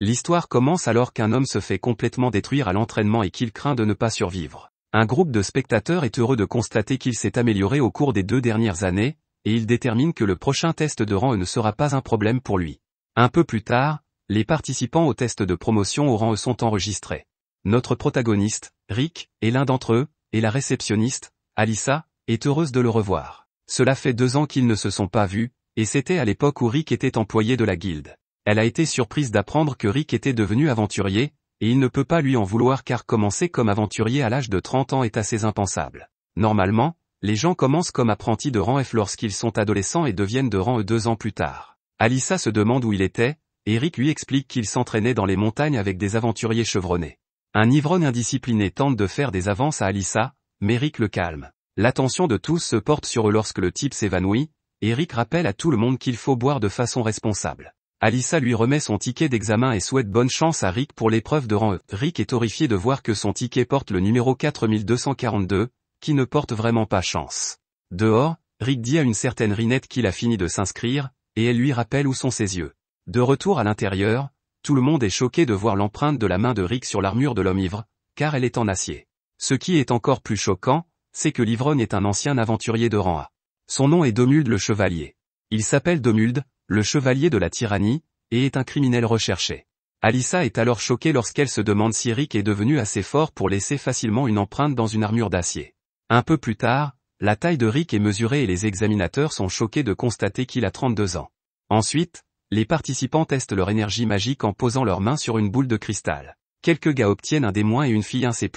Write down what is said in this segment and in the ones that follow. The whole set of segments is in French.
L'histoire commence alors qu'un homme se fait complètement détruire à l'entraînement et qu'il craint de ne pas survivre. Un groupe de spectateurs est heureux de constater qu'il s'est amélioré au cours des deux dernières années, et il détermine que le prochain test de rang E ne sera pas un problème pour lui. Un peu plus tard, les participants au test de promotion au rang E sont enregistrés. Notre protagoniste, Rick, est l'un d'entre eux, et la réceptionniste, Alissa, est heureuse de le revoir. Cela fait deux ans qu'ils ne se sont pas vus, et c'était à l'époque où Rick était employé de la guilde. Elle a été surprise d'apprendre que Rick était devenu aventurier, et il ne peut pas lui en vouloir car commencer comme aventurier à l'âge de 30 ans est assez impensable. Normalement, les gens commencent comme apprentis de rang F lorsqu'ils sont adolescents et deviennent de rang E deux ans plus tard. Alissa se demande où il était, et Rick lui explique qu'il s'entraînait dans les montagnes avec des aventuriers chevronnés. Un ivrogne indiscipliné tente de faire des avances à Alissa, mais Rick le calme. L'attention de tous se porte sur eux lorsque le type s'évanouit, et Rick rappelle à tout le monde qu'il faut boire de façon responsable. Alissa lui remet son ticket d'examen et souhaite bonne chance à Rick pour l'épreuve de rang E. Rick est horrifié de voir que son ticket porte le numéro 4242, qui ne porte vraiment pas chance. Dehors, Rick dit à une certaine Rinette qu'il a fini de s'inscrire, et elle lui rappelle où sont ses yeux. De retour à l'intérieur, tout le monde est choqué de voir l'empreinte de la main de Rick sur l'armure de l'homme ivre, car elle est en acier. Ce qui est encore plus choquant, c'est que Livron est un ancien aventurier de rang A. Son nom est Domulde le Chevalier. Il s'appelle Domulde, le chevalier de la tyrannie, et est un criminel recherché. Alissa est alors choquée lorsqu'elle se demande si Rick est devenu assez fort pour laisser facilement une empreinte dans une armure d'acier. Un peu plus tard, la taille de Rick est mesurée et les examinateurs sont choqués de constater qu'il a 32 ans. Ensuite, les participants testent leur énergie magique en posant leurs mains sur une boule de cristal. Quelques gars obtiennent un démon moins et une fille un C+.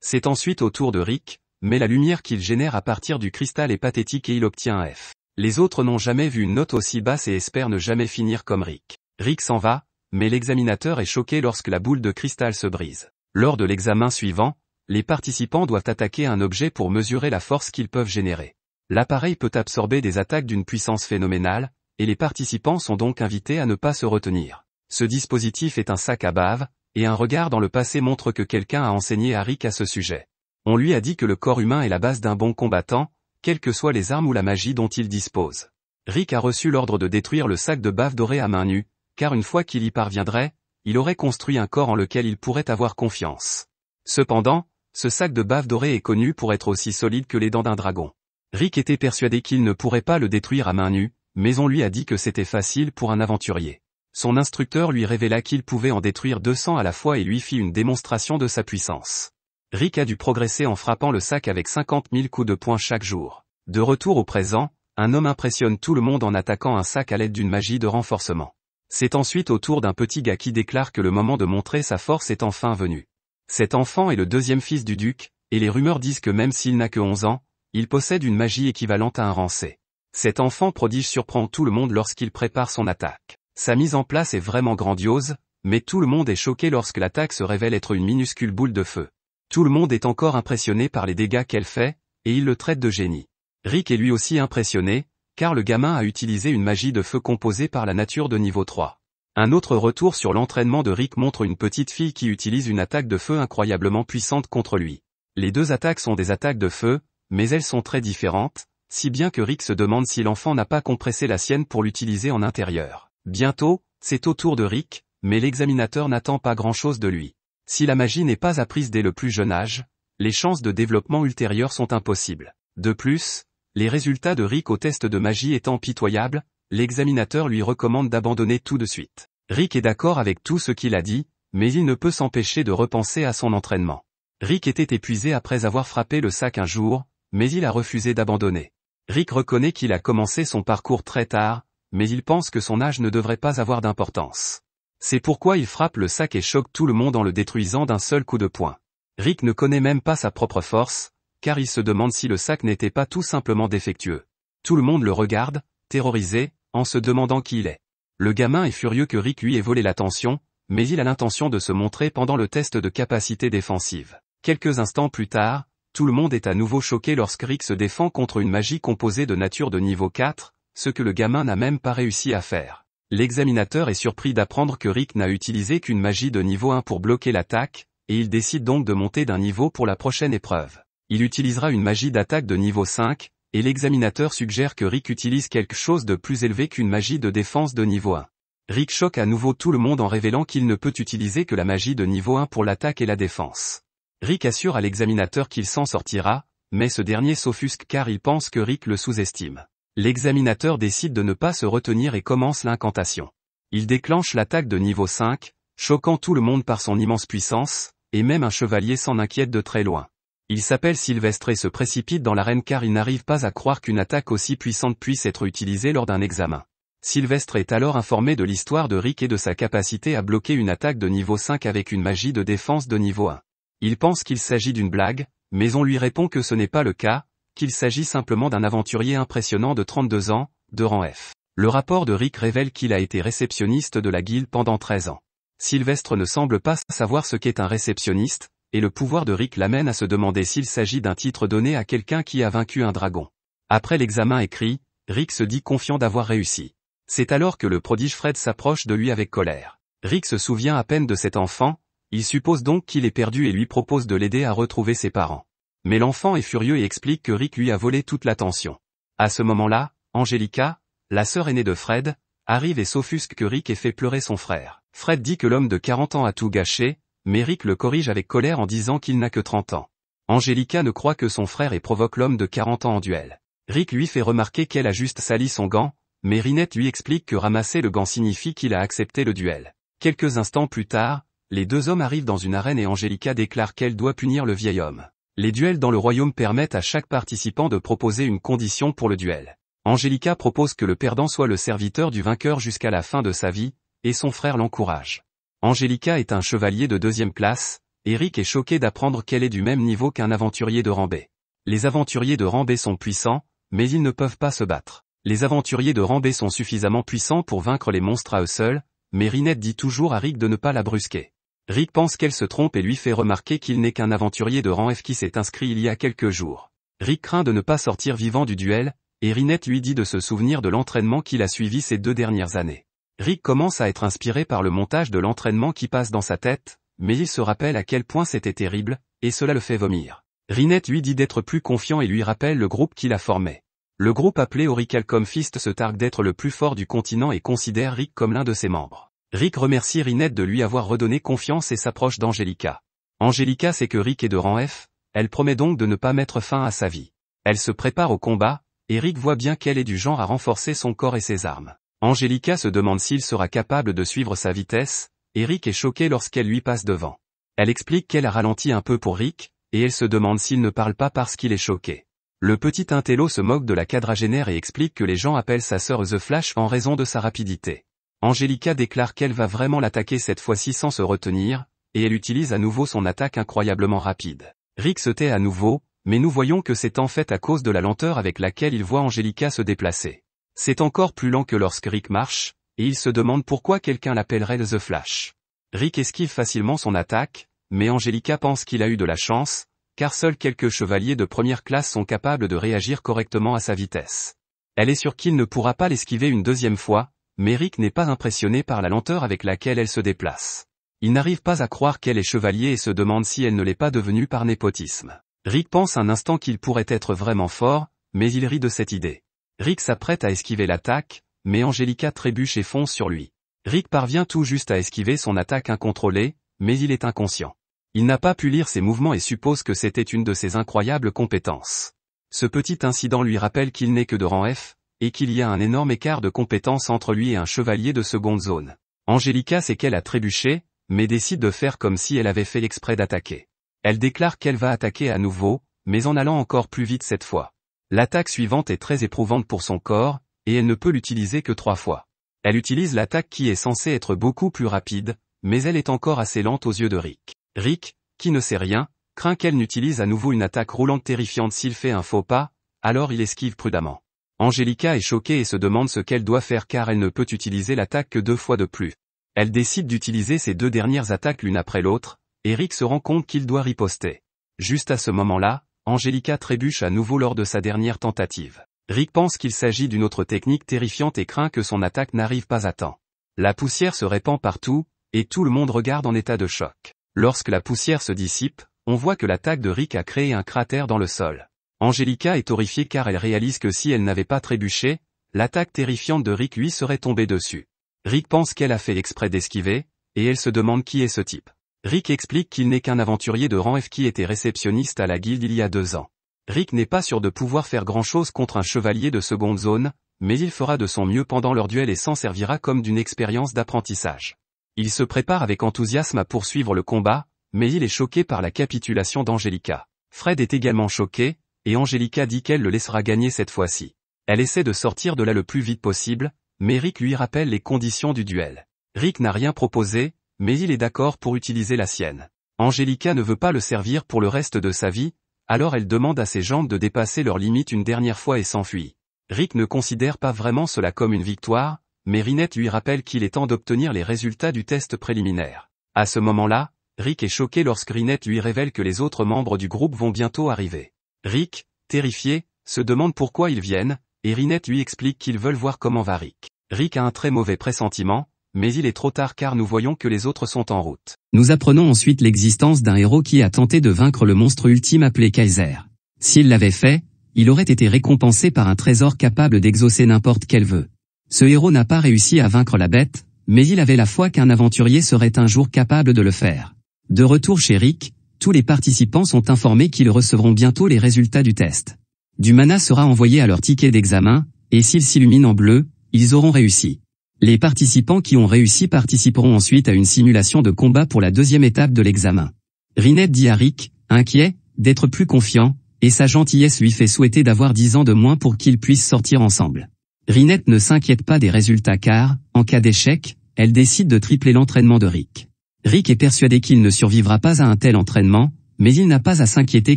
C'est ensuite au tour de Rick, mais la lumière qu'il génère à partir du cristal est pathétique et il obtient un F. Les autres n'ont jamais vu une note aussi basse et espèrent ne jamais finir comme Rick. Rick s'en va, mais l'examinateur est choqué lorsque la boule de cristal se brise. Lors de l'examen suivant, les participants doivent attaquer un objet pour mesurer la force qu'ils peuvent générer. L'appareil peut absorber des attaques d'une puissance phénoménale, et les participants sont donc invités à ne pas se retenir. Ce dispositif est un sac à bave, et un regard dans le passé montre que quelqu'un a enseigné à Rick à ce sujet. On lui a dit que le corps humain est la base d'un bon combattant, quelles que soient les armes ou la magie dont il dispose. Rick a reçu l'ordre de détruire le sac de bave doré à main nue, car une fois qu'il y parviendrait, il aurait construit un corps en lequel il pourrait avoir confiance. Cependant, ce sac de bave dorée est connu pour être aussi solide que les dents d'un dragon. Rick était persuadé qu'il ne pourrait pas le détruire à main nue, mais on lui a dit que c'était facile pour un aventurier. Son instructeur lui révéla qu'il pouvait en détruire 200 à la fois et lui fit une démonstration de sa puissance. Rick a dû progresser en frappant le sac avec 50 000 coups de poing chaque jour. De retour au présent, un homme impressionne tout le monde en attaquant un sac à l'aide d'une magie de renforcement. C'est ensuite au tour d'un petit gars qui déclare que le moment de montrer sa force est enfin venu. Cet enfant est le deuxième fils du duc, et les rumeurs disent que même s'il n'a que 11 ans, il possède une magie équivalente à un rancé. Cet enfant prodige surprend tout le monde lorsqu'il prépare son attaque. Sa mise en place est vraiment grandiose, mais tout le monde est choqué lorsque l'attaque se révèle être une minuscule boule de feu. Tout le monde est encore impressionné par les dégâts qu'elle fait, et il le traite de génie. Rick est lui aussi impressionné, car le gamin a utilisé une magie de feu composée par la nature de niveau 3. Un autre retour sur l'entraînement de Rick montre une petite fille qui utilise une attaque de feu incroyablement puissante contre lui. Les deux attaques sont des attaques de feu, mais elles sont très différentes, si bien que Rick se demande si l'enfant n'a pas compressé la sienne pour l'utiliser en intérieur. Bientôt, c'est au tour de Rick, mais l'examinateur n'attend pas grand-chose de lui. Si la magie n'est pas apprise dès le plus jeune âge, les chances de développement ultérieur sont impossibles. De plus, les résultats de Rick au test de magie étant pitoyables, l'examinateur lui recommande d'abandonner tout de suite. Rick est d'accord avec tout ce qu'il a dit, mais il ne peut s'empêcher de repenser à son entraînement. Rick était épuisé après avoir frappé le sac un jour, mais il a refusé d'abandonner. Rick reconnaît qu'il a commencé son parcours très tard, mais il pense que son âge ne devrait pas avoir d'importance. C'est pourquoi il frappe le sac et choque tout le monde en le détruisant d'un seul coup de poing. Rick ne connaît même pas sa propre force, car il se demande si le sac n'était pas tout simplement défectueux. Tout le monde le regarde, terrorisé, en se demandant qui il est. Le gamin est furieux que Rick lui ait volé l'attention, mais il a l'intention de se montrer pendant le test de capacité défensive. Quelques instants plus tard, tout le monde est à nouveau choqué lorsque Rick se défend contre une magie composée de nature de niveau 4, ce que le gamin n'a même pas réussi à faire. L'examinateur est surpris d'apprendre que Rick n'a utilisé qu'une magie de niveau 1 pour bloquer l'attaque, et il décide donc de monter d'un niveau pour la prochaine épreuve. Il utilisera une magie d'attaque de niveau 5, et l'examinateur suggère que Rick utilise quelque chose de plus élevé qu'une magie de défense de niveau 1. Rick choque à nouveau tout le monde en révélant qu'il ne peut utiliser que la magie de niveau 1 pour l'attaque et la défense. Rick assure à l'examinateur qu'il s'en sortira, mais ce dernier s'offusque car il pense que Rick le sous-estime. L'examinateur décide de ne pas se retenir et commence l'incantation. Il déclenche l'attaque de niveau 5, choquant tout le monde par son immense puissance, et même un chevalier s'en inquiète de très loin. Il s'appelle Sylvestre et se précipite dans l'arène car il n'arrive pas à croire qu'une attaque aussi puissante puisse être utilisée lors d'un examen. Sylvestre est alors informé de l'histoire de Rick et de sa capacité à bloquer une attaque de niveau 5 avec une magie de défense de niveau 1. Il pense qu'il s'agit d'une blague, mais on lui répond que ce n'est pas le cas, qu'il s'agit simplement d'un aventurier impressionnant de 32 ans, de rang F. Le rapport de Rick révèle qu'il a été réceptionniste de la guilde pendant 13 ans. Sylvestre ne semble pas savoir ce qu'est un réceptionniste, et le pouvoir de Rick l'amène à se demander s'il s'agit d'un titre donné à quelqu'un qui a vaincu un dragon. Après l'examen écrit, Rick se dit confiant d'avoir réussi. C'est alors que le prodige Fred s'approche de lui avec colère. Rick se souvient à peine de cet enfant, il suppose donc qu'il est perdu et lui propose de l'aider à retrouver ses parents. Mais l'enfant est furieux et explique que Rick lui a volé toute l'attention. À ce moment-là, Angelica, la sœur aînée de Fred, arrive et s'offusque que Rick ait fait pleurer son frère. Fred dit que l'homme de 40 ans a tout gâché, mais Rick le corrige avec colère en disant qu'il n'a que 30 ans. Angelica ne croit que son frère et provoque l'homme de 40 ans en duel. Rick lui fait remarquer qu'elle a juste sali son gant, mais Rinette lui explique que ramasser le gant signifie qu'il a accepté le duel. Quelques instants plus tard, les deux hommes arrivent dans une arène et Angelica déclare qu'elle doit punir le vieil homme. Les duels dans le royaume permettent à chaque participant de proposer une condition pour le duel. Angelica propose que le perdant soit le serviteur du vainqueur jusqu'à la fin de sa vie, et son frère l'encourage. Angelica est un chevalier de deuxième classe, Eric est choqué d'apprendre qu'elle est du même niveau qu'un aventurier de Rambé. Les aventuriers de Rambé sont puissants, mais ils ne peuvent pas se battre. Les aventuriers de Rambé sont suffisamment puissants pour vaincre les monstres à eux seuls, mais Rinette dit toujours à Rick de ne pas la brusquer. Rick pense qu'elle se trompe et lui fait remarquer qu'il n'est qu'un aventurier de rang F qui s'est inscrit il y a quelques jours. Rick craint de ne pas sortir vivant du duel, et Rinette lui dit de se souvenir de l'entraînement qu'il a suivi ces deux dernières années. Rick commence à être inspiré par le montage de l'entraînement qui passe dans sa tête, mais il se rappelle à quel point c'était terrible, et cela le fait vomir. Rinette lui dit d'être plus confiant et lui rappelle le groupe qu'il a formé. Le groupe appelé Oracle Fist se targue d'être le plus fort du continent et considère Rick comme l'un de ses membres. Rick remercie Rinette de lui avoir redonné confiance et s'approche d'Angélica. Angélica sait que Rick est de rang F, elle promet donc de ne pas mettre fin à sa vie. Elle se prépare au combat, et Rick voit bien qu'elle est du genre à renforcer son corps et ses armes. Angelica se demande s'il sera capable de suivre sa vitesse, et est choqué lorsqu'elle lui passe devant. Elle explique qu'elle a ralenti un peu pour Rick, et elle se demande s'il ne parle pas parce qu'il est choqué. Le petit intello se moque de la quadragénaire et explique que les gens appellent sa sœur The Flash en raison de sa rapidité. Angelica déclare qu'elle va vraiment l'attaquer cette fois-ci sans se retenir, et elle utilise à nouveau son attaque incroyablement rapide. Rick se tait à nouveau, mais nous voyons que c'est en fait à cause de la lenteur avec laquelle il voit Angelica se déplacer. C'est encore plus lent que lorsque Rick marche, et il se demande pourquoi quelqu'un l'appellerait The Flash. Rick esquive facilement son attaque, mais Angelica pense qu'il a eu de la chance, car seuls quelques chevaliers de première classe sont capables de réagir correctement à sa vitesse. Elle est sûre qu'il ne pourra pas l'esquiver une deuxième fois, Rick n'est pas impressionné par la lenteur avec laquelle elle se déplace. Il n'arrive pas à croire qu'elle est chevalier et se demande si elle ne l'est pas devenue par népotisme. Rick pense un instant qu'il pourrait être vraiment fort, mais il rit de cette idée. Rick s'apprête à esquiver l'attaque, mais Angelica trébuche et fonce sur lui. Rick parvient tout juste à esquiver son attaque incontrôlée, mais il est inconscient. Il n'a pas pu lire ses mouvements et suppose que c'était une de ses incroyables compétences. Ce petit incident lui rappelle qu'il n'est que de rang F, et qu'il y a un énorme écart de compétences entre lui et un chevalier de seconde zone. Angelica sait qu'elle a trébuché, mais décide de faire comme si elle avait fait l'exprès d'attaquer. Elle déclare qu'elle va attaquer à nouveau, mais en allant encore plus vite cette fois. L'attaque suivante est très éprouvante pour son corps, et elle ne peut l'utiliser que trois fois. Elle utilise l'attaque qui est censée être beaucoup plus rapide, mais elle est encore assez lente aux yeux de Rick. Rick, qui ne sait rien, craint qu'elle n'utilise à nouveau une attaque roulante terrifiante s'il fait un faux pas, alors il esquive prudemment. Angelica est choquée et se demande ce qu'elle doit faire car elle ne peut utiliser l'attaque que deux fois de plus. Elle décide d'utiliser ses deux dernières attaques l'une après l'autre, et Rick se rend compte qu'il doit riposter. Juste à ce moment-là, Angelica trébuche à nouveau lors de sa dernière tentative. Rick pense qu'il s'agit d'une autre technique terrifiante et craint que son attaque n'arrive pas à temps. La poussière se répand partout, et tout le monde regarde en état de choc. Lorsque la poussière se dissipe, on voit que l'attaque de Rick a créé un cratère dans le sol. Angelica est horrifiée car elle réalise que si elle n'avait pas trébuché, l'attaque terrifiante de Rick lui serait tombée dessus. Rick pense qu'elle a fait exprès d'esquiver, et elle se demande qui est ce type. Rick explique qu'il n'est qu'un aventurier de rang F qui était réceptionniste à la guilde il y a deux ans. Rick n'est pas sûr de pouvoir faire grand-chose contre un chevalier de seconde zone, mais il fera de son mieux pendant leur duel et s'en servira comme d'une expérience d'apprentissage. Il se prépare avec enthousiasme à poursuivre le combat, mais il est choqué par la capitulation d'Angelica. Fred est également choqué, et Angelica dit qu'elle le laissera gagner cette fois-ci. Elle essaie de sortir de là le plus vite possible, mais Rick lui rappelle les conditions du duel. Rick n'a rien proposé, mais il est d'accord pour utiliser la sienne. Angelica ne veut pas le servir pour le reste de sa vie, alors elle demande à ses jambes de dépasser leurs limites une dernière fois et s'enfuit. Rick ne considère pas vraiment cela comme une victoire, mais Rinette lui rappelle qu'il est temps d'obtenir les résultats du test préliminaire. À ce moment-là, Rick est choqué lorsque Rinette lui révèle que les autres membres du groupe vont bientôt arriver. Rick, terrifié, se demande pourquoi ils viennent, et Rinette lui explique qu'ils veulent voir comment va Rick. Rick a un très mauvais pressentiment, mais il est trop tard car nous voyons que les autres sont en route. Nous apprenons ensuite l'existence d'un héros qui a tenté de vaincre le monstre ultime appelé Kaiser. S'il l'avait fait, il aurait été récompensé par un trésor capable d'exaucer n'importe quel vœu. Ce héros n'a pas réussi à vaincre la bête, mais il avait la foi qu'un aventurier serait un jour capable de le faire. De retour chez Rick, tous les participants sont informés qu'ils recevront bientôt les résultats du test. Du mana sera envoyé à leur ticket d'examen, et s'ils s'illuminent en bleu, ils auront réussi. Les participants qui ont réussi participeront ensuite à une simulation de combat pour la deuxième étape de l'examen. Rinette dit à Rick, inquiet, d'être plus confiant, et sa gentillesse lui fait souhaiter d'avoir 10 ans de moins pour qu'ils puissent sortir ensemble. Rinette ne s'inquiète pas des résultats car, en cas d'échec, elle décide de tripler l'entraînement de Rick. Rick est persuadé qu'il ne survivra pas à un tel entraînement, mais il n'a pas à s'inquiéter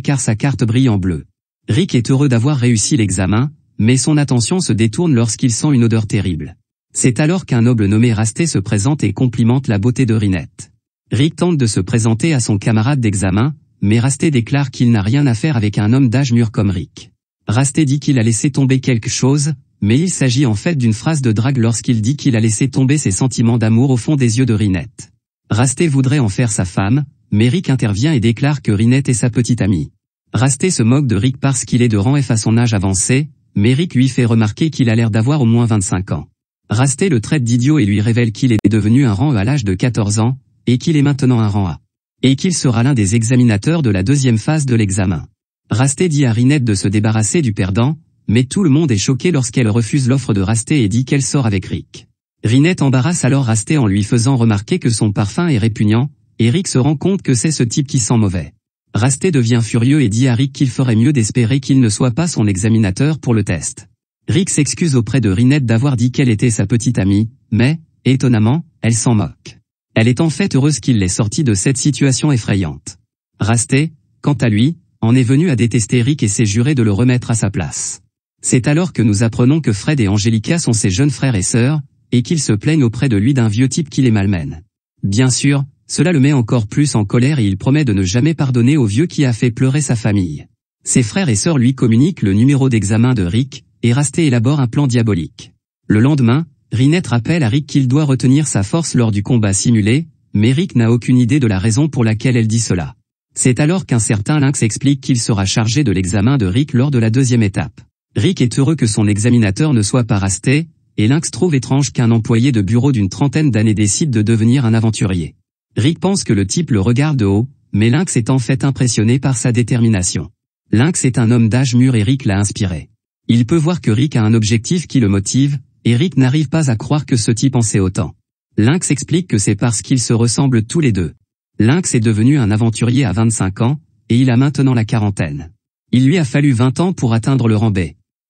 car sa carte brille en bleu. Rick est heureux d'avoir réussi l'examen, mais son attention se détourne lorsqu'il sent une odeur terrible. C'est alors qu'un noble nommé Rasté se présente et complimente la beauté de Rinette. Rick tente de se présenter à son camarade d'examen, mais Rasté déclare qu'il n'a rien à faire avec un homme d'âge mûr comme Rick. Rasté dit qu'il a laissé tomber quelque chose, mais il s'agit en fait d'une phrase de drague lorsqu'il dit qu'il a laissé tomber ses sentiments d'amour au fond des yeux de Rinette. Rasté voudrait en faire sa femme, mais Rick intervient et déclare que Rinette est sa petite amie. Rasté se moque de Rick parce qu'il est de rang F à son âge avancé, mais Rick lui fait remarquer qu'il a l'air d'avoir au moins 25 ans. Rasté le traite d'idiot et lui révèle qu'il est devenu un rang E à l'âge de 14 ans, et qu'il est maintenant un rang A. Et qu'il sera l'un des examinateurs de la deuxième phase de l'examen. Rasté dit à Rinette de se débarrasser du perdant, mais tout le monde est choqué lorsqu'elle refuse l'offre de Rasté et dit qu'elle sort avec Rick. Rinette embarrasse alors Rasté en lui faisant remarquer que son parfum est répugnant, Eric se rend compte que c'est ce type qui sent mauvais. Rasté devient furieux et dit à Rick qu'il ferait mieux d'espérer qu'il ne soit pas son examinateur pour le test. Rick s'excuse auprès de Rinette d'avoir dit qu'elle était sa petite amie, mais, étonnamment, elle s'en moque. Elle est en fait heureuse qu'il l'ait sortie de cette situation effrayante. Rasté, quant à lui, en est venu à détester Rick et s'est juré de le remettre à sa place. C'est alors que nous apprenons que Fred et Angelica sont ses jeunes frères et sœurs, et qu'il se plaigne auprès de lui d'un vieux type qui les malmène. Bien sûr, cela le met encore plus en colère et il promet de ne jamais pardonner au vieux qui a fait pleurer sa famille. Ses frères et sœurs lui communiquent le numéro d'examen de Rick, et Rasté élabore un plan diabolique. Le lendemain, Rinette rappelle à Rick qu'il doit retenir sa force lors du combat simulé, mais Rick n'a aucune idée de la raison pour laquelle elle dit cela. C'est alors qu'un certain Lynx explique qu'il sera chargé de l'examen de Rick lors de la deuxième étape. Rick est heureux que son examinateur ne soit pas Rasté, et Lynx trouve étrange qu'un employé de bureau d'une trentaine d'années décide de devenir un aventurier. Rick pense que le type le regarde de haut, mais Lynx est en fait impressionné par sa détermination. Lynx est un homme d'âge mûr et Rick l'a inspiré. Il peut voir que Rick a un objectif qui le motive, et Rick n'arrive pas à croire que ce type en sait autant. Lynx explique que c'est parce qu'ils se ressemblent tous les deux. Lynx est devenu un aventurier à 25 ans, et il a maintenant la quarantaine. Il lui a fallu 20 ans pour atteindre le rang B.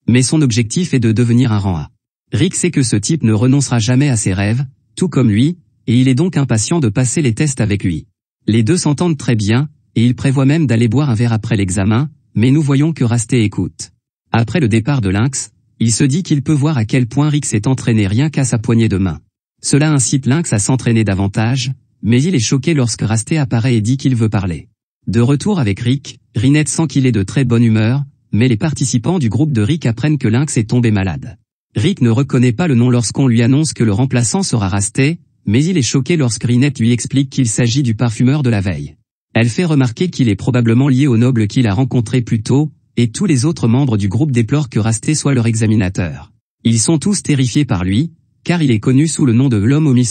Mais son objectif est de devenir un rang A. Rick sait que ce type ne renoncera jamais à ses rêves, tout comme lui, et il est donc impatient de passer les tests avec lui. Les deux s'entendent très bien, et il prévoit même d'aller boire un verre après l'examen, mais nous voyons que Rasté écoute. Après le départ de Lynx, il se dit qu'il peut voir à quel point Rick s'est entraîné rien qu'à sa poignée de main. Cela incite Lynx à s'entraîner davantage, mais il est choqué lorsque Rasté apparaît et dit qu'il veut parler. De retour avec Rick, Rinette sent qu'il est de très bonne humeur, mais les participants du groupe de Rick apprennent que Lynx est tombé malade. Rick ne reconnaît pas le nom lorsqu'on lui annonce que le remplaçant sera Rasté, mais il est choqué lorsque Rinette lui explique qu'il s'agit du parfumeur de la veille. Elle fait remarquer qu'il est probablement lié au noble qu'il a rencontré plus tôt, et tous les autres membres du groupe déplorent que Rasté soit leur examinateur. Ils sont tous terrifiés par lui, car il est connu sous le nom de l'homme au mille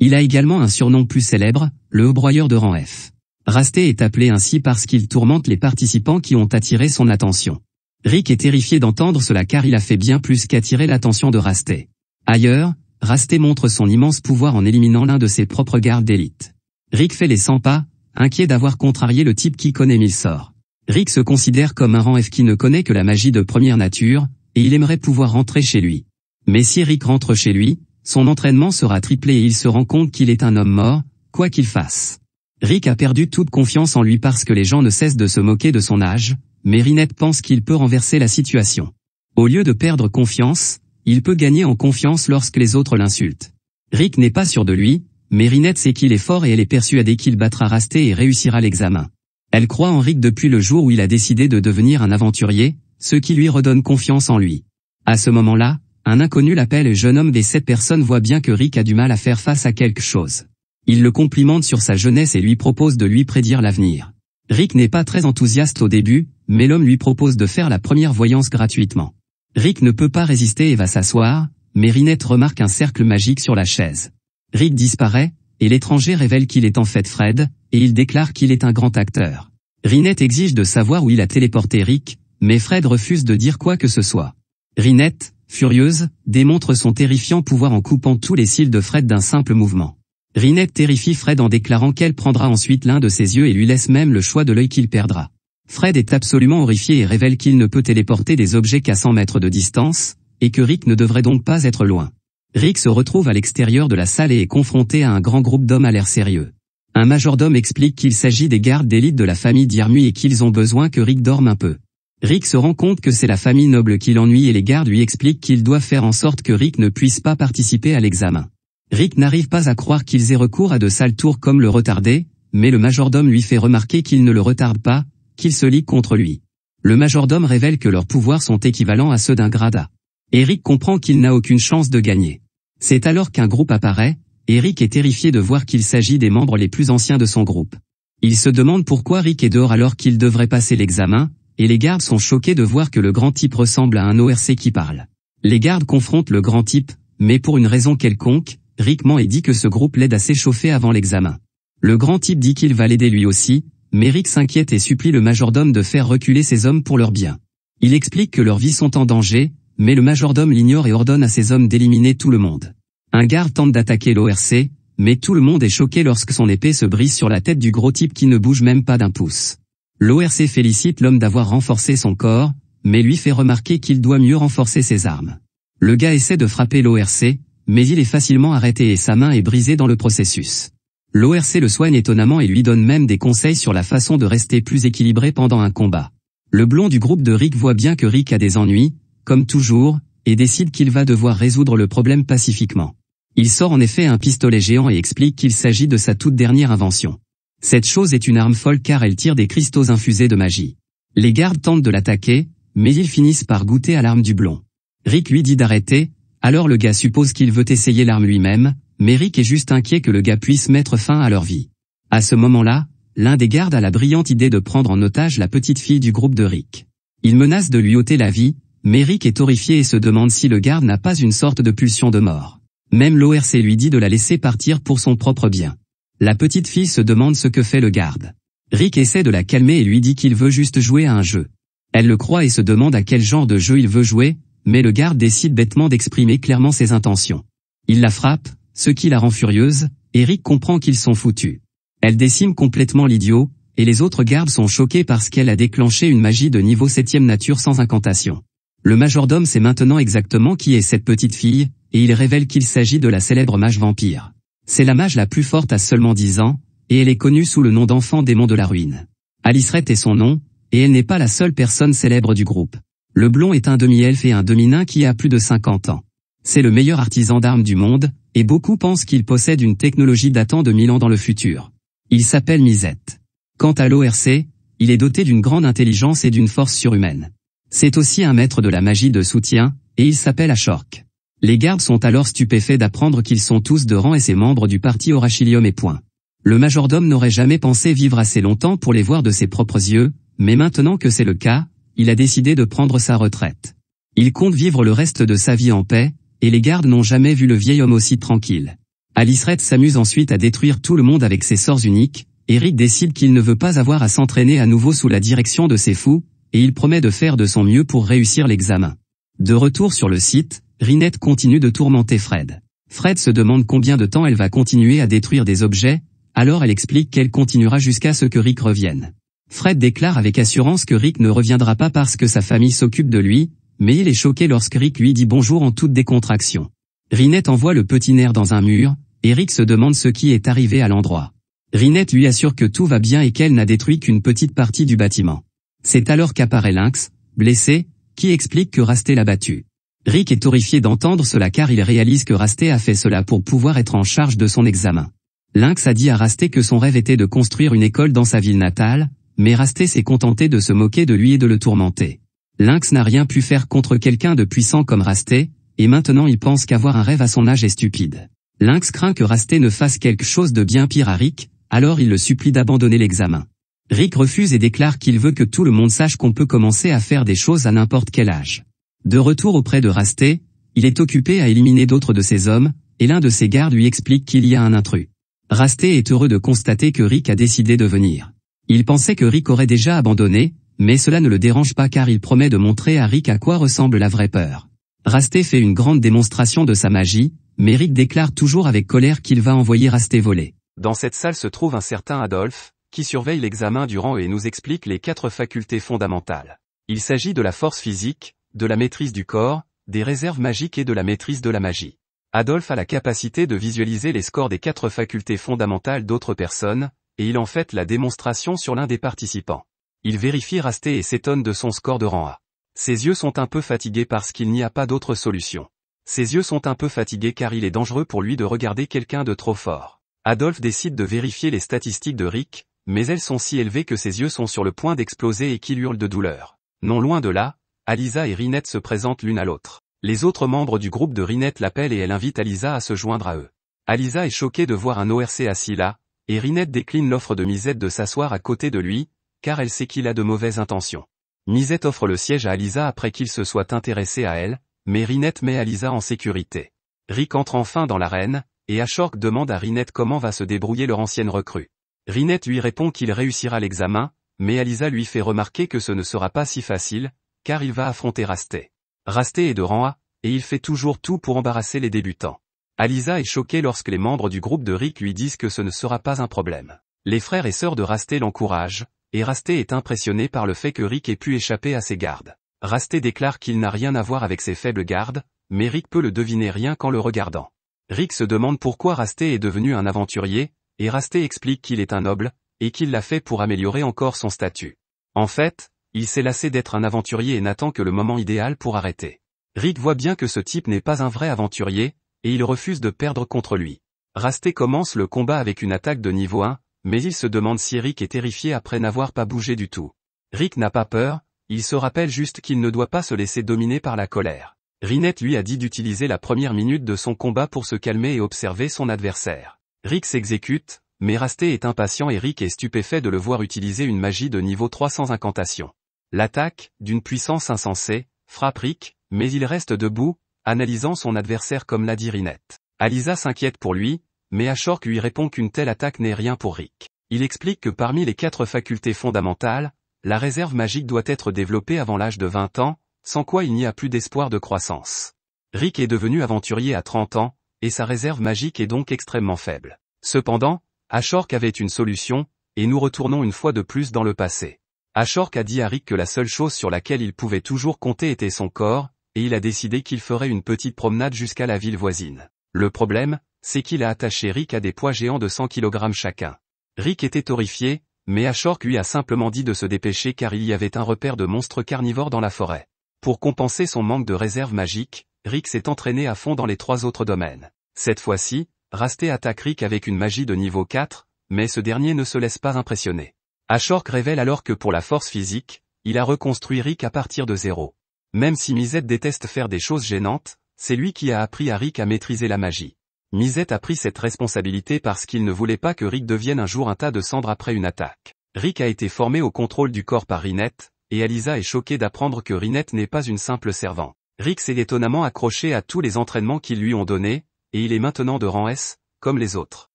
Il a également un surnom plus célèbre, le broyeur de rang F. Rasté est appelé ainsi parce qu'il tourmente les participants qui ont attiré son attention. Rick est terrifié d'entendre cela car il a fait bien plus qu'attirer l'attention de Rasté. Ailleurs, Rasté montre son immense pouvoir en éliminant l'un de ses propres gardes d'élite. Rick fait les 100 pas, inquiet d'avoir contrarié le type qui connaît mille sorts. Rick se considère comme un rang F qui ne connaît que la magie de première nature, et il aimerait pouvoir rentrer chez lui. Mais si Rick rentre chez lui, son entraînement sera triplé et il se rend compte qu'il est un homme mort, quoi qu'il fasse. Rick a perdu toute confiance en lui parce que les gens ne cessent de se moquer de son âge, Rinette pense qu'il peut renverser la situation. Au lieu de perdre confiance, il peut gagner en confiance lorsque les autres l'insultent. Rick n'est pas sûr de lui, mais Rinette sait qu'il est fort et elle est persuadée qu'il battra Rasté et réussira l'examen. Elle croit en Rick depuis le jour où il a décidé de devenir un aventurier, ce qui lui redonne confiance en lui. À ce moment-là, un inconnu l'appelle et jeune homme des sept personnes voit bien que Rick a du mal à faire face à quelque chose. Il le complimente sur sa jeunesse et lui propose de lui prédire l'avenir. Rick n'est pas très enthousiaste au début, mais l'homme lui propose de faire la première voyance gratuitement. Rick ne peut pas résister et va s'asseoir, mais Rinette remarque un cercle magique sur la chaise. Rick disparaît, et l'étranger révèle qu'il est en fait Fred, et il déclare qu'il est un grand acteur. Rinette exige de savoir où il a téléporté Rick, mais Fred refuse de dire quoi que ce soit. Rinette, furieuse, démontre son terrifiant pouvoir en coupant tous les cils de Fred d'un simple mouvement. Rinette terrifie Fred en déclarant qu'elle prendra ensuite l'un de ses yeux et lui laisse même le choix de l'œil qu'il perdra. Fred est absolument horrifié et révèle qu'il ne peut téléporter des objets qu'à 100 mètres de distance, et que Rick ne devrait donc pas être loin. Rick se retrouve à l'extérieur de la salle et est confronté à un grand groupe d'hommes à l'air sérieux. Un majordome explique qu'il s'agit des gardes d'élite de la famille d'Irmu et qu'ils ont besoin que Rick dorme un peu. Rick se rend compte que c'est la famille noble qui l'ennuie et les gardes lui expliquent qu'il doit faire en sorte que Rick ne puisse pas participer à l'examen. Rick n'arrive pas à croire qu'ils aient recours à de sales tours comme le retarder, mais le majordome lui fait remarquer qu'il ne le retarde pas, qu'il se lie contre lui. Le majordome révèle que leurs pouvoirs sont équivalents à ceux d'un grada. Eric comprend qu'il n'a aucune chance de gagner. C'est alors qu'un groupe apparaît, Eric est terrifié de voir qu'il s'agit des membres les plus anciens de son groupe. Il se demande pourquoi Rick est dehors alors qu'il devrait passer l'examen, et les gardes sont choqués de voir que le grand type ressemble à un ORC qui parle. Les gardes confrontent le grand type, mais pour une raison quelconque, ment et dit que ce groupe l'aide à s'échauffer avant l'examen. Le grand type dit qu'il va l'aider lui aussi, mais Rick s'inquiète et supplie le majordome de faire reculer ses hommes pour leur bien. Il explique que leurs vies sont en danger, mais le majordome l'ignore et ordonne à ses hommes d'éliminer tout le monde. Un garde tente d'attaquer l'ORC, mais tout le monde est choqué lorsque son épée se brise sur la tête du gros type qui ne bouge même pas d'un pouce. L'ORC félicite l'homme d'avoir renforcé son corps, mais lui fait remarquer qu'il doit mieux renforcer ses armes. Le gars essaie de frapper l'ORC, mais il est facilement arrêté et sa main est brisée dans le processus. L'ORC le soigne étonnamment et lui donne même des conseils sur la façon de rester plus équilibré pendant un combat. Le blond du groupe de Rick voit bien que Rick a des ennuis, comme toujours, et décide qu'il va devoir résoudre le problème pacifiquement. Il sort en effet un pistolet géant et explique qu'il s'agit de sa toute dernière invention. Cette chose est une arme folle car elle tire des cristaux infusés de magie. Les gardes tentent de l'attaquer, mais ils finissent par goûter à l'arme du blond. Rick lui dit d'arrêter, alors le gars suppose qu'il veut essayer l'arme lui-même, mais Rick est juste inquiet que le gars puisse mettre fin à leur vie. À ce moment-là, l'un des gardes a la brillante idée de prendre en otage la petite fille du groupe de Rick. Il menace de lui ôter la vie, Rick est horrifié et se demande si le garde n'a pas une sorte de pulsion de mort. Même l'ORC lui dit de la laisser partir pour son propre bien. La petite fille se demande ce que fait le garde. Rick essaie de la calmer et lui dit qu'il veut juste jouer à un jeu. Elle le croit et se demande à quel genre de jeu il veut jouer, mais le garde décide bêtement d'exprimer clairement ses intentions. Il la frappe, ce qui la rend furieuse, Eric comprend qu'ils sont foutus. Elle décime complètement l'idiot, et les autres gardes sont choqués parce qu'elle a déclenché une magie de niveau 7 nature sans incantation. Le majordome sait maintenant exactement qui est cette petite fille, et il révèle qu'il s'agit de la célèbre mage vampire. C'est la mage la plus forte à seulement 10 ans, et elle est connue sous le nom d'enfant démon de la ruine. Alice Rett est son nom, et elle n'est pas la seule personne célèbre du groupe. Le blond est un demi-elfe et un demi-nain qui a plus de 50 ans. C'est le meilleur artisan d'armes du monde, et beaucoup pensent qu'il possède une technologie datant de 1000 ans dans le futur. Il s'appelle Misette. Quant à l'ORC, il est doté d'une grande intelligence et d'une force surhumaine. C'est aussi un maître de la magie de soutien, et il s'appelle Ashork. Les gardes sont alors stupéfaits d'apprendre qu'ils sont tous de rang et ses membres du parti Orachilium et point. Le majordome n'aurait jamais pensé vivre assez longtemps pour les voir de ses propres yeux, mais maintenant que c'est le cas, il a décidé de prendre sa retraite. Il compte vivre le reste de sa vie en paix, et les gardes n'ont jamais vu le vieil homme aussi tranquille. Alice s'amuse ensuite à détruire tout le monde avec ses sorts uniques, Eric décide qu'il ne veut pas avoir à s'entraîner à nouveau sous la direction de ses fous, et il promet de faire de son mieux pour réussir l'examen. De retour sur le site, Rinette continue de tourmenter Fred. Fred se demande combien de temps elle va continuer à détruire des objets, alors elle explique qu'elle continuera jusqu'à ce que Rick revienne. Fred déclare avec assurance que Rick ne reviendra pas parce que sa famille s'occupe de lui, mais il est choqué lorsque Rick lui dit bonjour en toute décontraction. Rinette envoie le petit nerf dans un mur, et Rick se demande ce qui est arrivé à l'endroit. Rinette lui assure que tout va bien et qu'elle n'a détruit qu'une petite partie du bâtiment. C'est alors qu'apparaît Lynx, blessé, qui explique que Rasté l'a battu. Rick est horrifié d'entendre cela car il réalise que Rasté a fait cela pour pouvoir être en charge de son examen. Lynx a dit à Rasté que son rêve était de construire une école dans sa ville natale, mais Rasté s'est contenté de se moquer de lui et de le tourmenter. Lynx n'a rien pu faire contre quelqu'un de puissant comme Rasté, et maintenant il pense qu'avoir un rêve à son âge est stupide. Lynx craint que Rasté ne fasse quelque chose de bien pire à Rick, alors il le supplie d'abandonner l'examen. Rick refuse et déclare qu'il veut que tout le monde sache qu'on peut commencer à faire des choses à n'importe quel âge. De retour auprès de Rasté, il est occupé à éliminer d'autres de ses hommes, et l'un de ses gardes lui explique qu'il y a un intrus. Rasté est heureux de constater que Rick a décidé de venir. Il pensait que Rick aurait déjà abandonné, mais cela ne le dérange pas car il promet de montrer à Rick à quoi ressemble la vraie peur. Rasté fait une grande démonstration de sa magie, mais Rick déclare toujours avec colère qu'il va envoyer Rasté voler. Dans cette salle se trouve un certain Adolphe, qui surveille l'examen durant et nous explique les quatre facultés fondamentales. Il s'agit de la force physique, de la maîtrise du corps, des réserves magiques et de la maîtrise de la magie. Adolphe a la capacité de visualiser les scores des quatre facultés fondamentales d'autres personnes, et il en fait la démonstration sur l'un des participants. Il vérifie Rasté et s'étonne de son score de rang A. Ses yeux sont un peu fatigués parce qu'il n'y a pas d'autre solution. Ses yeux sont un peu fatigués car il est dangereux pour lui de regarder quelqu'un de trop fort. Adolphe décide de vérifier les statistiques de Rick, mais elles sont si élevées que ses yeux sont sur le point d'exploser et qu'il hurle de douleur. Non loin de là, Alisa et Rinette se présentent l'une à l'autre. Les autres membres du groupe de Rinette l'appellent et elle invite Alisa à se joindre à eux. Alisa est choquée de voir un ORC assis là, et Rinette décline l'offre de Misette de s'asseoir à côté de lui, car elle sait qu'il a de mauvaises intentions. Misette offre le siège à Alisa après qu'il se soit intéressé à elle, mais Rinette met Alisa en sécurité. Rick entre enfin dans l'arène, et Ashork demande à Rinette comment va se débrouiller leur ancienne recrue. Rinette lui répond qu'il réussira l'examen, mais Alisa lui fait remarquer que ce ne sera pas si facile, car il va affronter Rasté. Rasté est de rang A, et il fait toujours tout pour embarrasser les débutants. Alisa est choquée lorsque les membres du groupe de Rick lui disent que ce ne sera pas un problème. Les frères et sœurs de Rasté l'encouragent, et Rasté est impressionné par le fait que Rick ait pu échapper à ses gardes. Rasté déclare qu'il n'a rien à voir avec ses faibles gardes, mais Rick peut le deviner rien qu'en le regardant. Rick se demande pourquoi Rasté est devenu un aventurier, et Rasté explique qu'il est un noble, et qu'il l'a fait pour améliorer encore son statut. En fait, il s'est lassé d'être un aventurier et n'attend que le moment idéal pour arrêter. Rick voit bien que ce type n'est pas un vrai aventurier, et il refuse de perdre contre lui. Rasté commence le combat avec une attaque de niveau 1, mais il se demande si Rick est terrifié après n'avoir pas bougé du tout. Rick n'a pas peur, il se rappelle juste qu'il ne doit pas se laisser dominer par la colère. Rinette lui a dit d'utiliser la première minute de son combat pour se calmer et observer son adversaire. Rick s'exécute, mais Rasté est impatient et Rick est stupéfait de le voir utiliser une magie de niveau 300 incantation. L'attaque, d'une puissance insensée, frappe Rick, mais il reste debout, analysant son adversaire comme l'a dit Rinette. Alisa s'inquiète pour lui, mais Ashork lui répond qu'une telle attaque n'est rien pour Rick. Il explique que parmi les quatre facultés fondamentales, la réserve magique doit être développée avant l'âge de 20 ans, sans quoi il n'y a plus d'espoir de croissance. Rick est devenu aventurier à 30 ans, et sa réserve magique est donc extrêmement faible. Cependant, Ashork avait une solution, et nous retournons une fois de plus dans le passé. Ashork a dit à Rick que la seule chose sur laquelle il pouvait toujours compter était son corps, il a décidé qu'il ferait une petite promenade jusqu'à la ville voisine. Le problème, c'est qu'il a attaché Rick à des poids géants de 100 kg chacun. Rick était horrifié, mais Ashork lui a simplement dit de se dépêcher car il y avait un repère de monstres carnivores dans la forêt. Pour compenser son manque de réserve magique, Rick s'est entraîné à fond dans les trois autres domaines. Cette fois-ci, Rasté attaque Rick avec une magie de niveau 4, mais ce dernier ne se laisse pas impressionner. Ashork révèle alors que pour la force physique, il a reconstruit Rick à partir de zéro. Même si Misette déteste faire des choses gênantes, c'est lui qui a appris à Rick à maîtriser la magie. Misette a pris cette responsabilité parce qu'il ne voulait pas que Rick devienne un jour un tas de cendres après une attaque. Rick a été formé au contrôle du corps par Rinette, et Alisa est choquée d'apprendre que Rinette n'est pas une simple servante. Rick s'est étonnamment accroché à tous les entraînements qu'ils lui ont donnés, et il est maintenant de rang S, comme les autres.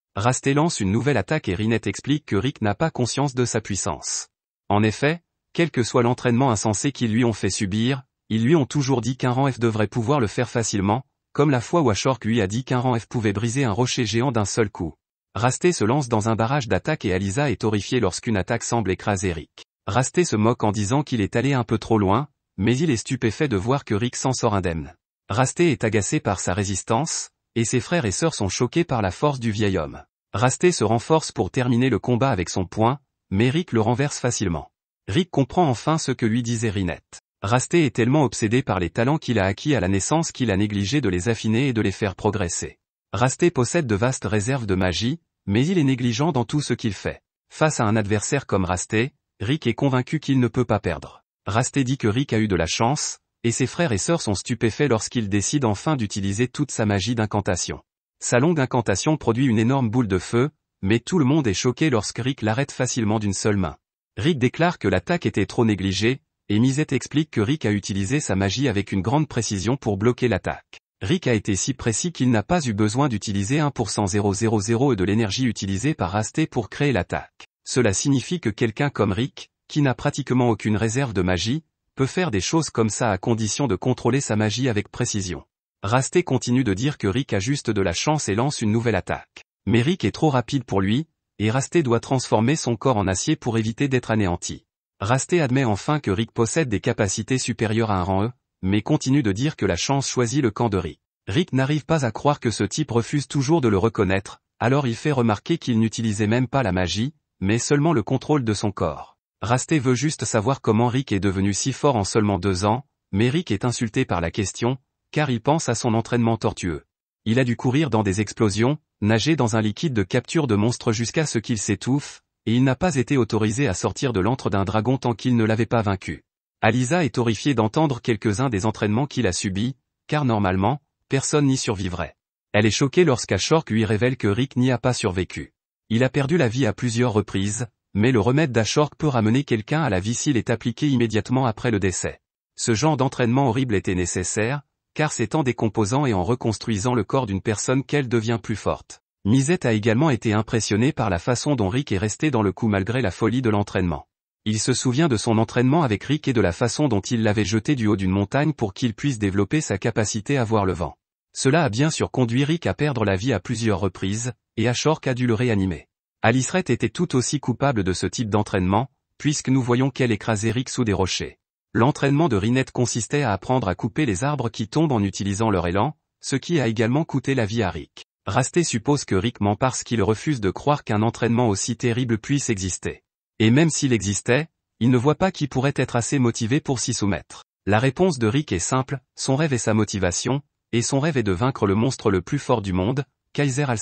Rasté lance une nouvelle attaque et Rinette explique que Rick n'a pas conscience de sa puissance. En effet, quel que soit l'entraînement insensé qu'ils lui ont fait subir, ils lui ont toujours dit qu'un rang F devrait pouvoir le faire facilement, comme la fois où Ashork lui a dit qu'un rang F pouvait briser un rocher géant d'un seul coup. Rasté se lance dans un barrage d'attaque et Alisa est horrifiée lorsqu'une attaque semble écraser Rick. Rasté se moque en disant qu'il est allé un peu trop loin, mais il est stupéfait de voir que Rick s'en sort indemne. Rasté est agacé par sa résistance, et ses frères et sœurs sont choqués par la force du vieil homme. Rasté se renforce pour terminer le combat avec son poing, mais Rick le renverse facilement. Rick comprend enfin ce que lui disait Rinette. Rasté est tellement obsédé par les talents qu'il a acquis à la naissance qu'il a négligé de les affiner et de les faire progresser. Rasté possède de vastes réserves de magie, mais il est négligent dans tout ce qu'il fait. Face à un adversaire comme Rasté, Rick est convaincu qu'il ne peut pas perdre. Rasté dit que Rick a eu de la chance, et ses frères et sœurs sont stupéfaits lorsqu'il décide enfin d'utiliser toute sa magie d'incantation. Sa longue incantation produit une énorme boule de feu, mais tout le monde est choqué lorsque Rick l'arrête facilement d'une seule main. Rick déclare que l'attaque était trop négligée, et Misette explique que Rick a utilisé sa magie avec une grande précision pour bloquer l'attaque. Rick a été si précis qu'il n'a pas eu besoin d'utiliser 1% et de l'énergie utilisée par Rasté pour créer l'attaque. Cela signifie que quelqu'un comme Rick, qui n'a pratiquement aucune réserve de magie, peut faire des choses comme ça à condition de contrôler sa magie avec précision. Rasté continue de dire que Rick a juste de la chance et lance une nouvelle attaque. Mais Rick est trop rapide pour lui, et Rasté doit transformer son corps en acier pour éviter d'être anéanti. Rasté admet enfin que Rick possède des capacités supérieures à un rang E, mais continue de dire que la chance choisit le camp de Rick. Rick n'arrive pas à croire que ce type refuse toujours de le reconnaître, alors il fait remarquer qu'il n'utilisait même pas la magie, mais seulement le contrôle de son corps. Rasté veut juste savoir comment Rick est devenu si fort en seulement deux ans, mais Rick est insulté par la question, car il pense à son entraînement tortueux. Il a dû courir dans des explosions, nager dans un liquide de capture de monstres jusqu'à ce qu'il s'étouffe, et il n'a pas été autorisé à sortir de l'antre d'un dragon tant qu'il ne l'avait pas vaincu. Alisa est horrifiée d'entendre quelques-uns des entraînements qu'il a subis, car normalement, personne n'y survivrait. Elle est choquée lorsqu'Ashork lui révèle que Rick n'y a pas survécu. Il a perdu la vie à plusieurs reprises, mais le remède d'Ashork peut ramener quelqu'un à la vie s'il est appliqué immédiatement après le décès. Ce genre d'entraînement horrible était nécessaire, car c'est en décomposant et en reconstruisant le corps d'une personne qu'elle devient plus forte. Misette a également été impressionné par la façon dont Rick est resté dans le coup malgré la folie de l'entraînement. Il se souvient de son entraînement avec Rick et de la façon dont il l'avait jeté du haut d'une montagne pour qu'il puisse développer sa capacité à voir le vent. Cela a bien sûr conduit Rick à perdre la vie à plusieurs reprises, et Ashok a dû le réanimer. Alice était tout aussi coupable de ce type d'entraînement, puisque nous voyons qu'elle écrasait Rick sous des rochers. L'entraînement de Rinette consistait à apprendre à couper les arbres qui tombent en utilisant leur élan, ce qui a également coûté la vie à Rick. Rasté suppose que Rick ment parce qu'il refuse de croire qu'un entraînement aussi terrible puisse exister. Et même s'il existait, il ne voit pas qui pourrait être assez motivé pour s'y soumettre. La réponse de Rick est simple, son rêve est sa motivation, et son rêve est de vaincre le monstre le plus fort du monde, Kaiser al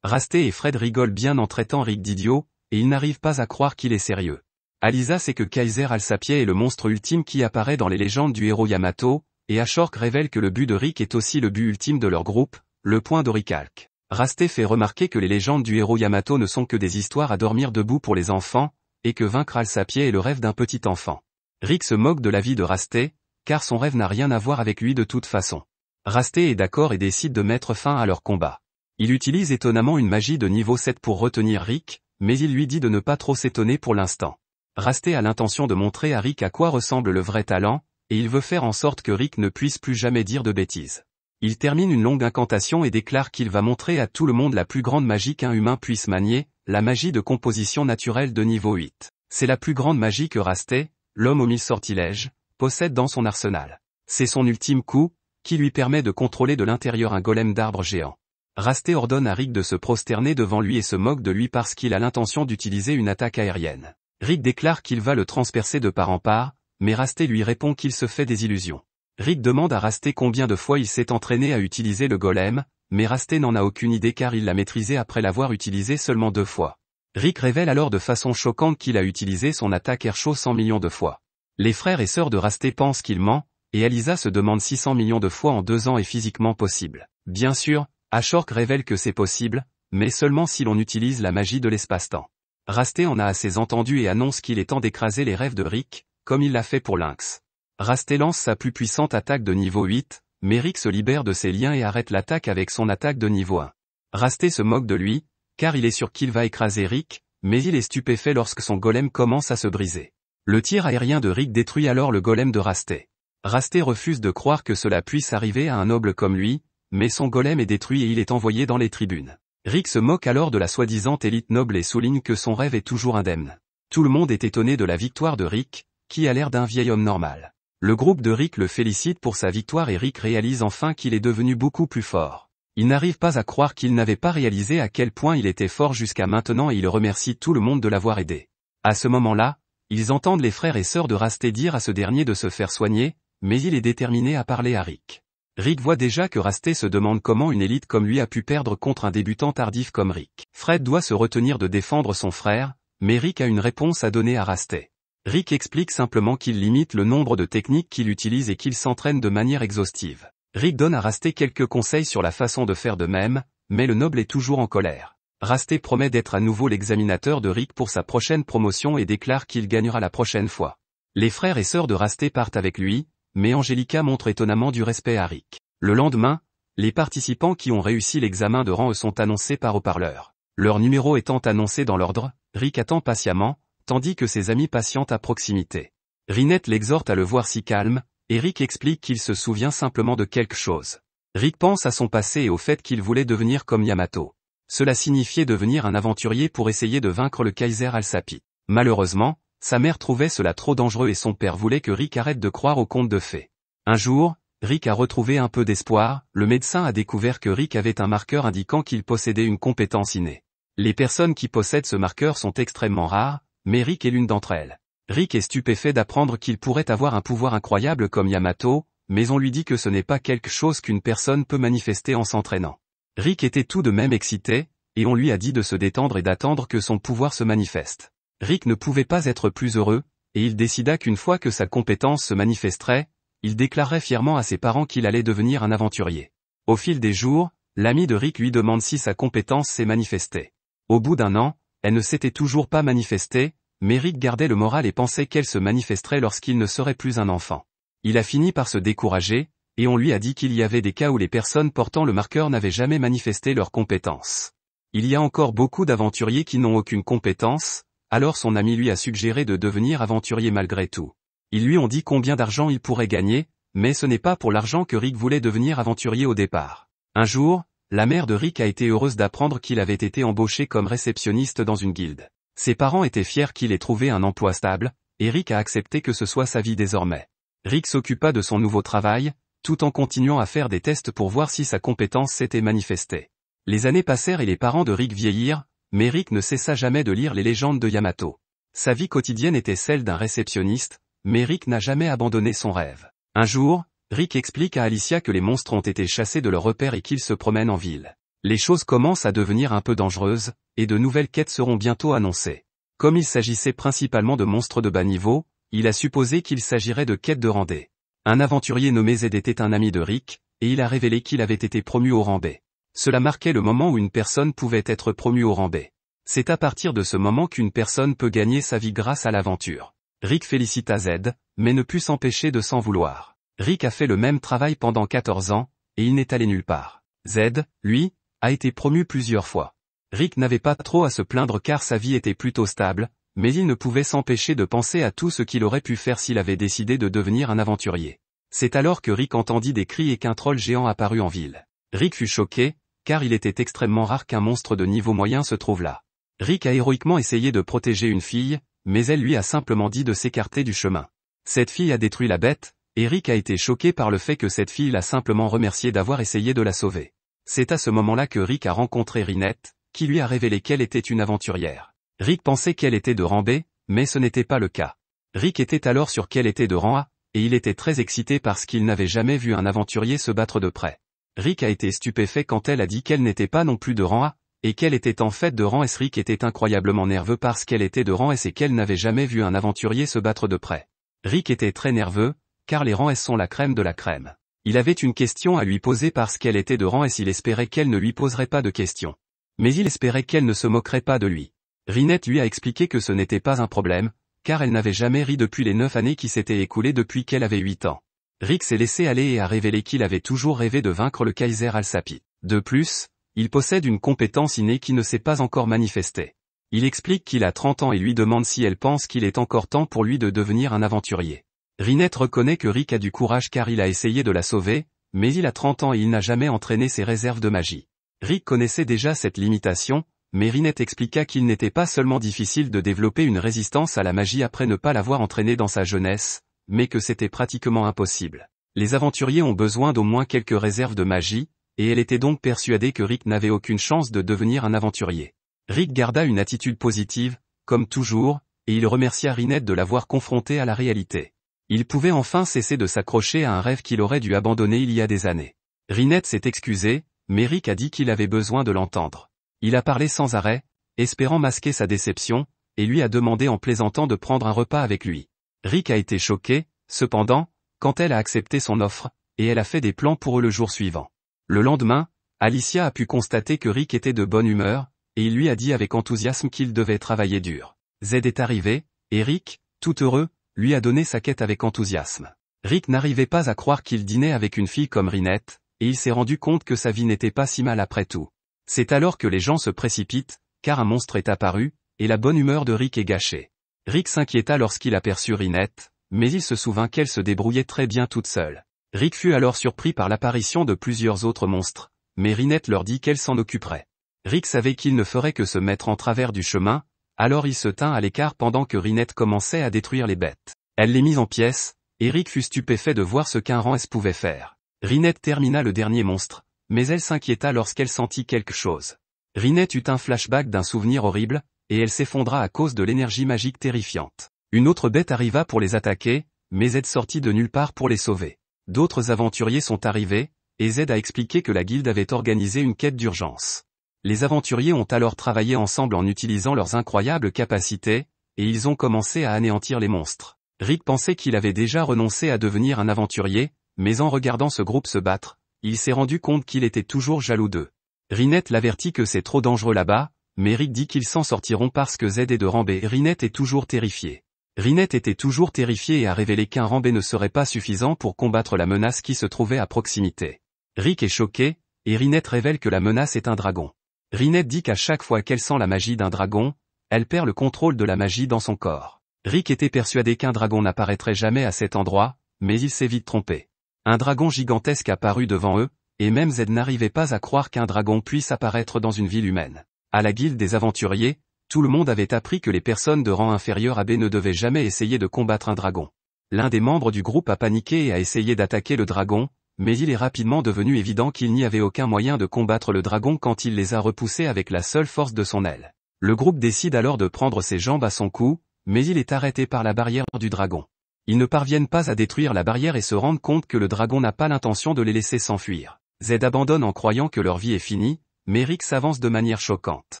Rasté et Fred rigolent bien en traitant Rick d'idiot, et ils n'arrivent pas à croire qu'il est sérieux. Alisa sait que Kaiser al est le monstre ultime qui apparaît dans les légendes du héros Yamato, et Ashork révèle que le but de Rick est aussi le but ultime de leur groupe, le point d'oricalque. Rasté fait remarquer que les légendes du héros Yamato ne sont que des histoires à dormir debout pour les enfants, et que vaincre Al-Sapier est le rêve d'un petit enfant. Rick se moque de la vie de Rasté, car son rêve n'a rien à voir avec lui de toute façon. Rasté est d'accord et décide de mettre fin à leur combat. Il utilise étonnamment une magie de niveau 7 pour retenir Rick, mais il lui dit de ne pas trop s'étonner pour l'instant. Rasté a l'intention de montrer à Rick à quoi ressemble le vrai talent, et il veut faire en sorte que Rick ne puisse plus jamais dire de bêtises il termine une longue incantation et déclare qu'il va montrer à tout le monde la plus grande magie qu'un humain puisse manier, la magie de composition naturelle de niveau 8. C'est la plus grande magie que Rasté, l'homme aux mille sortilèges, possède dans son arsenal. C'est son ultime coup, qui lui permet de contrôler de l'intérieur un golem d'arbre géant. Rasté ordonne à Rick de se prosterner devant lui et se moque de lui parce qu'il a l'intention d'utiliser une attaque aérienne. Rick déclare qu'il va le transpercer de part en part, mais Rasté lui répond qu'il se fait des illusions. Rick demande à Rasté combien de fois il s'est entraîné à utiliser le golem, mais Rasté n'en a aucune idée car il l'a maîtrisé après l'avoir utilisé seulement deux fois. Rick révèle alors de façon choquante qu'il a utilisé son attaque air chaud 100 millions de fois. Les frères et sœurs de Rasté pensent qu'il ment, et Alisa se demande 600 millions de fois en deux ans est physiquement possible. Bien sûr, Ashork révèle que c'est possible, mais seulement si l'on utilise la magie de l'espace-temps. Rasté en a assez entendu et annonce qu'il est temps d'écraser les rêves de Rick, comme il l'a fait pour Lynx. Rasté lance sa plus puissante attaque de niveau 8, Rick se libère de ses liens et arrête l'attaque avec son attaque de niveau 1. Rasté se moque de lui, car il est sûr qu'il va écraser Rick, mais il est stupéfait lorsque son golem commence à se briser. Le tir aérien de Rick détruit alors le golem de Rasté. Rasté refuse de croire que cela puisse arriver à un noble comme lui, mais son golem est détruit et il est envoyé dans les tribunes. Rick se moque alors de la soi-disant élite noble et souligne que son rêve est toujours indemne. Tout le monde est étonné de la victoire de Rick, qui a l'air d'un vieil homme normal. Le groupe de Rick le félicite pour sa victoire et Rick réalise enfin qu'il est devenu beaucoup plus fort. Il n'arrive pas à croire qu'il n'avait pas réalisé à quel point il était fort jusqu'à maintenant et il remercie tout le monde de l'avoir aidé. À ce moment-là, ils entendent les frères et sœurs de Rasté dire à ce dernier de se faire soigner, mais il est déterminé à parler à Rick. Rick voit déjà que Rasté se demande comment une élite comme lui a pu perdre contre un débutant tardif comme Rick. Fred doit se retenir de défendre son frère, mais Rick a une réponse à donner à Rasté. Rick explique simplement qu'il limite le nombre de techniques qu'il utilise et qu'il s'entraîne de manière exhaustive. Rick donne à Rasté quelques conseils sur la façon de faire de même, mais le noble est toujours en colère. Rasté promet d'être à nouveau l'examinateur de Rick pour sa prochaine promotion et déclare qu'il gagnera la prochaine fois. Les frères et sœurs de Rasté partent avec lui, mais Angelica montre étonnamment du respect à Rick. Le lendemain, les participants qui ont réussi l'examen de rang sont annoncés par haut-parleur. Leur numéro étant annoncé dans l'ordre, Rick attend patiemment, tandis que ses amis patientent à proximité. Rinette l'exhorte à le voir si calme, et Rick explique qu'il se souvient simplement de quelque chose. Rick pense à son passé et au fait qu'il voulait devenir comme Yamato. Cela signifiait devenir un aventurier pour essayer de vaincre le Kaiser Alsapi. Malheureusement, sa mère trouvait cela trop dangereux et son père voulait que Rick arrête de croire aux contes de fées. Un jour, Rick a retrouvé un peu d'espoir, le médecin a découvert que Rick avait un marqueur indiquant qu'il possédait une compétence innée. Les personnes qui possèdent ce marqueur sont extrêmement rares, mais Rick est l'une d'entre elles. Rick est stupéfait d'apprendre qu'il pourrait avoir un pouvoir incroyable comme Yamato, mais on lui dit que ce n'est pas quelque chose qu'une personne peut manifester en s'entraînant. Rick était tout de même excité, et on lui a dit de se détendre et d'attendre que son pouvoir se manifeste. Rick ne pouvait pas être plus heureux, et il décida qu'une fois que sa compétence se manifesterait, il déclarerait fièrement à ses parents qu'il allait devenir un aventurier. Au fil des jours, l'ami de Rick lui demande si sa compétence s'est manifestée. Au bout d'un an, elle ne s'était toujours pas manifestée, Rick gardait le moral et pensait qu'elle se manifesterait lorsqu'il ne serait plus un enfant. Il a fini par se décourager, et on lui a dit qu'il y avait des cas où les personnes portant le marqueur n'avaient jamais manifesté leurs compétences. Il y a encore beaucoup d'aventuriers qui n'ont aucune compétence, alors son ami lui a suggéré de devenir aventurier malgré tout. Ils lui ont dit combien d'argent il pourrait gagner, mais ce n'est pas pour l'argent que Rick voulait devenir aventurier au départ. Un jour, la mère de Rick a été heureuse d'apprendre qu'il avait été embauché comme réceptionniste dans une guilde. Ses parents étaient fiers qu'il ait trouvé un emploi stable, et Rick a accepté que ce soit sa vie désormais. Rick s'occupa de son nouveau travail, tout en continuant à faire des tests pour voir si sa compétence s'était manifestée. Les années passèrent et les parents de Rick vieillirent, mais Rick ne cessa jamais de lire les légendes de Yamato. Sa vie quotidienne était celle d'un réceptionniste, mais Rick n'a jamais abandonné son rêve. Un jour, Rick explique à Alicia que les monstres ont été chassés de leur repère et qu'ils se promènent en ville. Les choses commencent à devenir un peu dangereuses, et de nouvelles quêtes seront bientôt annoncées. Comme il s'agissait principalement de monstres de bas niveau, il a supposé qu'il s'agirait de quêtes de rendez. Un aventurier nommé Zed était un ami de Rick, et il a révélé qu'il avait été promu au rendez. Cela marquait le moment où une personne pouvait être promue au rendez. C'est à partir de ce moment qu'une personne peut gagner sa vie grâce à l'aventure. Rick félicita Zed, mais ne put s'empêcher de s'en vouloir. Rick a fait le même travail pendant 14 ans, et il n'est allé nulle part. Z, lui, a été promu plusieurs fois. Rick n'avait pas trop à se plaindre car sa vie était plutôt stable, mais il ne pouvait s'empêcher de penser à tout ce qu'il aurait pu faire s'il avait décidé de devenir un aventurier. C'est alors que Rick entendit des cris et qu'un troll géant apparut en ville. Rick fut choqué, car il était extrêmement rare qu'un monstre de niveau moyen se trouve là. Rick a héroïquement essayé de protéger une fille, mais elle lui a simplement dit de s'écarter du chemin. Cette fille a détruit la bête, Eric a été choqué par le fait que cette fille l'a simplement remercié d'avoir essayé de la sauver. C'est à ce moment-là que Rick a rencontré Rinette, qui lui a révélé qu'elle était une aventurière. Rick pensait qu'elle était de rang B, mais ce n'était pas le cas. Rick était alors sur qu'elle était de rang A, et il était très excité parce qu'il n'avait jamais vu un aventurier se battre de près. Rick a été stupéfait quand elle a dit qu'elle n'était pas non plus de rang A, et qu'elle était en fait de rang S. Rick était incroyablement nerveux parce qu'elle était de rang S et qu'elle n'avait jamais vu un aventurier se battre de près. Rick était très nerveux, car les rangs sont la crème de la crème. Il avait une question à lui poser parce qu'elle était de rang et s'il espérait qu'elle ne lui poserait pas de questions. Mais il espérait qu'elle ne se moquerait pas de lui. Rinette lui a expliqué que ce n'était pas un problème, car elle n'avait jamais ri depuis les neuf années qui s'étaient écoulées depuis qu'elle avait huit ans. Rick s'est laissé aller et a révélé qu'il avait toujours rêvé de vaincre le Kaiser Alsapi. De plus, il possède une compétence innée qui ne s'est pas encore manifestée. Il explique qu'il a 30 ans et lui demande si elle pense qu'il est encore temps pour lui de devenir un aventurier. Rinette reconnaît que Rick a du courage car il a essayé de la sauver, mais il a 30 ans et il n'a jamais entraîné ses réserves de magie. Rick connaissait déjà cette limitation, mais Rinette expliqua qu'il n'était pas seulement difficile de développer une résistance à la magie après ne pas l'avoir entraînée dans sa jeunesse, mais que c'était pratiquement impossible. Les aventuriers ont besoin d'au moins quelques réserves de magie, et elle était donc persuadée que Rick n'avait aucune chance de devenir un aventurier. Rick garda une attitude positive, comme toujours, et il remercia Rinette de l'avoir confrontée à la réalité. Il pouvait enfin cesser de s'accrocher à un rêve qu'il aurait dû abandonner il y a des années. Rinette s'est excusée, mais Rick a dit qu'il avait besoin de l'entendre. Il a parlé sans arrêt, espérant masquer sa déception, et lui a demandé en plaisantant de prendre un repas avec lui. Rick a été choqué, cependant, quand elle a accepté son offre, et elle a fait des plans pour eux le jour suivant. Le lendemain, Alicia a pu constater que Rick était de bonne humeur, et il lui a dit avec enthousiasme qu'il devait travailler dur. Zed est arrivé, et Rick, tout heureux, lui a donné sa quête avec enthousiasme. Rick n'arrivait pas à croire qu'il dînait avec une fille comme Rinette, et il s'est rendu compte que sa vie n'était pas si mal après tout. C'est alors que les gens se précipitent, car un monstre est apparu, et la bonne humeur de Rick est gâchée. Rick s'inquiéta lorsqu'il aperçut Rinette, mais il se souvint qu'elle se débrouillait très bien toute seule. Rick fut alors surpris par l'apparition de plusieurs autres monstres, mais Rinette leur dit qu'elle s'en occuperait. Rick savait qu'il ne ferait que se mettre en travers du chemin, alors il se tint à l'écart pendant que Rinette commençait à détruire les bêtes. Elle les mit en pièces, Eric fut stupéfait de voir ce qu'un S pouvait faire. Rinette termina le dernier monstre, mais elle s'inquiéta lorsqu'elle sentit quelque chose. Rinette eut un flashback d'un souvenir horrible, et elle s'effondra à cause de l'énergie magique terrifiante. Une autre bête arriva pour les attaquer, mais Zed sortit de nulle part pour les sauver. D'autres aventuriers sont arrivés, et Zed a expliqué que la guilde avait organisé une quête d'urgence. Les aventuriers ont alors travaillé ensemble en utilisant leurs incroyables capacités, et ils ont commencé à anéantir les monstres. Rick pensait qu'il avait déjà renoncé à devenir un aventurier, mais en regardant ce groupe se battre, il s'est rendu compte qu'il était toujours jaloux d'eux. Rinette l'avertit que c'est trop dangereux là-bas, mais Rick dit qu'ils s'en sortiront parce que Zed est de Rambé. Rinette est toujours terrifiée. Rinette était toujours terrifiée et a révélé qu'un Rambé ne serait pas suffisant pour combattre la menace qui se trouvait à proximité. Rick est choqué, et Rinette révèle que la menace est un dragon. Rinette dit qu'à chaque fois qu'elle sent la magie d'un dragon, elle perd le contrôle de la magie dans son corps. Rick était persuadé qu'un dragon n'apparaîtrait jamais à cet endroit, mais il s'est vite trompé. Un dragon gigantesque apparut devant eux, et même Zed n'arrivait pas à croire qu'un dragon puisse apparaître dans une ville humaine. À la guilde des aventuriers, tout le monde avait appris que les personnes de rang inférieur à B ne devaient jamais essayer de combattre un dragon. L'un des membres du groupe a paniqué et a essayé d'attaquer le dragon, mais il est rapidement devenu évident qu'il n'y avait aucun moyen de combattre le dragon quand il les a repoussés avec la seule force de son aile. Le groupe décide alors de prendre ses jambes à son cou, mais il est arrêté par la barrière du dragon. Ils ne parviennent pas à détruire la barrière et se rendent compte que le dragon n'a pas l'intention de les laisser s'enfuir. Z abandonne en croyant que leur vie est finie, mais Rick s'avance de manière choquante.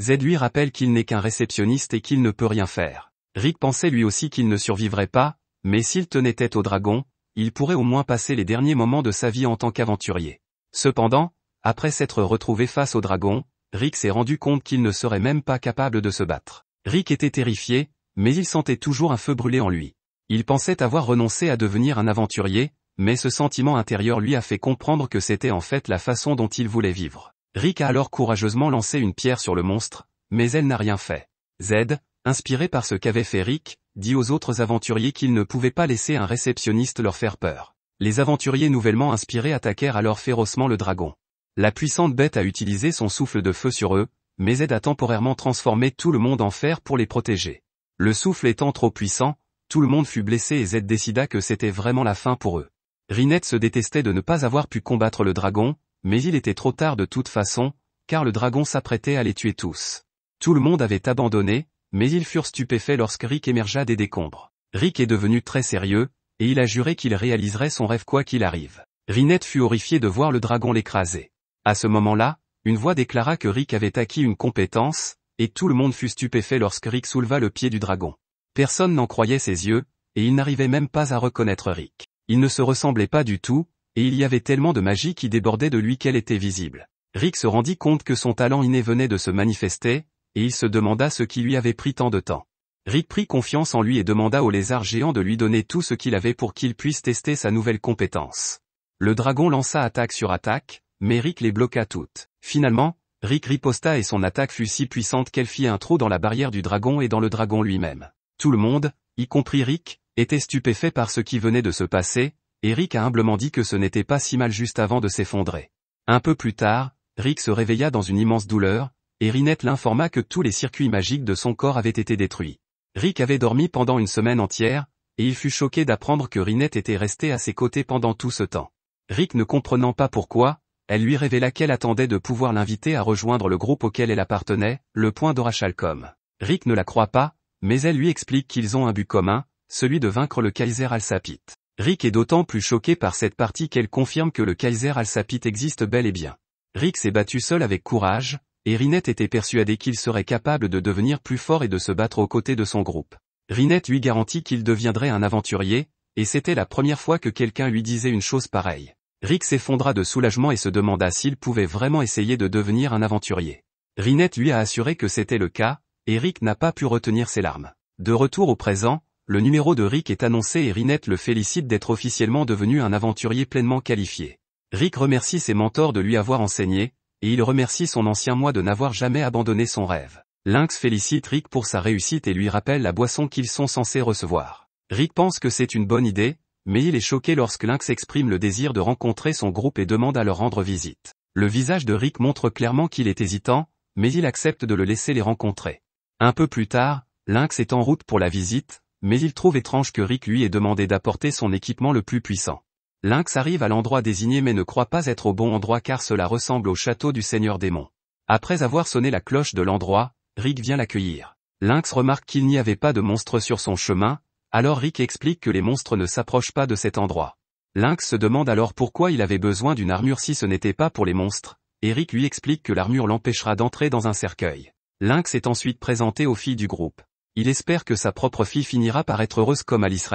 Z lui rappelle qu'il n'est qu'un réceptionniste et qu'il ne peut rien faire. Rick pensait lui aussi qu'il ne survivrait pas, mais s'il tenait tête au dragon, il pourrait au moins passer les derniers moments de sa vie en tant qu'aventurier. Cependant, après s'être retrouvé face au dragon, Rick s'est rendu compte qu'il ne serait même pas capable de se battre. Rick était terrifié, mais il sentait toujours un feu brûler en lui. Il pensait avoir renoncé à devenir un aventurier, mais ce sentiment intérieur lui a fait comprendre que c'était en fait la façon dont il voulait vivre. Rick a alors courageusement lancé une pierre sur le monstre, mais elle n'a rien fait. Zed, inspiré par ce qu'avait fait Rick, dit aux autres aventuriers qu'ils ne pouvaient pas laisser un réceptionniste leur faire peur. Les aventuriers nouvellement inspirés attaquèrent alors férocement le dragon. La puissante bête a utilisé son souffle de feu sur eux, mais Zed a temporairement transformé tout le monde en fer pour les protéger. Le souffle étant trop puissant, tout le monde fut blessé et Zed décida que c'était vraiment la fin pour eux. Rinette se détestait de ne pas avoir pu combattre le dragon, mais il était trop tard de toute façon, car le dragon s'apprêtait à les tuer tous. Tout le monde avait abandonné, mais ils furent stupéfaits lorsque Rick émergea des décombres. Rick est devenu très sérieux, et il a juré qu'il réaliserait son rêve quoi qu'il arrive. Rinette fut horrifiée de voir le dragon l'écraser. À ce moment-là, une voix déclara que Rick avait acquis une compétence, et tout le monde fut stupéfait lorsque Rick souleva le pied du dragon. Personne n'en croyait ses yeux, et il n'arrivait même pas à reconnaître Rick. Il ne se ressemblait pas du tout, et il y avait tellement de magie qui débordait de lui qu'elle était visible. Rick se rendit compte que son talent inné venait de se manifester, et il se demanda ce qui lui avait pris tant de temps. Rick prit confiance en lui et demanda au lézard géant de lui donner tout ce qu'il avait pour qu'il puisse tester sa nouvelle compétence. Le dragon lança attaque sur attaque, mais Rick les bloqua toutes. Finalement, Rick riposta et son attaque fut si puissante qu'elle fit un trou dans la barrière du dragon et dans le dragon lui-même. Tout le monde, y compris Rick, était stupéfait par ce qui venait de se passer, et Rick a humblement dit que ce n'était pas si mal juste avant de s'effondrer. Un peu plus tard, Rick se réveilla dans une immense douleur, et Rinette l'informa que tous les circuits magiques de son corps avaient été détruits. Rick avait dormi pendant une semaine entière, et il fut choqué d'apprendre que Rinette était restée à ses côtés pendant tout ce temps. Rick ne comprenant pas pourquoi, elle lui révéla qu'elle attendait de pouvoir l'inviter à rejoindre le groupe auquel elle appartenait, le point d'Orachalcom. Rick ne la croit pas, mais elle lui explique qu'ils ont un but commun, celui de vaincre le Kaiser Alsapit. Rick est d'autant plus choqué par cette partie qu'elle confirme que le Kaiser Alsapit existe bel et bien. Rick s'est battu seul avec courage, et Rinette était persuadé qu'il serait capable de devenir plus fort et de se battre aux côtés de son groupe. Rinette lui garantit qu'il deviendrait un aventurier, et c'était la première fois que quelqu'un lui disait une chose pareille. Rick s'effondra de soulagement et se demanda s'il pouvait vraiment essayer de devenir un aventurier. Rinette lui a assuré que c'était le cas, et Rick n'a pas pu retenir ses larmes. De retour au présent, le numéro de Rick est annoncé et Rinette le félicite d'être officiellement devenu un aventurier pleinement qualifié. Rick remercie ses mentors de lui avoir enseigné, et il remercie son ancien moi de n'avoir jamais abandonné son rêve. Lynx félicite Rick pour sa réussite et lui rappelle la boisson qu'ils sont censés recevoir. Rick pense que c'est une bonne idée, mais il est choqué lorsque Lynx exprime le désir de rencontrer son groupe et demande à leur rendre visite. Le visage de Rick montre clairement qu'il est hésitant, mais il accepte de le laisser les rencontrer. Un peu plus tard, Lynx est en route pour la visite, mais il trouve étrange que Rick lui ait demandé d'apporter son équipement le plus puissant. Lynx arrive à l'endroit désigné mais ne croit pas être au bon endroit car cela ressemble au château du seigneur démon. Après avoir sonné la cloche de l'endroit, Rick vient l'accueillir. Lynx remarque qu'il n'y avait pas de monstre sur son chemin, alors Rick explique que les monstres ne s'approchent pas de cet endroit. Lynx se demande alors pourquoi il avait besoin d'une armure si ce n'était pas pour les monstres, et Rick lui explique que l'armure l'empêchera d'entrer dans un cercueil. Lynx est ensuite présenté aux filles du groupe. Il espère que sa propre fille finira par être heureuse comme Alice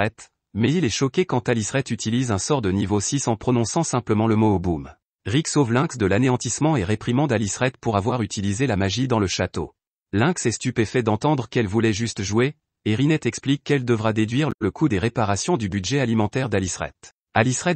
mais il est choqué quand Alice utilise un sort de niveau 6 en prononçant simplement le mot au boom. Rick sauve Lynx de l'anéantissement et réprimande Alice pour avoir utilisé la magie dans le château. Lynx est stupéfait d'entendre qu'elle voulait juste jouer, et Rinette explique qu'elle devra déduire le coût des réparations du budget alimentaire d'Alice Rett.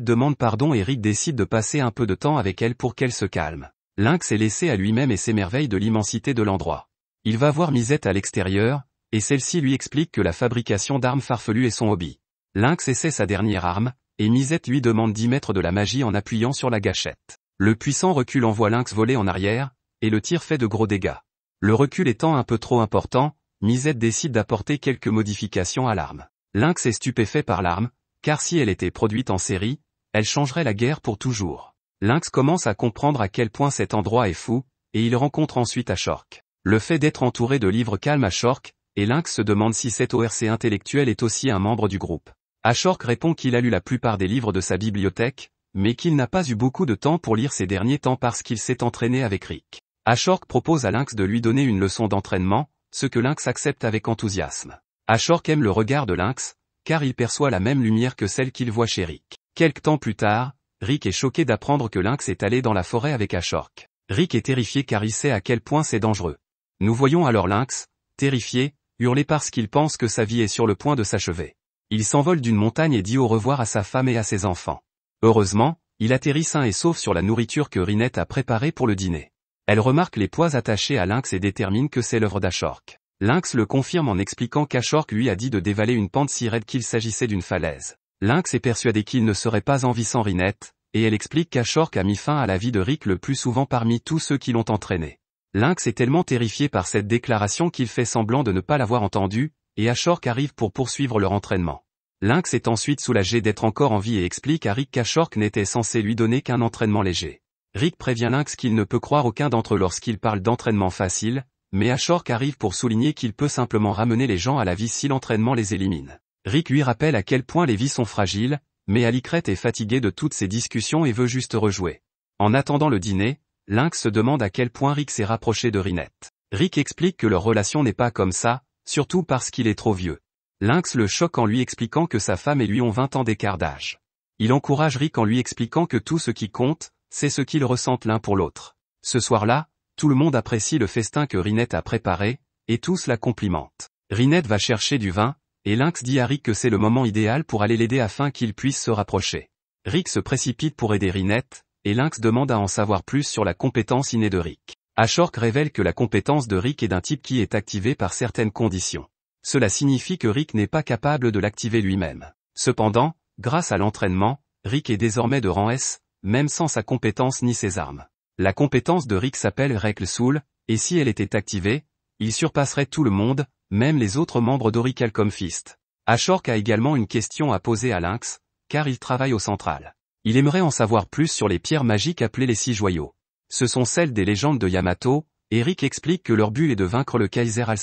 demande pardon et Rick décide de passer un peu de temps avec elle pour qu'elle se calme. Lynx est laissé à lui-même et s'émerveille de l'immensité de l'endroit. Il va voir Misette à l'extérieur, et celle-ci lui explique que la fabrication d'armes farfelues est son hobby. Lynx essaie sa dernière arme, et Misette lui demande d'y mettre de la magie en appuyant sur la gâchette. Le puissant recul envoie Lynx voler en arrière, et le tir fait de gros dégâts. Le recul étant un peu trop important, Misette décide d'apporter quelques modifications à l'arme. Lynx est stupéfait par l'arme, car si elle était produite en série, elle changerait la guerre pour toujours. Lynx commence à comprendre à quel point cet endroit est fou, et il rencontre ensuite Ashork. Le fait d'être entouré de livres calme Ashork, et Lynx se demande si cet ORC intellectuel est aussi un membre du groupe. Ashork répond qu'il a lu la plupart des livres de sa bibliothèque, mais qu'il n'a pas eu beaucoup de temps pour lire ces derniers temps parce qu'il s'est entraîné avec Rick. Ashork propose à Lynx de lui donner une leçon d'entraînement, ce que Lynx accepte avec enthousiasme. Ashork aime le regard de Lynx, car il perçoit la même lumière que celle qu'il voit chez Rick. Quelque temps plus tard, Rick est choqué d'apprendre que Lynx est allé dans la forêt avec Ashork. Rick est terrifié car il sait à quel point c'est dangereux. Nous voyons alors Lynx, terrifié, hurler parce qu'il pense que sa vie est sur le point de s'achever. Il s'envole d'une montagne et dit au revoir à sa femme et à ses enfants. Heureusement, il atterrit sain et sauf sur la nourriture que Rinette a préparée pour le dîner. Elle remarque les poids attachés à Lynx et détermine que c'est l'œuvre d'Ashork. Lynx le confirme en expliquant qu'Ashork lui a dit de dévaler une pente si raide qu'il s'agissait d'une falaise. Lynx est persuadé qu'il ne serait pas en vie sans Rinette, et elle explique qu'Ashork a mis fin à la vie de Rick le plus souvent parmi tous ceux qui l'ont entraîné. Lynx est tellement terrifié par cette déclaration qu'il fait semblant de ne pas l'avoir entendue, et Ashork arrive pour poursuivre leur entraînement. Lynx est ensuite soulagé d'être encore en vie et explique à Rick qu'Ashork n'était censé lui donner qu'un entraînement léger. Rick prévient Lynx qu'il ne peut croire aucun d'entre eux lorsqu'il parle d'entraînement facile, mais Ashork arrive pour souligner qu'il peut simplement ramener les gens à la vie si l'entraînement les élimine. Rick lui rappelle à quel point les vies sont fragiles, mais Alicrette est fatigué de toutes ces discussions et veut juste rejouer. En attendant le dîner, Lynx se demande à quel point Rick s'est rapproché de Rinette. Rick explique que leur relation n'est pas comme ça, Surtout parce qu'il est trop vieux. Lynx le choque en lui expliquant que sa femme et lui ont 20 ans d'écart d'âge. Il encourage Rick en lui expliquant que tout ce qui compte, c'est ce qu'ils ressentent l'un pour l'autre. Ce soir-là, tout le monde apprécie le festin que Rinette a préparé, et tous la complimentent. Rinette va chercher du vin, et Lynx dit à Rick que c'est le moment idéal pour aller l'aider afin qu'il puisse se rapprocher. Rick se précipite pour aider Rinette, et Lynx demande à en savoir plus sur la compétence innée de Rick. Ashork révèle que la compétence de Rick est d'un type qui est activé par certaines conditions. Cela signifie que Rick n'est pas capable de l'activer lui-même. Cependant, grâce à l'entraînement, Rick est désormais de rang S, même sans sa compétence ni ses armes. La compétence de Rick s'appelle rekle Soul, et si elle était activée, il surpasserait tout le monde, même les autres membres d'Oricalcom Fist. Ashork a également une question à poser à Lynx, car il travaille au central. Il aimerait en savoir plus sur les pierres magiques appelées les six joyaux ce sont celles des légendes de Yamato, Eric explique que leur but est de vaincre le Kaiser al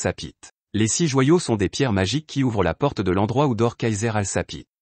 Les six joyaux sont des pierres magiques qui ouvrent la porte de l'endroit où dort Kaiser al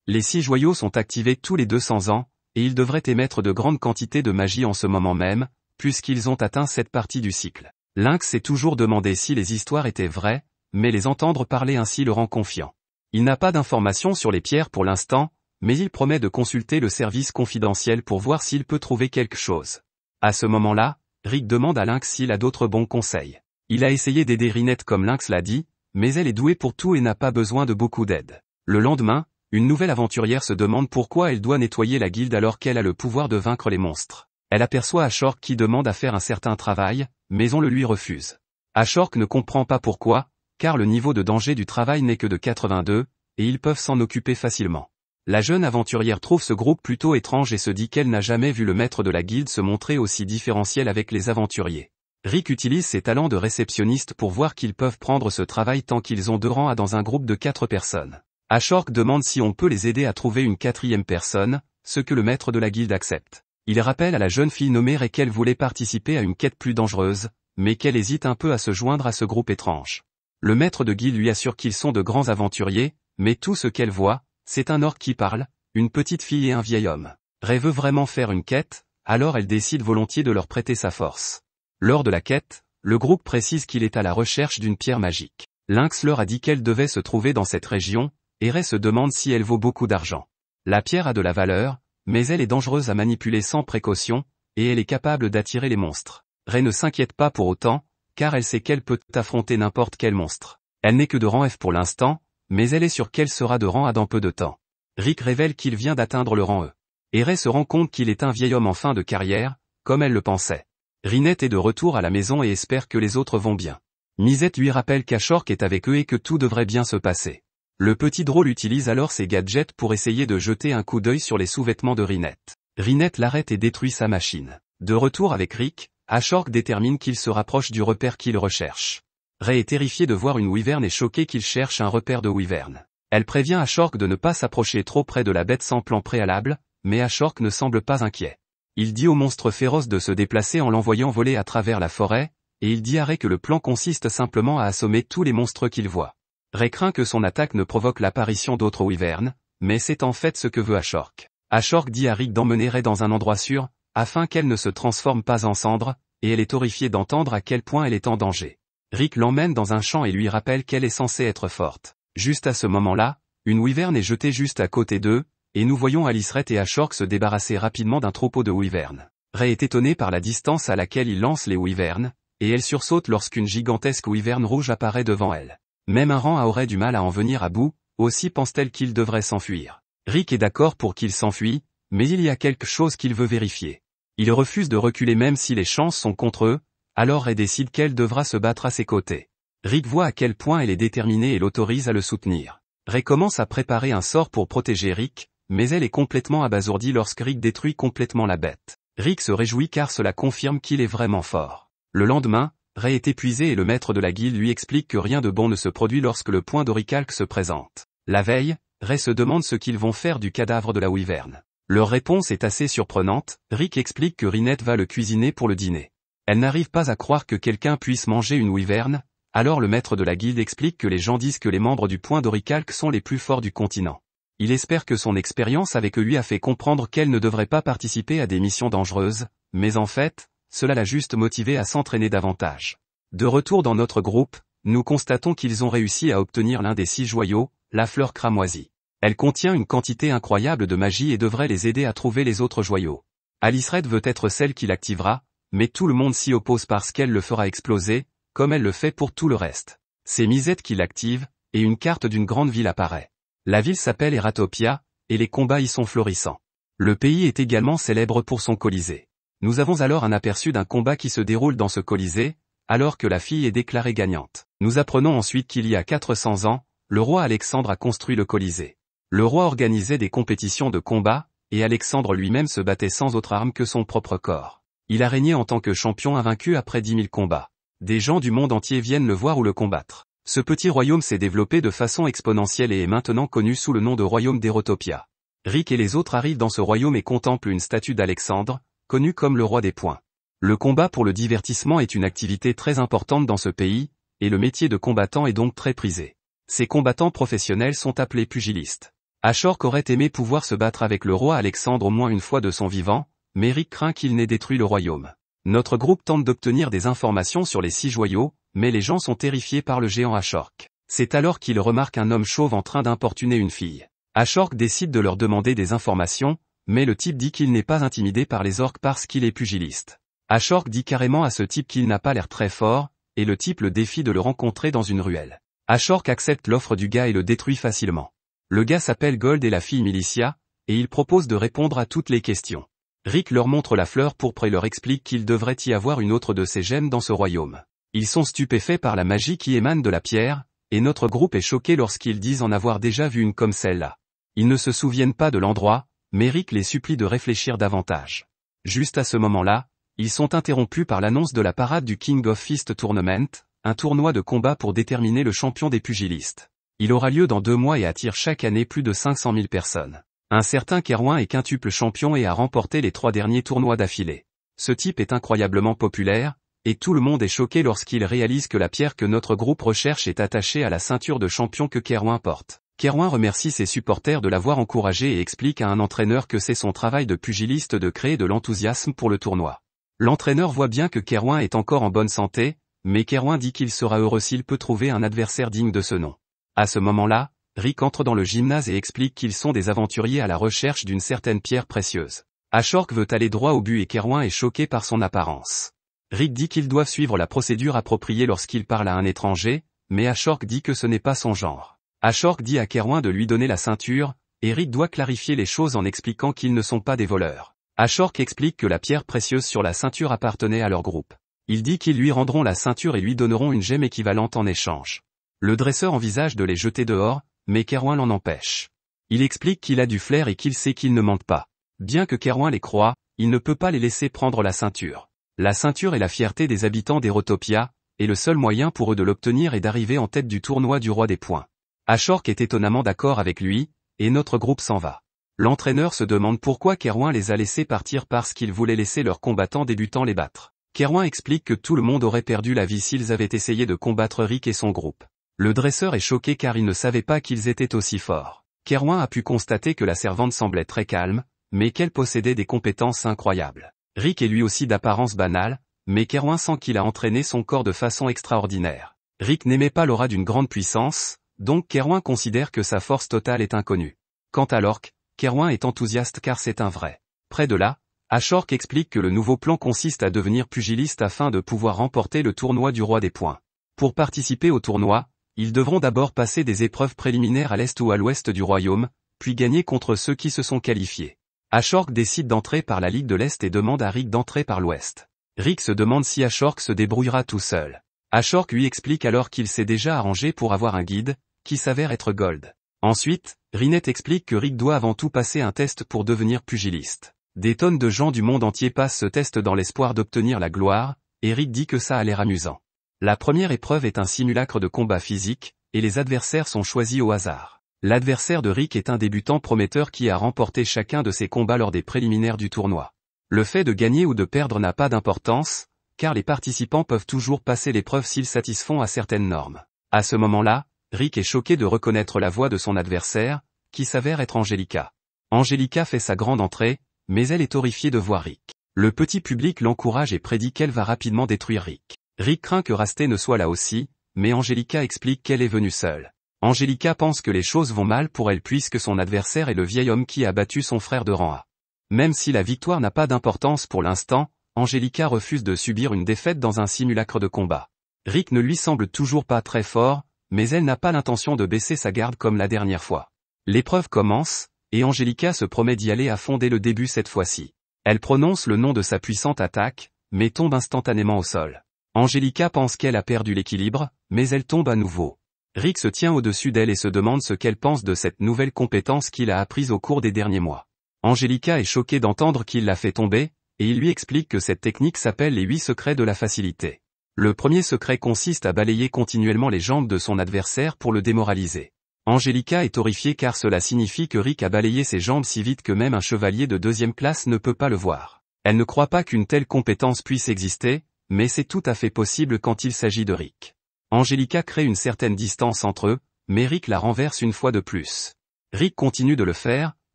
Les six joyaux sont activés tous les 200 ans, et ils devraient émettre de grandes quantités de magie en ce moment même, puisqu'ils ont atteint cette partie du cycle. Lynx s'est toujours demandé si les histoires étaient vraies, mais les entendre parler ainsi le rend confiant. Il n'a pas d'informations sur les pierres pour l'instant, mais il promet de consulter le service confidentiel pour voir s'il peut trouver quelque chose. À ce moment-là, Rick demande à Lynx s'il a d'autres bons conseils. Il a essayé d'aider Rinette comme Lynx l'a dit, mais elle est douée pour tout et n'a pas besoin de beaucoup d'aide. Le lendemain, une nouvelle aventurière se demande pourquoi elle doit nettoyer la guilde alors qu'elle a le pouvoir de vaincre les monstres. Elle aperçoit Ashork qui demande à faire un certain travail, mais on le lui refuse. Ashork ne comprend pas pourquoi, car le niveau de danger du travail n'est que de 82, et ils peuvent s'en occuper facilement. La jeune aventurière trouve ce groupe plutôt étrange et se dit qu'elle n'a jamais vu le maître de la guilde se montrer aussi différentiel avec les aventuriers. Rick utilise ses talents de réceptionniste pour voir qu'ils peuvent prendre ce travail tant qu'ils ont deux rangs à dans un groupe de quatre personnes. Ashork demande si on peut les aider à trouver une quatrième personne, ce que le maître de la guilde accepte. Il rappelle à la jeune fille nommée Ray qu'elle voulait participer à une quête plus dangereuse, mais qu'elle hésite un peu à se joindre à ce groupe étrange. Le maître de guilde lui assure qu'ils sont de grands aventuriers, mais tout ce qu'elle voit, c'est un orc qui parle, une petite fille et un vieil homme. Ray veut vraiment faire une quête, alors elle décide volontiers de leur prêter sa force. Lors de la quête, le groupe précise qu'il est à la recherche d'une pierre magique. Lynx leur a dit qu'elle devait se trouver dans cette région, et Ray se demande si elle vaut beaucoup d'argent. La pierre a de la valeur, mais elle est dangereuse à manipuler sans précaution, et elle est capable d'attirer les monstres. Ray ne s'inquiète pas pour autant, car elle sait qu'elle peut affronter n'importe quel monstre. Elle n'est que de rang F pour l'instant, mais elle est sûre qu'elle sera de rang A dans peu de temps. Rick révèle qu'il vient d'atteindre le rang E. Et Ray se rend compte qu'il est un vieil homme en fin de carrière, comme elle le pensait. Rinette est de retour à la maison et espère que les autres vont bien. Misette lui rappelle qu'Ashork est avec eux et que tout devrait bien se passer. Le petit drôle utilise alors ses gadgets pour essayer de jeter un coup d'œil sur les sous-vêtements de Rinette. Rinette l'arrête et détruit sa machine. De retour avec Rick, Ashork détermine qu'il se rapproche du repère qu'il recherche. Ray est terrifié de voir une wyvern et choqué qu'il cherche un repère de wyvern. Elle prévient Ashork de ne pas s'approcher trop près de la bête sans plan préalable, mais Ashork ne semble pas inquiet. Il dit au monstre féroce de se déplacer en l'envoyant voler à travers la forêt, et il dit à Ray que le plan consiste simplement à assommer tous les monstres qu'il voit. Ray craint que son attaque ne provoque l'apparition d'autres wyverns, mais c'est en fait ce que veut Ashork. Ashork dit à Rick d'emmener Ray dans un endroit sûr, afin qu'elle ne se transforme pas en cendre, et elle est horrifiée d'entendre à quel point elle est en danger. Rick l'emmène dans un champ et lui rappelle qu'elle est censée être forte. Juste à ce moment-là, une wyvern est jetée juste à côté d'eux, et nous voyons Alice et Ashork se débarrasser rapidement d'un troupeau de wyverns. Ray est étonné par la distance à laquelle il lance les wyverns, et elle sursaute lorsqu'une gigantesque wyvern rouge apparaît devant elle. Même un rang aurait du mal à en venir à bout, aussi pense-t-elle qu'il devrait s'enfuir. Rick est d'accord pour qu'il s'enfuit, mais il y a quelque chose qu'il veut vérifier. Il refuse de reculer même si les chances sont contre eux, alors Ray décide qu'elle devra se battre à ses côtés. Rick voit à quel point elle est déterminée et l'autorise à le soutenir. Ray commence à préparer un sort pour protéger Rick, mais elle est complètement abasourdie lorsque Rick détruit complètement la bête. Rick se réjouit car cela confirme qu'il est vraiment fort. Le lendemain, Ray est épuisé et le maître de la guilde lui explique que rien de bon ne se produit lorsque le point d'oricalque se présente. La veille, Ray se demande ce qu'ils vont faire du cadavre de la wyvern. Leur réponse est assez surprenante, Rick explique que Rinette va le cuisiner pour le dîner. Elle n'arrive pas à croire que quelqu'un puisse manger une wyverne, alors le maître de la guilde explique que les gens disent que les membres du point d'oricalque sont les plus forts du continent. Il espère que son expérience avec eux lui a fait comprendre qu'elle ne devrait pas participer à des missions dangereuses, mais en fait, cela l'a juste motivé à s'entraîner davantage. De retour dans notre groupe, nous constatons qu'ils ont réussi à obtenir l'un des six joyaux, la fleur cramoisie. Elle contient une quantité incroyable de magie et devrait les aider à trouver les autres joyaux. Alice Red veut être celle qui l'activera, mais tout le monde s'y oppose parce qu'elle le fera exploser, comme elle le fait pour tout le reste. C'est Misette qui l'active, et une carte d'une grande ville apparaît. La ville s'appelle Eratopia, et les combats y sont florissants. Le pays est également célèbre pour son colisée. Nous avons alors un aperçu d'un combat qui se déroule dans ce colisée, alors que la fille est déclarée gagnante. Nous apprenons ensuite qu'il y a 400 ans, le roi Alexandre a construit le colisée. Le roi organisait des compétitions de combat, et Alexandre lui-même se battait sans autre arme que son propre corps. Il a régné en tant que champion invaincu après 10 mille combats. Des gens du monde entier viennent le voir ou le combattre. Ce petit royaume s'est développé de façon exponentielle et est maintenant connu sous le nom de royaume d'Erotopia. Rick et les autres arrivent dans ce royaume et contemplent une statue d'Alexandre, connu comme le roi des points. Le combat pour le divertissement est une activité très importante dans ce pays, et le métier de combattant est donc très prisé. Ces combattants professionnels sont appelés pugilistes. Ashork aurait aimé pouvoir se battre avec le roi Alexandre au moins une fois de son vivant, mais craint qu'il n'ait détruit le royaume. Notre groupe tente d'obtenir des informations sur les six joyaux, mais les gens sont terrifiés par le géant Ashork. C'est alors qu'il remarque un homme chauve en train d'importuner une fille. Ashork décide de leur demander des informations, mais le type dit qu'il n'est pas intimidé par les orques parce qu'il est pugiliste. Ashork dit carrément à ce type qu'il n'a pas l'air très fort, et le type le défie de le rencontrer dans une ruelle. Ashork accepte l'offre du gars et le détruit facilement. Le gars s'appelle Gold et la fille Milicia, et il propose de répondre à toutes les questions. Rick leur montre la fleur pourpre et leur explique qu'il devrait y avoir une autre de ces gemmes dans ce royaume. Ils sont stupéfaits par la magie qui émane de la pierre, et notre groupe est choqué lorsqu'ils disent en avoir déjà vu une comme celle-là. Ils ne se souviennent pas de l'endroit, mais Rick les supplie de réfléchir davantage. Juste à ce moment-là, ils sont interrompus par l'annonce de la parade du King of Fist Tournament, un tournoi de combat pour déterminer le champion des pugilistes. Il aura lieu dans deux mois et attire chaque année plus de 500 000 personnes. Un certain Kerouin est quintuple champion et a remporté les trois derniers tournois d'affilée. Ce type est incroyablement populaire, et tout le monde est choqué lorsqu'il réalise que la pierre que notre groupe recherche est attachée à la ceinture de champion que Kerouin porte. Kerouin remercie ses supporters de l'avoir encouragé et explique à un entraîneur que c'est son travail de pugiliste de créer de l'enthousiasme pour le tournoi. L'entraîneur voit bien que Kerouin est encore en bonne santé, mais Kerouin dit qu'il sera heureux s'il peut trouver un adversaire digne de ce nom. À ce moment-là, Rick entre dans le gymnase et explique qu'ils sont des aventuriers à la recherche d'une certaine pierre précieuse. Ashork veut aller droit au but et Kerouin est choqué par son apparence. Rick dit qu'ils doivent suivre la procédure appropriée lorsqu'ils parle à un étranger, mais Ashork dit que ce n'est pas son genre. Ashork dit à Kerouin de lui donner la ceinture, et Rick doit clarifier les choses en expliquant qu'ils ne sont pas des voleurs. Ashork explique que la pierre précieuse sur la ceinture appartenait à leur groupe. Il dit qu'ils lui rendront la ceinture et lui donneront une gemme équivalente en échange. Le dresseur envisage de les jeter dehors, mais Kerouin l'en empêche. Il explique qu'il a du flair et qu'il sait qu'il ne ment pas. Bien que Kerouin les croit, il ne peut pas les laisser prendre la ceinture. La ceinture est la fierté des habitants d'Erotopia, et le seul moyen pour eux de l'obtenir est d'arriver en tête du tournoi du roi des points. Ashork est étonnamment d'accord avec lui, et notre groupe s'en va. L'entraîneur se demande pourquoi Kerouin les a laissés partir parce qu'il voulait laisser leurs combattants débutants les battre. Kerouin explique que tout le monde aurait perdu la vie s'ils avaient essayé de combattre Rick et son groupe. Le dresseur est choqué car il ne savait pas qu'ils étaient aussi forts. Kerouin a pu constater que la servante semblait très calme, mais qu'elle possédait des compétences incroyables. Rick est lui aussi d'apparence banale, mais Kerouin sent qu'il a entraîné son corps de façon extraordinaire. Rick n'aimait pas l'aura d'une grande puissance, donc Kerouin considère que sa force totale est inconnue. Quant à l'orque, Kerouin est enthousiaste car c'est un vrai. Près de là, Ashork explique que le nouveau plan consiste à devenir pugiliste afin de pouvoir remporter le tournoi du roi des points. Pour participer au tournoi, ils devront d'abord passer des épreuves préliminaires à l'est ou à l'ouest du royaume, puis gagner contre ceux qui se sont qualifiés. Ashork décide d'entrer par la Ligue de l'Est et demande à Rick d'entrer par l'Ouest. Rick se demande si Ashork se débrouillera tout seul. Ashork lui explique alors qu'il s'est déjà arrangé pour avoir un guide, qui s'avère être Gold. Ensuite, Rinette explique que Rick doit avant tout passer un test pour devenir pugiliste. Des tonnes de gens du monde entier passent ce test dans l'espoir d'obtenir la gloire, et Rick dit que ça a l'air amusant. La première épreuve est un simulacre de combat physique, et les adversaires sont choisis au hasard. L'adversaire de Rick est un débutant prometteur qui a remporté chacun de ses combats lors des préliminaires du tournoi. Le fait de gagner ou de perdre n'a pas d'importance, car les participants peuvent toujours passer l'épreuve s'ils satisfont à certaines normes. À ce moment-là, Rick est choqué de reconnaître la voix de son adversaire, qui s'avère être Angelica. Angelica fait sa grande entrée, mais elle est horrifiée de voir Rick. Le petit public l'encourage et prédit qu'elle va rapidement détruire Rick. Rick craint que Rasté ne soit là aussi, mais Angelica explique qu'elle est venue seule. Angelica pense que les choses vont mal pour elle puisque son adversaire est le vieil homme qui a battu son frère de rang A. Même si la victoire n'a pas d'importance pour l'instant, Angelica refuse de subir une défaite dans un simulacre de combat. Rick ne lui semble toujours pas très fort, mais elle n'a pas l'intention de baisser sa garde comme la dernière fois. L'épreuve commence, et Angelica se promet d'y aller à fond dès le début cette fois-ci. Elle prononce le nom de sa puissante attaque, mais tombe instantanément au sol. Angelica pense qu'elle a perdu l'équilibre, mais elle tombe à nouveau. Rick se tient au-dessus d'elle et se demande ce qu'elle pense de cette nouvelle compétence qu'il a apprise au cours des derniers mois. Angelica est choquée d'entendre qu'il l'a fait tomber, et il lui explique que cette technique s'appelle les huit secrets de la facilité. Le premier secret consiste à balayer continuellement les jambes de son adversaire pour le démoraliser. Angelica est horrifiée car cela signifie que Rick a balayé ses jambes si vite que même un chevalier de deuxième classe ne peut pas le voir. Elle ne croit pas qu'une telle compétence puisse exister, mais c'est tout à fait possible quand il s'agit de Rick. Angelica crée une certaine distance entre eux, mais Rick la renverse une fois de plus. Rick continue de le faire,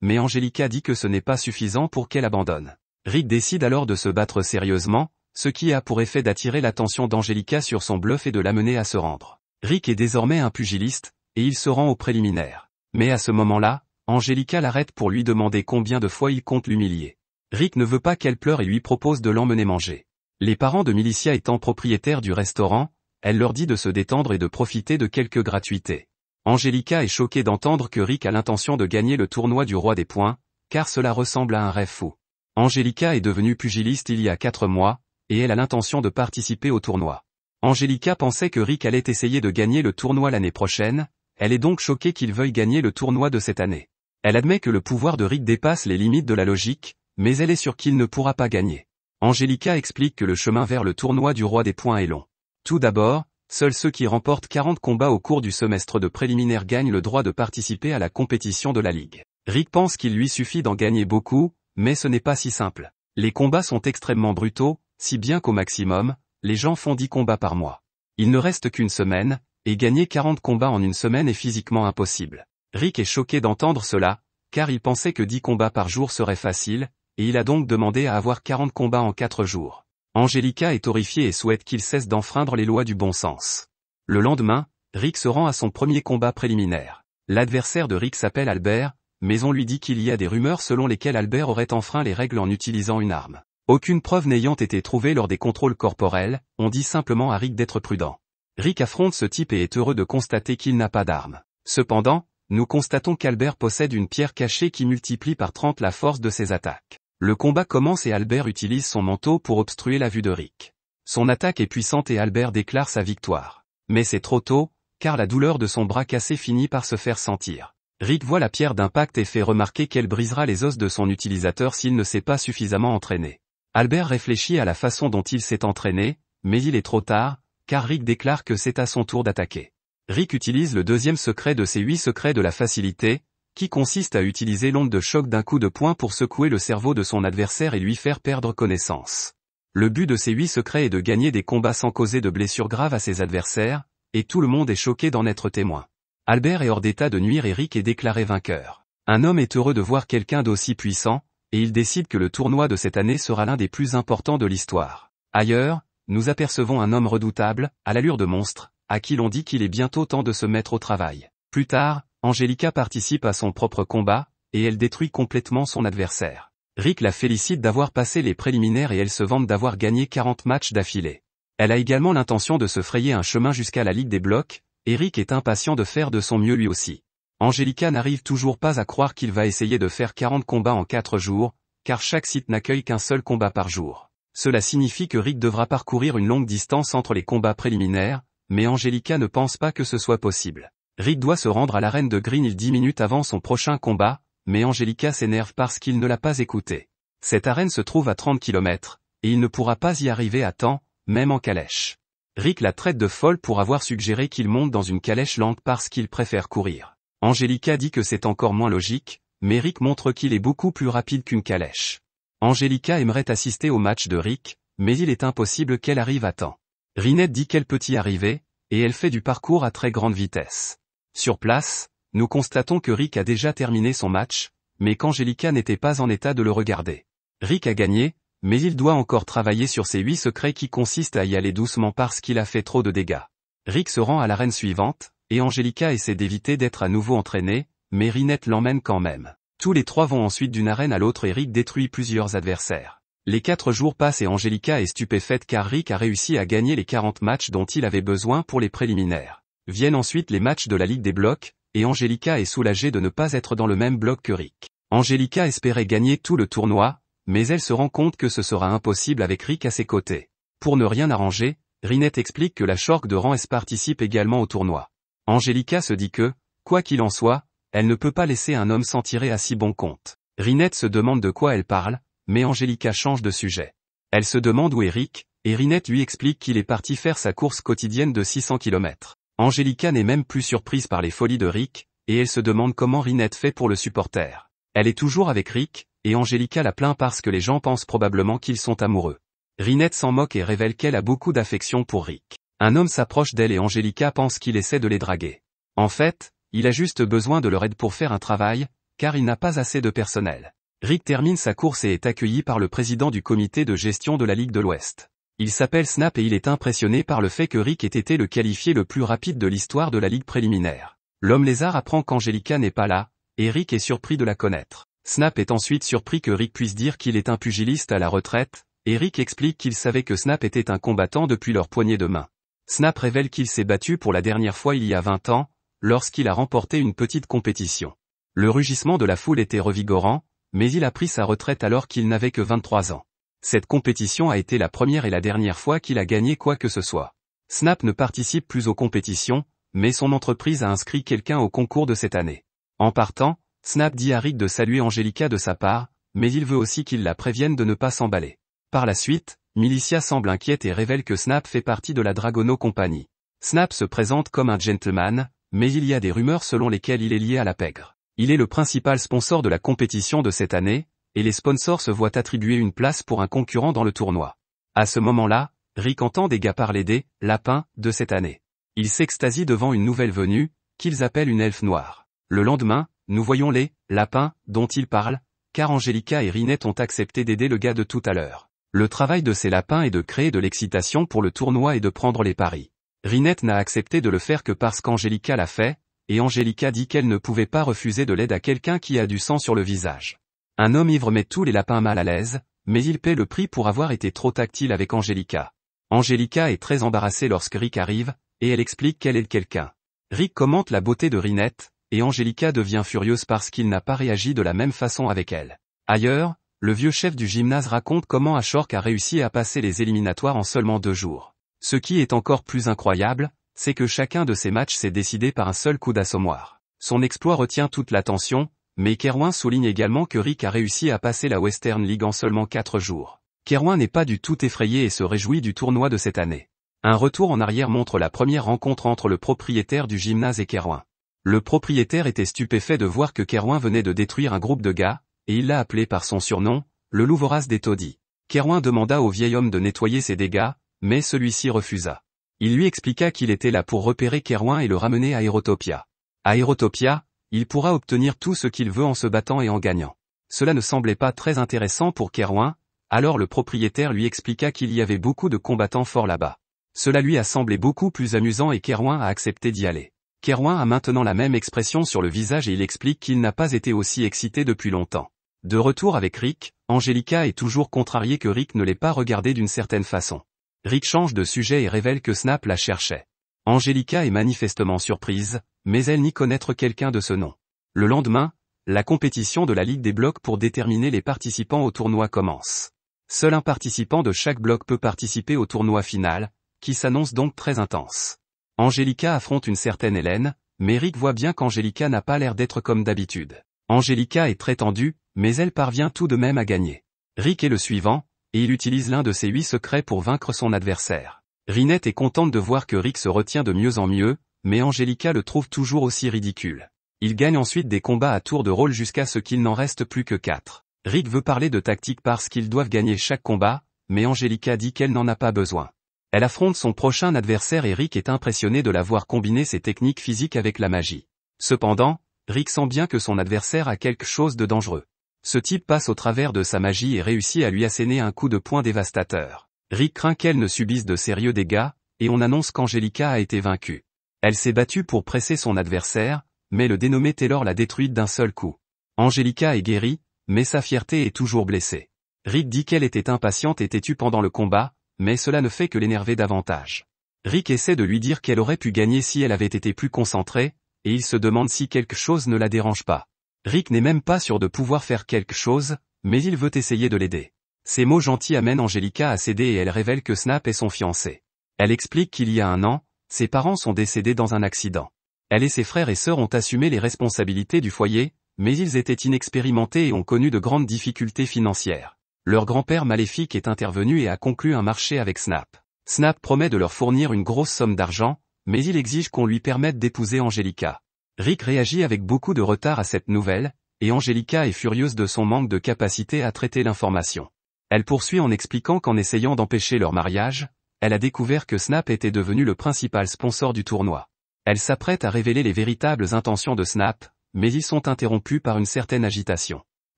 mais Angelica dit que ce n'est pas suffisant pour qu'elle abandonne. Rick décide alors de se battre sérieusement, ce qui a pour effet d'attirer l'attention d'Angelica sur son bluff et de l'amener à se rendre. Rick est désormais un pugiliste, et il se rend au préliminaire. Mais à ce moment-là, Angelica l'arrête pour lui demander combien de fois il compte l'humilier. Rick ne veut pas qu'elle pleure et lui propose de l'emmener manger. Les parents de Milicia étant propriétaires du restaurant, elle leur dit de se détendre et de profiter de quelques gratuités. Angelica est choquée d'entendre que Rick a l'intention de gagner le tournoi du roi des points, car cela ressemble à un rêve fou. Angelica est devenue pugiliste il y a quatre mois, et elle a l'intention de participer au tournoi. Angelica pensait que Rick allait essayer de gagner le tournoi l'année prochaine, elle est donc choquée qu'il veuille gagner le tournoi de cette année. Elle admet que le pouvoir de Rick dépasse les limites de la logique, mais elle est sûre qu'il ne pourra pas gagner. Angelica explique que le chemin vers le tournoi du roi des points est long. Tout d'abord, seuls ceux qui remportent 40 combats au cours du semestre de préliminaire gagnent le droit de participer à la compétition de la Ligue. Rick pense qu'il lui suffit d'en gagner beaucoup, mais ce n'est pas si simple. Les combats sont extrêmement brutaux, si bien qu'au maximum, les gens font 10 combats par mois. Il ne reste qu'une semaine, et gagner 40 combats en une semaine est physiquement impossible. Rick est choqué d'entendre cela, car il pensait que 10 combats par jour seraient faciles, et il a donc demandé à avoir 40 combats en 4 jours. Angelica est horrifiée et souhaite qu'il cesse d'enfreindre les lois du bon sens. Le lendemain, Rick se rend à son premier combat préliminaire. L'adversaire de Rick s'appelle Albert, mais on lui dit qu'il y a des rumeurs selon lesquelles Albert aurait enfreint les règles en utilisant une arme. Aucune preuve n'ayant été trouvée lors des contrôles corporels, on dit simplement à Rick d'être prudent. Rick affronte ce type et est heureux de constater qu'il n'a pas d'arme. Cependant, nous constatons qu'Albert possède une pierre cachée qui multiplie par 30 la force de ses attaques. Le combat commence et Albert utilise son manteau pour obstruer la vue de Rick. Son attaque est puissante et Albert déclare sa victoire. Mais c'est trop tôt, car la douleur de son bras cassé finit par se faire sentir. Rick voit la pierre d'impact et fait remarquer qu'elle brisera les os de son utilisateur s'il ne s'est pas suffisamment entraîné. Albert réfléchit à la façon dont il s'est entraîné, mais il est trop tard, car Rick déclare que c'est à son tour d'attaquer. Rick utilise le deuxième secret de ses huit secrets de la facilité, qui consiste à utiliser l'onde de choc d'un coup de poing pour secouer le cerveau de son adversaire et lui faire perdre connaissance. Le but de ces huit secrets est de gagner des combats sans causer de blessures graves à ses adversaires, et tout le monde est choqué d'en être témoin. Albert est hors d'état de nuire et Rick est déclaré vainqueur. Un homme est heureux de voir quelqu'un d'aussi puissant, et il décide que le tournoi de cette année sera l'un des plus importants de l'histoire. Ailleurs, nous apercevons un homme redoutable, à l'allure de monstre, à qui l'on dit qu'il est bientôt temps de se mettre au travail. Plus tard, Angelica participe à son propre combat, et elle détruit complètement son adversaire. Rick la félicite d'avoir passé les préliminaires et elle se vante d'avoir gagné 40 matchs d'affilée. Elle a également l'intention de se frayer un chemin jusqu'à la Ligue des Blocs, et Rick est impatient de faire de son mieux lui aussi. Angelica n'arrive toujours pas à croire qu'il va essayer de faire 40 combats en 4 jours, car chaque site n'accueille qu'un seul combat par jour. Cela signifie que Rick devra parcourir une longue distance entre les combats préliminaires, mais Angelica ne pense pas que ce soit possible. Rick doit se rendre à l'arène de Green Hill dix minutes avant son prochain combat, mais Angelica s'énerve parce qu'il ne l'a pas écouté. Cette arène se trouve à 30 km, et il ne pourra pas y arriver à temps, même en calèche. Rick la traite de folle pour avoir suggéré qu'il monte dans une calèche lente parce qu'il préfère courir. Angelica dit que c'est encore moins logique, mais Rick montre qu'il est beaucoup plus rapide qu'une calèche. Angelica aimerait assister au match de Rick, mais il est impossible qu'elle arrive à temps. Rinette dit qu'elle peut y arriver, et elle fait du parcours à très grande vitesse. Sur place, nous constatons que Rick a déjà terminé son match, mais qu'Angelica n'était pas en état de le regarder. Rick a gagné, mais il doit encore travailler sur ses huit secrets qui consistent à y aller doucement parce qu'il a fait trop de dégâts. Rick se rend à l'arène suivante, et Angelica essaie d'éviter d'être à nouveau entraînée, mais Rinette l'emmène quand même. Tous les trois vont ensuite d'une arène à l'autre et Rick détruit plusieurs adversaires. Les quatre jours passent et Angelica est stupéfaite car Rick a réussi à gagner les 40 matchs dont il avait besoin pour les préliminaires. Viennent ensuite les matchs de la Ligue des Blocs, et Angelica est soulagée de ne pas être dans le même bloc que Rick. Angelica espérait gagner tout le tournoi, mais elle se rend compte que ce sera impossible avec Rick à ses côtés. Pour ne rien arranger, Rinette explique que la Shork de S participe également au tournoi. Angelica se dit que, quoi qu'il en soit, elle ne peut pas laisser un homme s'en tirer à si bon compte. Rinette se demande de quoi elle parle, mais Angelica change de sujet. Elle se demande où est Rick, et Rinette lui explique qu'il est parti faire sa course quotidienne de 600 km. Angelica n'est même plus surprise par les folies de Rick, et elle se demande comment Rinette fait pour le supporter. Elle est toujours avec Rick, et Angélica la plaint parce que les gens pensent probablement qu'ils sont amoureux. Rinette s'en moque et révèle qu'elle a beaucoup d'affection pour Rick. Un homme s'approche d'elle et Angélica pense qu'il essaie de les draguer. En fait, il a juste besoin de leur aide pour faire un travail, car il n'a pas assez de personnel. Rick termine sa course et est accueilli par le président du comité de gestion de la Ligue de l'Ouest. Il s'appelle Snap et il est impressionné par le fait que Rick ait été le qualifié le plus rapide de l'histoire de la ligue préliminaire. L'homme lézard apprend qu'Angelica n'est pas là, et Rick est surpris de la connaître. Snap est ensuite surpris que Rick puisse dire qu'il est un pugiliste à la retraite, et Rick explique qu'il savait que Snap était un combattant depuis leur poignée de main. Snap révèle qu'il s'est battu pour la dernière fois il y a 20 ans, lorsqu'il a remporté une petite compétition. Le rugissement de la foule était revigorant, mais il a pris sa retraite alors qu'il n'avait que 23 ans cette compétition a été la première et la dernière fois qu'il a gagné quoi que ce soit. Snap ne participe plus aux compétitions, mais son entreprise a inscrit quelqu'un au concours de cette année. En partant, Snap dit à Rick de saluer Angelica de sa part, mais il veut aussi qu'il la prévienne de ne pas s'emballer. Par la suite, Milicia semble inquiète et révèle que Snap fait partie de la Dragono Company. Snap se présente comme un gentleman, mais il y a des rumeurs selon lesquelles il est lié à la pègre. Il est le principal sponsor de la compétition de cette année, et les sponsors se voient attribuer une place pour un concurrent dans le tournoi. À ce moment-là, Rick entend des gars parler des « lapins » de cette année. Il s'extasie devant une nouvelle venue, qu'ils appellent une elfe noire. Le lendemain, nous voyons les « lapins » dont ils parlent, car Angelica et Rinette ont accepté d'aider le gars de tout à l'heure. Le travail de ces lapins est de créer de l'excitation pour le tournoi et de prendre les paris. Rinette n'a accepté de le faire que parce qu'Angelica l'a fait, et Angelica dit qu'elle ne pouvait pas refuser de l'aide à quelqu'un qui a du sang sur le visage. Un homme ivre met tous les lapins mal à l'aise, mais il paie le prix pour avoir été trop tactile avec Angelica. Angelica est très embarrassée lorsque Rick arrive, et elle explique qu'elle est quelqu'un. Rick commente la beauté de Rinette, et Angelica devient furieuse parce qu'il n'a pas réagi de la même façon avec elle. Ailleurs, le vieux chef du gymnase raconte comment Ashork a réussi à passer les éliminatoires en seulement deux jours. Ce qui est encore plus incroyable, c'est que chacun de ces matchs s'est décidé par un seul coup d'assommoir. Son exploit retient toute l'attention, mais Kerouin souligne également que Rick a réussi à passer la Western League en seulement 4 jours. Kerouin n'est pas du tout effrayé et se réjouit du tournoi de cette année. Un retour en arrière montre la première rencontre entre le propriétaire du gymnase et Kerouin. Le propriétaire était stupéfait de voir que Kerouin venait de détruire un groupe de gars, et il l'a appelé par son surnom, le Louvoras des Todis. Kerouin demanda au vieil homme de nettoyer ses dégâts, mais celui-ci refusa. Il lui expliqua qu'il était là pour repérer Kerouin et le ramener à Aerotopia. Aerotopia, il pourra obtenir tout ce qu'il veut en se battant et en gagnant. Cela ne semblait pas très intéressant pour Kerouin, alors le propriétaire lui expliqua qu'il y avait beaucoup de combattants forts là-bas. Cela lui a semblé beaucoup plus amusant et Kerouin a accepté d'y aller. Kerouin a maintenant la même expression sur le visage et il explique qu'il n'a pas été aussi excité depuis longtemps. De retour avec Rick, Angelica est toujours contrariée que Rick ne l'ait pas regardée d'une certaine façon. Rick change de sujet et révèle que Snap la cherchait. Angelica est manifestement surprise, mais elle n'y connaître quelqu'un de ce nom. Le lendemain, la compétition de la Ligue des blocs pour déterminer les participants au tournoi commence. Seul un participant de chaque bloc peut participer au tournoi final, qui s'annonce donc très intense. Angélica affronte une certaine Hélène, mais Rick voit bien qu'Angélica n'a pas l'air d'être comme d'habitude. Angélica est très tendue, mais elle parvient tout de même à gagner. Rick est le suivant, et il utilise l'un de ses huit secrets pour vaincre son adversaire. Rinette est contente de voir que Rick se retient de mieux en mieux, mais Angelica le trouve toujours aussi ridicule. Il gagne ensuite des combats à tour de rôle jusqu'à ce qu'il n'en reste plus que quatre. Rick veut parler de tactique parce qu'ils doivent gagner chaque combat, mais Angelica dit qu'elle n'en a pas besoin. Elle affronte son prochain adversaire et Rick est impressionné de l'avoir combiné ses techniques physiques avec la magie. Cependant, Rick sent bien que son adversaire a quelque chose de dangereux. Ce type passe au travers de sa magie et réussit à lui asséner un coup de poing dévastateur. Rick craint qu'elle ne subisse de sérieux dégâts, et on annonce qu'Angelica a été vaincue. Elle s'est battue pour presser son adversaire, mais le dénommé Taylor l'a détruite d'un seul coup. Angelica est guérie, mais sa fierté est toujours blessée. Rick dit qu'elle était impatiente et têtue pendant le combat, mais cela ne fait que l'énerver davantage. Rick essaie de lui dire qu'elle aurait pu gagner si elle avait été plus concentrée, et il se demande si quelque chose ne la dérange pas. Rick n'est même pas sûr de pouvoir faire quelque chose, mais il veut essayer de l'aider. Ces mots gentils amènent Angelica à céder et elle révèle que Snap est son fiancé. Elle explique qu'il y a un an, ses parents sont décédés dans un accident. Elle et ses frères et sœurs ont assumé les responsabilités du foyer, mais ils étaient inexpérimentés et ont connu de grandes difficultés financières. Leur grand-père maléfique est intervenu et a conclu un marché avec Snap. Snap promet de leur fournir une grosse somme d'argent, mais il exige qu'on lui permette d'épouser Angelica. Rick réagit avec beaucoup de retard à cette nouvelle, et Angelica est furieuse de son manque de capacité à traiter l'information. Elle poursuit en expliquant qu'en essayant d'empêcher leur mariage, elle a découvert que Snap était devenu le principal sponsor du tournoi. Elle s'apprête à révéler les véritables intentions de Snap, mais ils sont interrompus par une certaine agitation.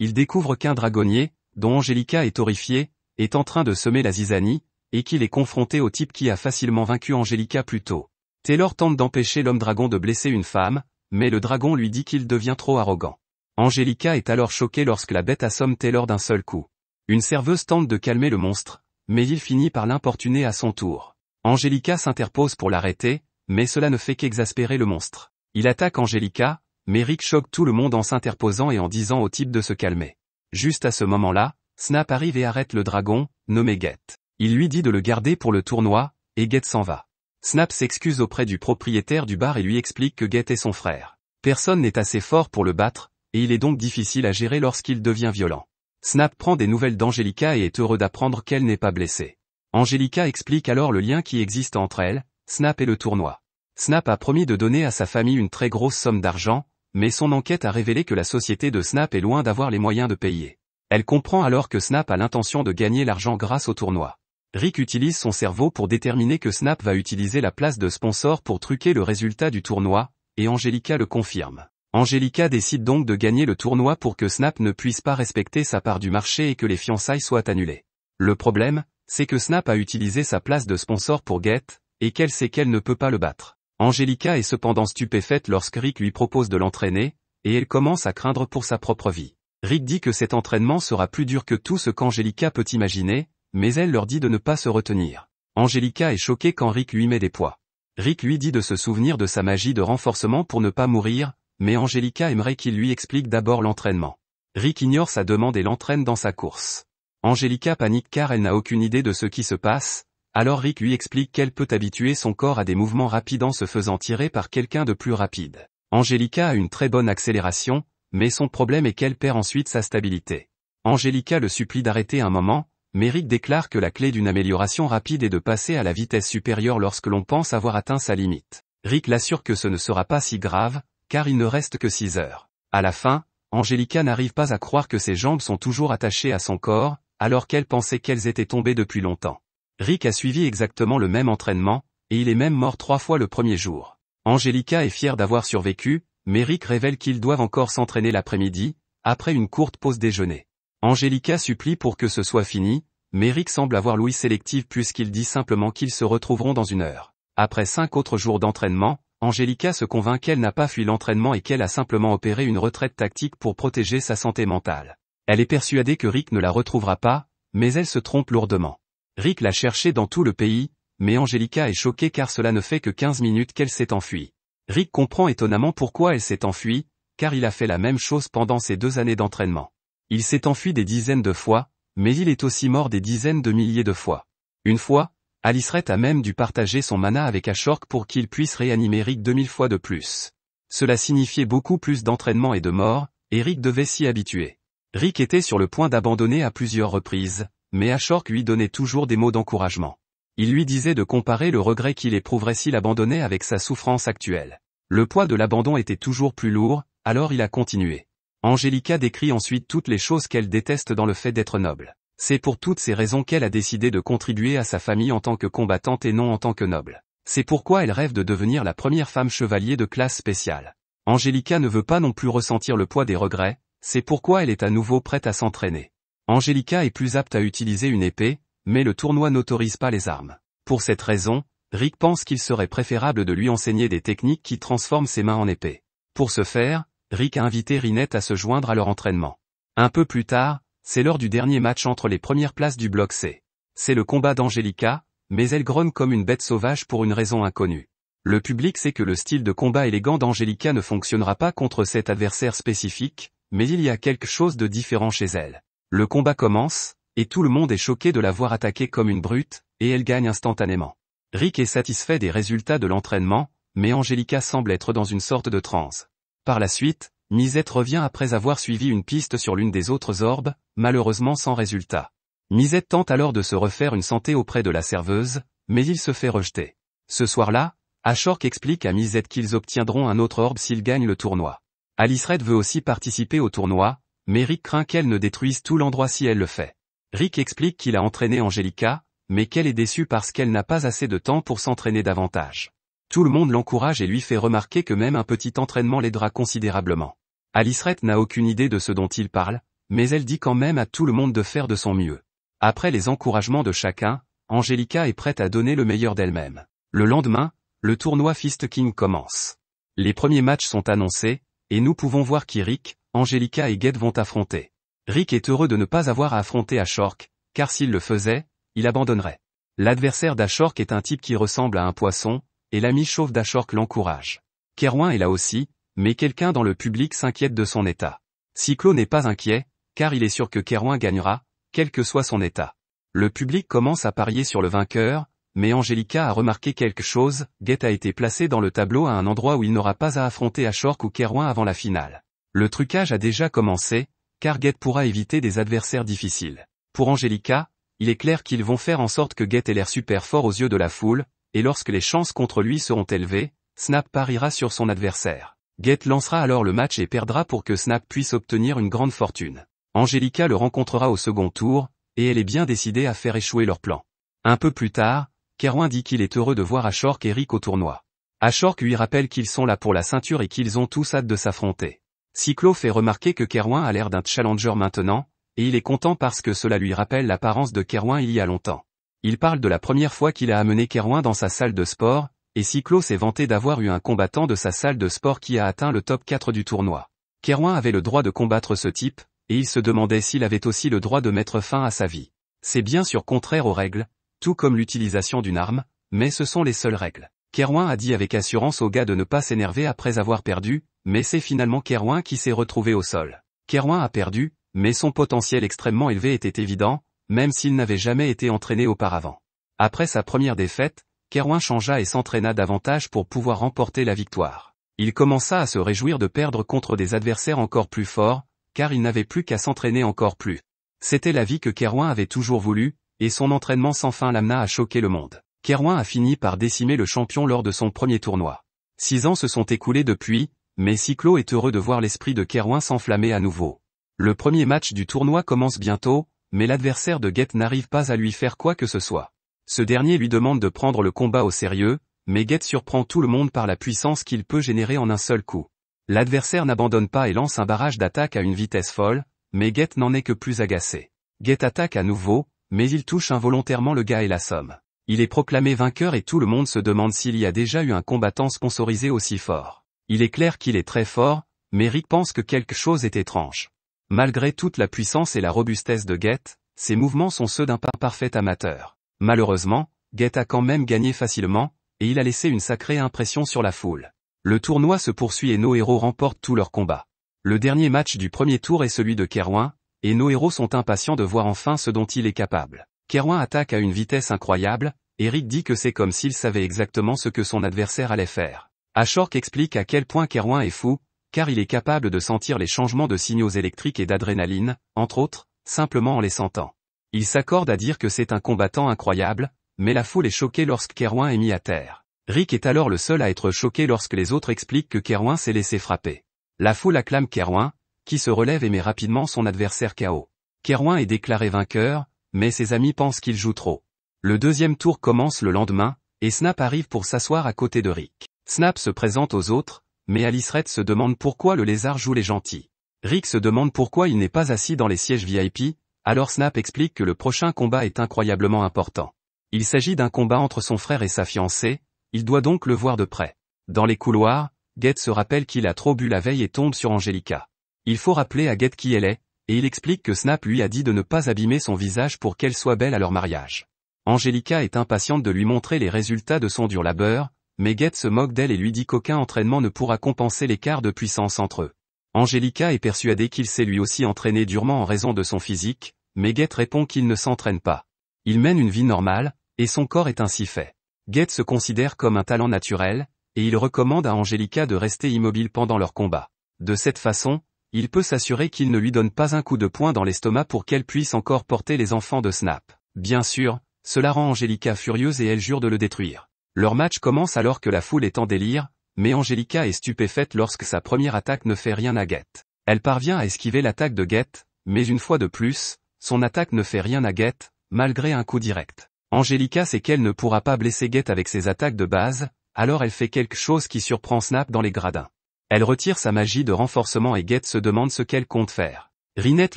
Ils découvrent qu'un dragonnier, dont Angelica est horrifiée, est en train de semer la zizanie, et qu'il est confronté au type qui a facilement vaincu Angelica plus tôt. Taylor tente d'empêcher l'homme dragon de blesser une femme, mais le dragon lui dit qu'il devient trop arrogant. Angelica est alors choquée lorsque la bête assomme Taylor d'un seul coup. Une serveuse tente de calmer le monstre, mais il finit par l'importuner à son tour. Angelica s'interpose pour l'arrêter, mais cela ne fait qu'exaspérer le monstre. Il attaque Angelica, mais Rick choque tout le monde en s'interposant et en disant au type de se calmer. Juste à ce moment-là, Snap arrive et arrête le dragon, nommé Get. Il lui dit de le garder pour le tournoi, et Get s'en va. Snap s'excuse auprès du propriétaire du bar et lui explique que Get est son frère. Personne n'est assez fort pour le battre, et il est donc difficile à gérer lorsqu'il devient violent. Snap prend des nouvelles d'Angelica et est heureux d'apprendre qu'elle n'est pas blessée. Angelica explique alors le lien qui existe entre elle, Snap et le tournoi. Snap a promis de donner à sa famille une très grosse somme d'argent, mais son enquête a révélé que la société de Snap est loin d'avoir les moyens de payer. Elle comprend alors que Snap a l'intention de gagner l'argent grâce au tournoi. Rick utilise son cerveau pour déterminer que Snap va utiliser la place de sponsor pour truquer le résultat du tournoi, et Angelica le confirme. Angelica décide donc de gagner le tournoi pour que Snap ne puisse pas respecter sa part du marché et que les fiançailles soient annulées. Le problème, c'est que Snap a utilisé sa place de sponsor pour Get, et qu'elle sait qu'elle ne peut pas le battre. Angelica est cependant stupéfaite lorsque Rick lui propose de l'entraîner, et elle commence à craindre pour sa propre vie. Rick dit que cet entraînement sera plus dur que tout ce qu'Angelica peut imaginer, mais elle leur dit de ne pas se retenir. Angelica est choquée quand Rick lui met des poids. Rick lui dit de se souvenir de sa magie de renforcement pour ne pas mourir, mais Angelica aimerait qu'il lui explique d'abord l'entraînement. Rick ignore sa demande et l'entraîne dans sa course. Angelica panique car elle n'a aucune idée de ce qui se passe, alors Rick lui explique qu'elle peut habituer son corps à des mouvements rapides en se faisant tirer par quelqu'un de plus rapide. Angelica a une très bonne accélération, mais son problème est qu'elle perd ensuite sa stabilité. Angelica le supplie d'arrêter un moment, mais Rick déclare que la clé d'une amélioration rapide est de passer à la vitesse supérieure lorsque l'on pense avoir atteint sa limite. Rick l'assure que ce ne sera pas si grave, car il ne reste que 6 heures. À la fin, Angélica n'arrive pas à croire que ses jambes sont toujours attachées à son corps, alors qu'elle pensait qu'elles étaient tombées depuis longtemps. Rick a suivi exactement le même entraînement, et il est même mort trois fois le premier jour. Angélica est fière d'avoir survécu, mais Rick révèle qu'ils doivent encore s'entraîner l'après-midi, après une courte pause déjeuner. Angélica supplie pour que ce soit fini, mais Rick semble avoir l'ouïe sélective puisqu'il dit simplement qu'ils se retrouveront dans une heure. Après cinq autres jours d'entraînement, Angélica se convainc qu'elle n'a pas fui l'entraînement et qu'elle a simplement opéré une retraite tactique pour protéger sa santé mentale. Elle est persuadée que Rick ne la retrouvera pas, mais elle se trompe lourdement. Rick l'a cherchée dans tout le pays, mais Angélica est choquée car cela ne fait que 15 minutes qu'elle s'est enfuie. Rick comprend étonnamment pourquoi elle s'est enfuie, car il a fait la même chose pendant ses deux années d'entraînement. Il s'est enfui des dizaines de fois, mais il est aussi mort des dizaines de milliers de fois. Une fois, Alisreth a même dû partager son mana avec Ashork pour qu'il puisse réanimer Rick mille fois de plus. Cela signifiait beaucoup plus d'entraînement et de mort, et Rick devait s'y habituer. Rick était sur le point d'abandonner à plusieurs reprises, mais Ashork lui donnait toujours des mots d'encouragement. Il lui disait de comparer le regret qu'il éprouverait s'il abandonnait avec sa souffrance actuelle. Le poids de l'abandon était toujours plus lourd, alors il a continué. Angelica décrit ensuite toutes les choses qu'elle déteste dans le fait d'être noble. C'est pour toutes ces raisons qu'elle a décidé de contribuer à sa famille en tant que combattante et non en tant que noble. C'est pourquoi elle rêve de devenir la première femme chevalier de classe spéciale. Angélica ne veut pas non plus ressentir le poids des regrets, c'est pourquoi elle est à nouveau prête à s'entraîner. Angélica est plus apte à utiliser une épée, mais le tournoi n'autorise pas les armes. Pour cette raison, Rick pense qu'il serait préférable de lui enseigner des techniques qui transforment ses mains en épée. Pour ce faire, Rick a invité Rinette à se joindre à leur entraînement. Un peu plus tard, c'est l'heure du dernier match entre les premières places du bloc C. C'est le combat d'Angelica, mais elle grogne comme une bête sauvage pour une raison inconnue. Le public sait que le style de combat élégant d'Angelica ne fonctionnera pas contre cet adversaire spécifique, mais il y a quelque chose de différent chez elle. Le combat commence, et tout le monde est choqué de la voir attaquer comme une brute, et elle gagne instantanément. Rick est satisfait des résultats de l'entraînement, mais Angelica semble être dans une sorte de transe. Par la suite, Misette revient après avoir suivi une piste sur l'une des autres orbes, malheureusement sans résultat. Misette tente alors de se refaire une santé auprès de la serveuse, mais il se fait rejeter. Ce soir-là, Ashork explique à Misette qu'ils obtiendront un autre orbe s'ils gagnent le tournoi. Alice Red veut aussi participer au tournoi, mais Rick craint qu'elle ne détruise tout l'endroit si elle le fait. Rick explique qu'il a entraîné Angelica, mais qu'elle est déçue parce qu'elle n'a pas assez de temps pour s'entraîner davantage. Tout le monde l'encourage et lui fait remarquer que même un petit entraînement l'aidera considérablement. Alice n'a aucune idée de ce dont il parle, mais elle dit quand même à tout le monde de faire de son mieux. Après les encouragements de chacun, Angelica est prête à donner le meilleur d'elle-même. Le lendemain, le tournoi Fist King commence. Les premiers matchs sont annoncés, et nous pouvons voir qui Rick, Angelica et Ged vont affronter. Rick est heureux de ne pas avoir à affronter Ashork, car s'il le faisait, il abandonnerait. L'adversaire d'Ashork est un type qui ressemble à un poisson, et l'ami chauve d'Ashork l'encourage. Kerouin est là aussi, mais quelqu'un dans le public s'inquiète de son état. Cyclo n'est pas inquiet, car il est sûr que Kerouin gagnera, quel que soit son état. Le public commence à parier sur le vainqueur, mais Angelica a remarqué quelque chose, Get a été placé dans le tableau à un endroit où il n'aura pas à affronter Ashork ou Kerouin avant la finale. Le trucage a déjà commencé, car Get pourra éviter des adversaires difficiles. Pour Angelica, il est clair qu'ils vont faire en sorte que Get ait l'air super fort aux yeux de la foule, et lorsque les chances contre lui seront élevées, Snap pariera sur son adversaire. Get lancera alors le match et perdra pour que Snap puisse obtenir une grande fortune. Angelica le rencontrera au second tour, et elle est bien décidée à faire échouer leur plan. Un peu plus tard, Kerwin dit qu'il est heureux de voir Ashork et Rick au tournoi. Ashork lui rappelle qu'ils sont là pour la ceinture et qu'ils ont tous hâte de s'affronter. Cyclo fait remarquer que Kerwin a l'air d'un challenger maintenant, et il est content parce que cela lui rappelle l'apparence de Kerwin il y a longtemps. Il parle de la première fois qu'il a amené Kerouin dans sa salle de sport, et Cyclo s'est vanté d'avoir eu un combattant de sa salle de sport qui a atteint le top 4 du tournoi. Kerouin avait le droit de combattre ce type, et il se demandait s'il avait aussi le droit de mettre fin à sa vie. C'est bien sûr contraire aux règles, tout comme l'utilisation d'une arme, mais ce sont les seules règles. Kerouin a dit avec assurance au gars de ne pas s'énerver après avoir perdu, mais c'est finalement Kerouin qui s'est retrouvé au sol. Kerouin a perdu, mais son potentiel extrêmement élevé était évident, même s'il n'avait jamais été entraîné auparavant. Après sa première défaite, Kerouin changea et s'entraîna davantage pour pouvoir remporter la victoire. Il commença à se réjouir de perdre contre des adversaires encore plus forts, car il n'avait plus qu'à s'entraîner encore plus. C'était la vie que Kerouin avait toujours voulu, et son entraînement sans fin l'amena à choquer le monde. Kerouin a fini par décimer le champion lors de son premier tournoi. Six ans se sont écoulés depuis, mais Cyclo est heureux de voir l'esprit de Kerouin s'enflammer à nouveau. Le premier match du tournoi commence bientôt, mais l'adversaire de Get n'arrive pas à lui faire quoi que ce soit. Ce dernier lui demande de prendre le combat au sérieux, mais Get surprend tout le monde par la puissance qu'il peut générer en un seul coup. L'adversaire n'abandonne pas et lance un barrage d'attaque à une vitesse folle, mais Get n'en est que plus agacé. Get attaque à nouveau, mais il touche involontairement le gars et la somme. Il est proclamé vainqueur et tout le monde se demande s'il y a déjà eu un combattant sponsorisé aussi fort. Il est clair qu'il est très fort, mais Rick pense que quelque chose est étrange. Malgré toute la puissance et la robustesse de Get, ses mouvements sont ceux d'un parfait amateur. Malheureusement, Get a quand même gagné facilement, et il a laissé une sacrée impression sur la foule. Le tournoi se poursuit et nos héros remportent tous leurs combats. Le dernier match du premier tour est celui de Kerouin, et nos héros sont impatients de voir enfin ce dont il est capable. Kerouin attaque à une vitesse incroyable, Eric dit que c'est comme s'il savait exactement ce que son adversaire allait faire. Ashork explique à quel point Kerouin est fou, car il est capable de sentir les changements de signaux électriques et d'adrénaline, entre autres, simplement en les sentant. Il s'accorde à dire que c'est un combattant incroyable, mais la foule est choquée lorsque Kerwin est mis à terre. Rick est alors le seul à être choqué lorsque les autres expliquent que Kerouan s'est laissé frapper. La foule acclame Kerwin, qui se relève et met rapidement son adversaire KO. Kerouan est déclaré vainqueur, mais ses amis pensent qu'il joue trop. Le deuxième tour commence le lendemain, et Snap arrive pour s'asseoir à côté de Rick. Snap se présente aux autres, mais Alice Red se demande pourquoi le lézard joue les gentils. Rick se demande pourquoi il n'est pas assis dans les sièges VIP, alors Snap explique que le prochain combat est incroyablement important. Il s'agit d'un combat entre son frère et sa fiancée, il doit donc le voir de près. Dans les couloirs, Get se rappelle qu'il a trop bu la veille et tombe sur Angelica. Il faut rappeler à Get qui elle est, et il explique que Snap lui a dit de ne pas abîmer son visage pour qu'elle soit belle à leur mariage. Angelica est impatiente de lui montrer les résultats de son dur labeur, Get se moque d'elle et lui dit qu'aucun entraînement ne pourra compenser l'écart de puissance entre eux. Angelica est persuadée qu'il s'est lui aussi entraîné durement en raison de son physique, mais Get répond qu'il ne s'entraîne pas. Il mène une vie normale, et son corps est ainsi fait. Get se considère comme un talent naturel, et il recommande à Angelica de rester immobile pendant leur combat. De cette façon, il peut s'assurer qu'il ne lui donne pas un coup de poing dans l'estomac pour qu'elle puisse encore porter les enfants de Snap. Bien sûr, cela rend Angelica furieuse et elle jure de le détruire. Leur match commence alors que la foule est en délire, mais Angelica est stupéfaite lorsque sa première attaque ne fait rien à Get. Elle parvient à esquiver l'attaque de Get, mais une fois de plus, son attaque ne fait rien à Get, malgré un coup direct. Angelica sait qu'elle ne pourra pas blesser Get avec ses attaques de base, alors elle fait quelque chose qui surprend Snap dans les gradins. Elle retire sa magie de renforcement et Get se demande ce qu'elle compte faire. Rinette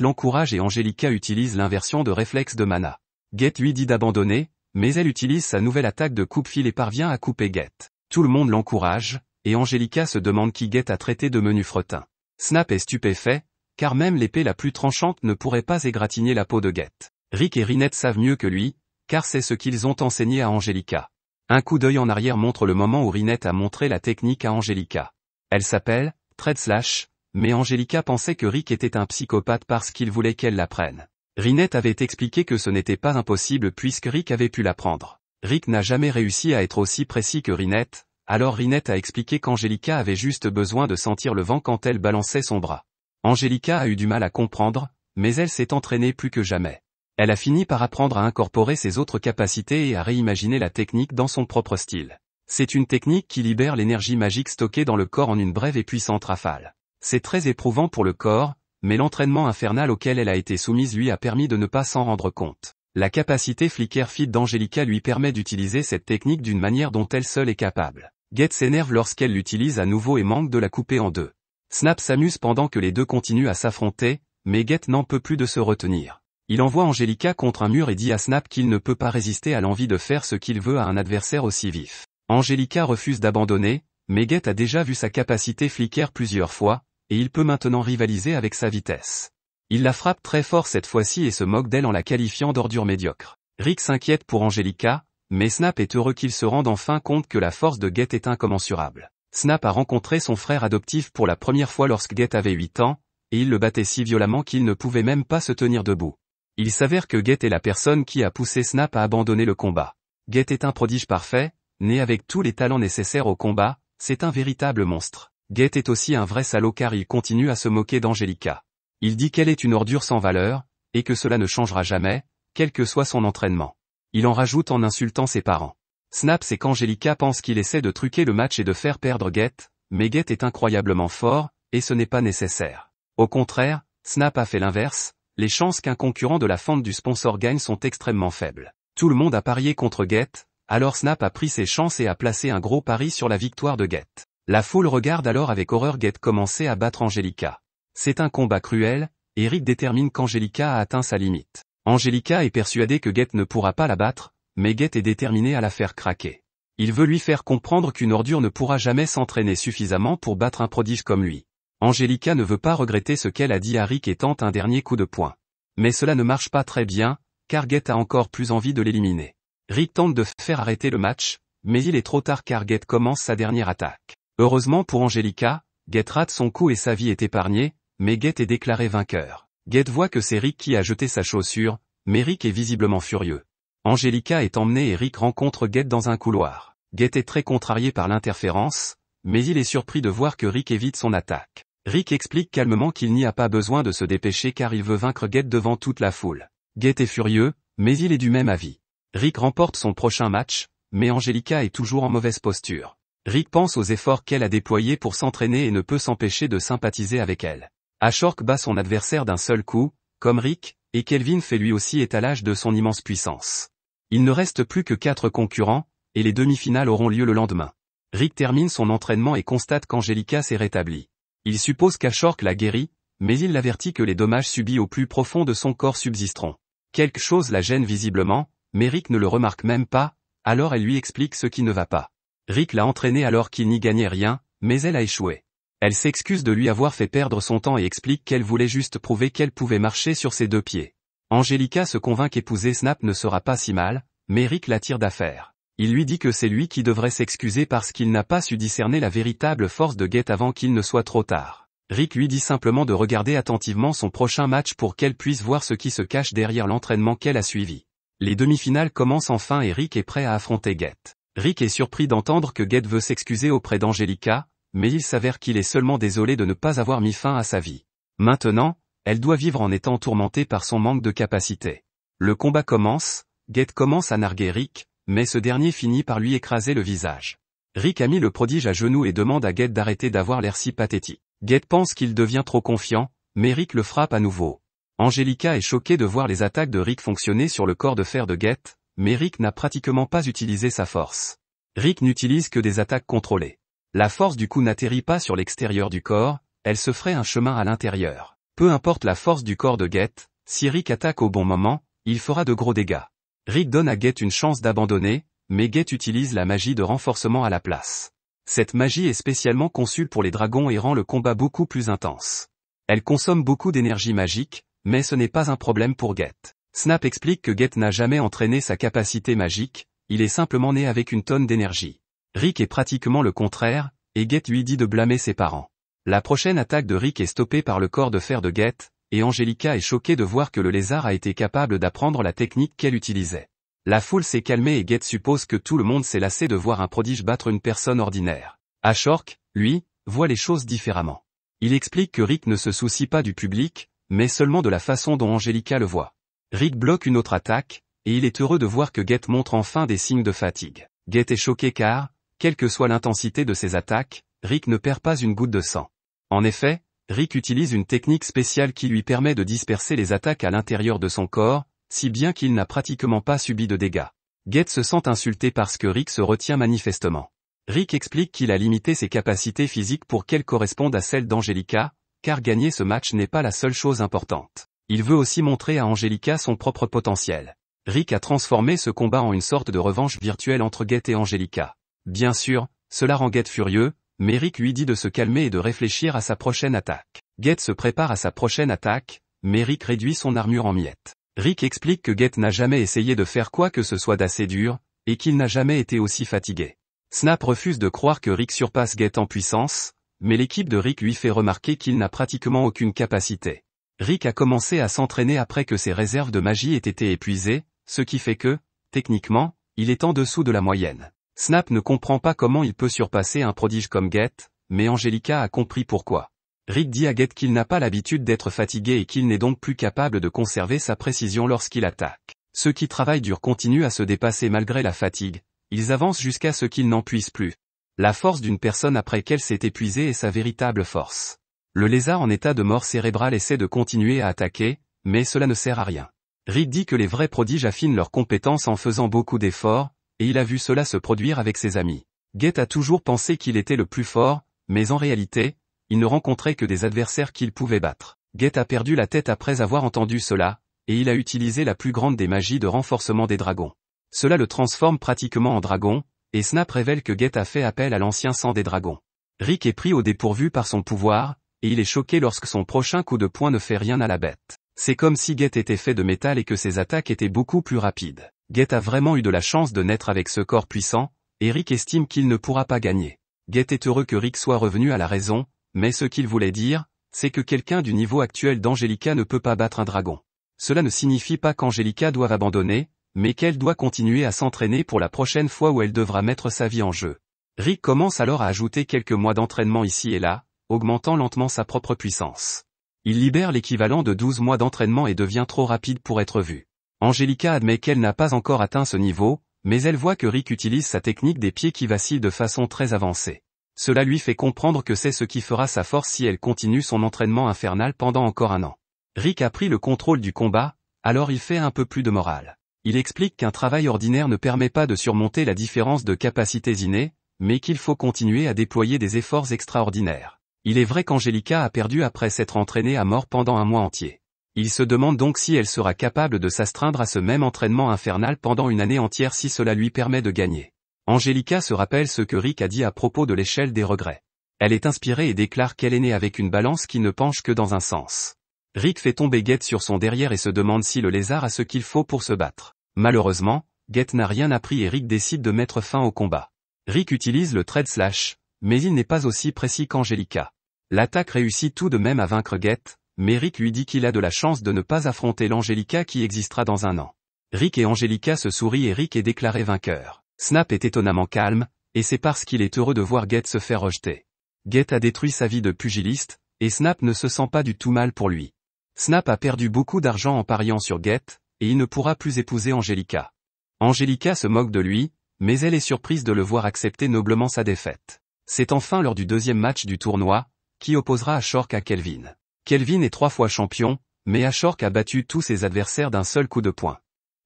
l'encourage et Angelica utilise l'inversion de réflexe de mana. Get lui dit d'abandonner, mais elle utilise sa nouvelle attaque de coupe-fil et parvient à couper Guette. Tout le monde l'encourage, et Angelica se demande qui Guette a traité de menu fretin. Snap est stupéfait, car même l'épée la plus tranchante ne pourrait pas égratigner la peau de Guette. Rick et Rinette savent mieux que lui, car c'est ce qu'ils ont enseigné à Angelica. Un coup d'œil en arrière montre le moment où Rinette a montré la technique à Angelica. Elle s'appelle, Tread Slash, mais Angelica pensait que Rick était un psychopathe parce qu'il voulait qu'elle l'apprenne. Rinette avait expliqué que ce n'était pas impossible puisque Rick avait pu l'apprendre. Rick n'a jamais réussi à être aussi précis que Rinette, alors Rinette a expliqué qu'Angelica avait juste besoin de sentir le vent quand elle balançait son bras. Angelica a eu du mal à comprendre, mais elle s'est entraînée plus que jamais. Elle a fini par apprendre à incorporer ses autres capacités et à réimaginer la technique dans son propre style. C'est une technique qui libère l'énergie magique stockée dans le corps en une brève et puissante rafale. C'est très éprouvant pour le corps, mais l'entraînement infernal auquel elle a été soumise lui a permis de ne pas s'en rendre compte. La capacité flicker fit d'Angelica lui permet d'utiliser cette technique d'une manière dont elle seule est capable. Get s'énerve lorsqu'elle l'utilise à nouveau et manque de la couper en deux. Snap s'amuse pendant que les deux continuent à s'affronter, mais Get n'en peut plus de se retenir. Il envoie Angelica contre un mur et dit à Snap qu'il ne peut pas résister à l'envie de faire ce qu'il veut à un adversaire aussi vif. Angelica refuse d'abandonner, mais Get a déjà vu sa capacité flicker plusieurs fois, et il peut maintenant rivaliser avec sa vitesse. Il la frappe très fort cette fois-ci et se moque d'elle en la qualifiant d'ordure médiocre. Rick s'inquiète pour Angelica, mais Snap est heureux qu'il se rende enfin compte que la force de Get est incommensurable. Snap a rencontré son frère adoptif pour la première fois lorsque Get avait 8 ans, et il le battait si violemment qu'il ne pouvait même pas se tenir debout. Il s'avère que Get est la personne qui a poussé Snap à abandonner le combat. Get est un prodige parfait, né avec tous les talents nécessaires au combat, c'est un véritable monstre. Guett est aussi un vrai salaud car il continue à se moquer d'Angelica. Il dit qu'elle est une ordure sans valeur, et que cela ne changera jamais, quel que soit son entraînement. Il en rajoute en insultant ses parents. Snap sait qu'Angelica pense qu'il essaie de truquer le match et de faire perdre Guett, mais Guett est incroyablement fort, et ce n'est pas nécessaire. Au contraire, Snap a fait l'inverse, les chances qu'un concurrent de la fente du sponsor gagne sont extrêmement faibles. Tout le monde a parié contre Guett, alors Snap a pris ses chances et a placé un gros pari sur la victoire de Get. La foule regarde alors avec horreur Guette commencer à battre Angelica. C'est un combat cruel, et Rick détermine qu'Angelica a atteint sa limite. Angelica est persuadée que Guette ne pourra pas la battre, mais Guette est déterminé à la faire craquer. Il veut lui faire comprendre qu'une ordure ne pourra jamais s'entraîner suffisamment pour battre un prodige comme lui. Angelica ne veut pas regretter ce qu'elle a dit à Rick et tente un dernier coup de poing. Mais cela ne marche pas très bien, car Guette a encore plus envie de l'éliminer. Rick tente de faire arrêter le match, mais il est trop tard car Guette commence sa dernière attaque. Heureusement pour Angelica, Get rate son coup et sa vie est épargnée, mais Get est déclaré vainqueur. Get voit que c'est Rick qui a jeté sa chaussure, mais Rick est visiblement furieux. Angelica est emmenée et Rick rencontre Get dans un couloir. Get est très contrarié par l'interférence, mais il est surpris de voir que Rick évite son attaque. Rick explique calmement qu'il n'y a pas besoin de se dépêcher car il veut vaincre Get devant toute la foule. Get est furieux, mais il est du même avis. Rick remporte son prochain match, mais Angelica est toujours en mauvaise posture. Rick pense aux efforts qu'elle a déployés pour s'entraîner et ne peut s'empêcher de sympathiser avec elle. Ashork bat son adversaire d'un seul coup, comme Rick, et Kelvin fait lui aussi étalage de son immense puissance. Il ne reste plus que quatre concurrents, et les demi-finales auront lieu le lendemain. Rick termine son entraînement et constate qu'Angelica s'est rétablie. Il suppose qu'Ashork l'a guérie, mais il l'avertit que les dommages subis au plus profond de son corps subsisteront. Quelque chose la gêne visiblement, mais Rick ne le remarque même pas, alors elle lui explique ce qui ne va pas. Rick l'a entraînée alors qu'il n'y gagnait rien, mais elle a échoué. Elle s'excuse de lui avoir fait perdre son temps et explique qu'elle voulait juste prouver qu'elle pouvait marcher sur ses deux pieds. Angelica se convainc qu'épouser Snap ne sera pas si mal, mais Rick la tire d'affaire. Il lui dit que c'est lui qui devrait s'excuser parce qu'il n'a pas su discerner la véritable force de Gate avant qu'il ne soit trop tard. Rick lui dit simplement de regarder attentivement son prochain match pour qu'elle puisse voir ce qui se cache derrière l'entraînement qu'elle a suivi. Les demi-finales commencent enfin et Rick est prêt à affronter Gate. Rick est surpris d'entendre que Guette veut s'excuser auprès d'Angelica, mais il s'avère qu'il est seulement désolé de ne pas avoir mis fin à sa vie. Maintenant, elle doit vivre en étant tourmentée par son manque de capacité. Le combat commence, Ged commence à narguer Rick, mais ce dernier finit par lui écraser le visage. Rick a mis le prodige à genoux et demande à Guette d'arrêter d'avoir l'air si pathétique. Guette pense qu'il devient trop confiant, mais Rick le frappe à nouveau. Angelica est choquée de voir les attaques de Rick fonctionner sur le corps de fer de Geth, mais Rick n'a pratiquement pas utilisé sa force. Rick n'utilise que des attaques contrôlées. La force du coup n'atterrit pas sur l'extérieur du corps, elle se ferait un chemin à l'intérieur. Peu importe la force du corps de Get, si Rick attaque au bon moment, il fera de gros dégâts. Rick donne à Get une chance d'abandonner, mais Get utilise la magie de renforcement à la place. Cette magie est spécialement conçue pour les dragons et rend le combat beaucoup plus intense. Elle consomme beaucoup d'énergie magique, mais ce n'est pas un problème pour Get. Snap explique que Get n'a jamais entraîné sa capacité magique, il est simplement né avec une tonne d'énergie. Rick est pratiquement le contraire, et Get lui dit de blâmer ses parents. La prochaine attaque de Rick est stoppée par le corps de fer de Get, et Angelica est choquée de voir que le lézard a été capable d'apprendre la technique qu'elle utilisait. La foule s'est calmée et Get suppose que tout le monde s'est lassé de voir un prodige battre une personne ordinaire. Ashork, lui, voit les choses différemment. Il explique que Rick ne se soucie pas du public, mais seulement de la façon dont Angelica le voit. Rick bloque une autre attaque, et il est heureux de voir que Get montre enfin des signes de fatigue. Get est choqué car, quelle que soit l'intensité de ses attaques, Rick ne perd pas une goutte de sang. En effet, Rick utilise une technique spéciale qui lui permet de disperser les attaques à l'intérieur de son corps, si bien qu'il n'a pratiquement pas subi de dégâts. Get se sent insulté parce que Rick se retient manifestement. Rick explique qu'il a limité ses capacités physiques pour qu'elles correspondent à celles d'Angelica, car gagner ce match n'est pas la seule chose importante. Il veut aussi montrer à Angelica son propre potentiel. Rick a transformé ce combat en une sorte de revanche virtuelle entre Guette et Angelica. Bien sûr, cela rend Get furieux, mais Rick lui dit de se calmer et de réfléchir à sa prochaine attaque. Get se prépare à sa prochaine attaque, mais Rick réduit son armure en miettes. Rick explique que Get n'a jamais essayé de faire quoi que ce soit d'assez dur, et qu'il n'a jamais été aussi fatigué. Snap refuse de croire que Rick surpasse Get en puissance, mais l'équipe de Rick lui fait remarquer qu'il n'a pratiquement aucune capacité. Rick a commencé à s'entraîner après que ses réserves de magie aient été épuisées, ce qui fait que, techniquement, il est en dessous de la moyenne. Snap ne comprend pas comment il peut surpasser un prodige comme Get, mais Angelica a compris pourquoi. Rick dit à Get qu'il n'a pas l'habitude d'être fatigué et qu'il n'est donc plus capable de conserver sa précision lorsqu'il attaque. Ceux qui travaillent dur continuent à se dépasser malgré la fatigue, ils avancent jusqu'à ce qu'ils n'en puissent plus. La force d'une personne après qu'elle s'est épuisée est sa véritable force. Le lézard en état de mort cérébrale essaie de continuer à attaquer, mais cela ne sert à rien. Rick dit que les vrais prodiges affinent leurs compétences en faisant beaucoup d'efforts, et il a vu cela se produire avec ses amis. Get a toujours pensé qu'il était le plus fort, mais en réalité, il ne rencontrait que des adversaires qu'il pouvait battre. Get a perdu la tête après avoir entendu cela, et il a utilisé la plus grande des magies de renforcement des dragons. Cela le transforme pratiquement en dragon, et Snap révèle que Get a fait appel à l'ancien sang des dragons. Rick est pris au dépourvu par son pouvoir, et il est choqué lorsque son prochain coup de poing ne fait rien à la bête. C'est comme si Get était fait de métal et que ses attaques étaient beaucoup plus rapides. Get a vraiment eu de la chance de naître avec ce corps puissant, et Rick estime qu'il ne pourra pas gagner. Get est heureux que Rick soit revenu à la raison, mais ce qu'il voulait dire, c'est que quelqu'un du niveau actuel d'Angelica ne peut pas battre un dragon. Cela ne signifie pas qu'Angelica doive abandonner, mais qu'elle doit continuer à s'entraîner pour la prochaine fois où elle devra mettre sa vie en jeu. Rick commence alors à ajouter quelques mois d'entraînement ici et là, augmentant lentement sa propre puissance. Il libère l'équivalent de 12 mois d'entraînement et devient trop rapide pour être vu. Angelica admet qu'elle n'a pas encore atteint ce niveau, mais elle voit que Rick utilise sa technique des pieds qui vacillent de façon très avancée. Cela lui fait comprendre que c'est ce qui fera sa force si elle continue son entraînement infernal pendant encore un an. Rick a pris le contrôle du combat, alors il fait un peu plus de morale. Il explique qu'un travail ordinaire ne permet pas de surmonter la différence de capacités innées, mais qu'il faut continuer à déployer des efforts extraordinaires. Il est vrai qu'Angelica a perdu après s'être entraînée à mort pendant un mois entier. Il se demande donc si elle sera capable de s'astreindre à ce même entraînement infernal pendant une année entière si cela lui permet de gagner. Angelica se rappelle ce que Rick a dit à propos de l'échelle des regrets. Elle est inspirée et déclare qu'elle est née avec une balance qui ne penche que dans un sens. Rick fait tomber Get sur son derrière et se demande si le lézard a ce qu'il faut pour se battre. Malheureusement, Get n'a rien appris et Rick décide de mettre fin au combat. Rick utilise le trade slash, mais il n'est pas aussi précis qu'Angelica. L'attaque réussit tout de même à vaincre Get, mais Rick lui dit qu'il a de la chance de ne pas affronter l'Angelica qui existera dans un an. Rick et Angelica se sourient et Rick est déclaré vainqueur. Snap est étonnamment calme, et c'est parce qu'il est heureux de voir Get se faire rejeter. Get a détruit sa vie de pugiliste, et Snap ne se sent pas du tout mal pour lui. Snap a perdu beaucoup d'argent en pariant sur Get, et il ne pourra plus épouser Angelica. Angelica se moque de lui, mais elle est surprise de le voir accepter noblement sa défaite. C'est enfin lors du deuxième match du tournoi, qui opposera Ashork à Kelvin. Kelvin est trois fois champion, mais Ashork a battu tous ses adversaires d'un seul coup de poing.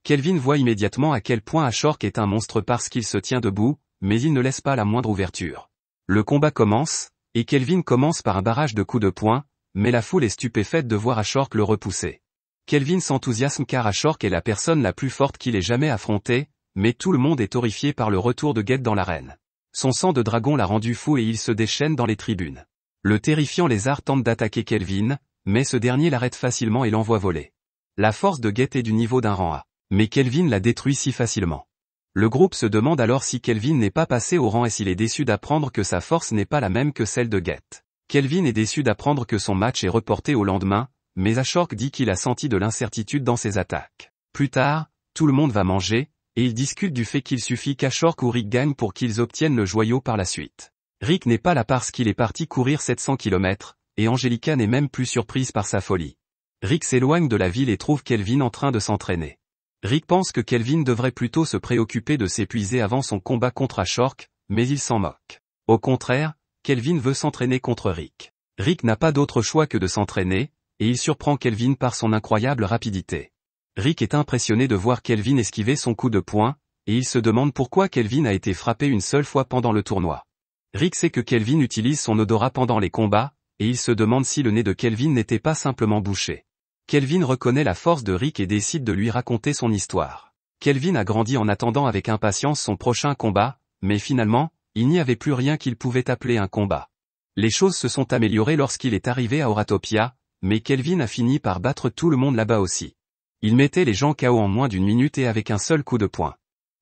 Kelvin voit immédiatement à quel point Ashork est un monstre parce qu'il se tient debout, mais il ne laisse pas la moindre ouverture. Le combat commence, et Kelvin commence par un barrage de coups de poing, mais la foule est stupéfaite de voir Ashork le repousser. Kelvin s'enthousiasme car Ashork est la personne la plus forte qu'il ait jamais affrontée, mais tout le monde est horrifié par le retour de Geth dans l'arène. Son sang de dragon l'a rendu fou et il se déchaîne dans les tribunes. Le terrifiant lézard tente d'attaquer Kelvin, mais ce dernier l'arrête facilement et l'envoie voler. La force de Get est du niveau d'un rang A. Mais Kelvin la détruit si facilement. Le groupe se demande alors si Kelvin n'est pas passé au rang et s'il est déçu d'apprendre que sa force n'est pas la même que celle de Get. Kelvin est déçu d'apprendre que son match est reporté au lendemain, mais Ashork dit qu'il a senti de l'incertitude dans ses attaques. Plus tard, tout le monde va manger, et ils discutent du fait qu'il suffit qu'Ashork ou Rick gagne pour qu'ils obtiennent le joyau par la suite. Rick n'est pas là parce qu'il est parti courir 700 km, et Angelica n'est même plus surprise par sa folie. Rick s'éloigne de la ville et trouve Kelvin en train de s'entraîner. Rick pense que Kelvin devrait plutôt se préoccuper de s'épuiser avant son combat contre Ashork, mais il s'en moque. Au contraire, Kelvin veut s'entraîner contre Rick. Rick n'a pas d'autre choix que de s'entraîner, et il surprend Kelvin par son incroyable rapidité. Rick est impressionné de voir Kelvin esquiver son coup de poing, et il se demande pourquoi Kelvin a été frappé une seule fois pendant le tournoi. Rick sait que Kelvin utilise son odorat pendant les combats, et il se demande si le nez de Kelvin n'était pas simplement bouché. Kelvin reconnaît la force de Rick et décide de lui raconter son histoire. Kelvin a grandi en attendant avec impatience son prochain combat, mais finalement, il n'y avait plus rien qu'il pouvait appeler un combat. Les choses se sont améliorées lorsqu'il est arrivé à Oratopia, mais Kelvin a fini par battre tout le monde là-bas aussi. Il mettait les gens KO en moins d'une minute et avec un seul coup de poing.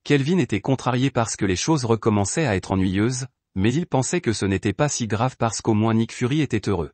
Kelvin était contrarié parce que les choses recommençaient à être ennuyeuses, mais il pensait que ce n'était pas si grave parce qu'au moins Nick Fury était heureux.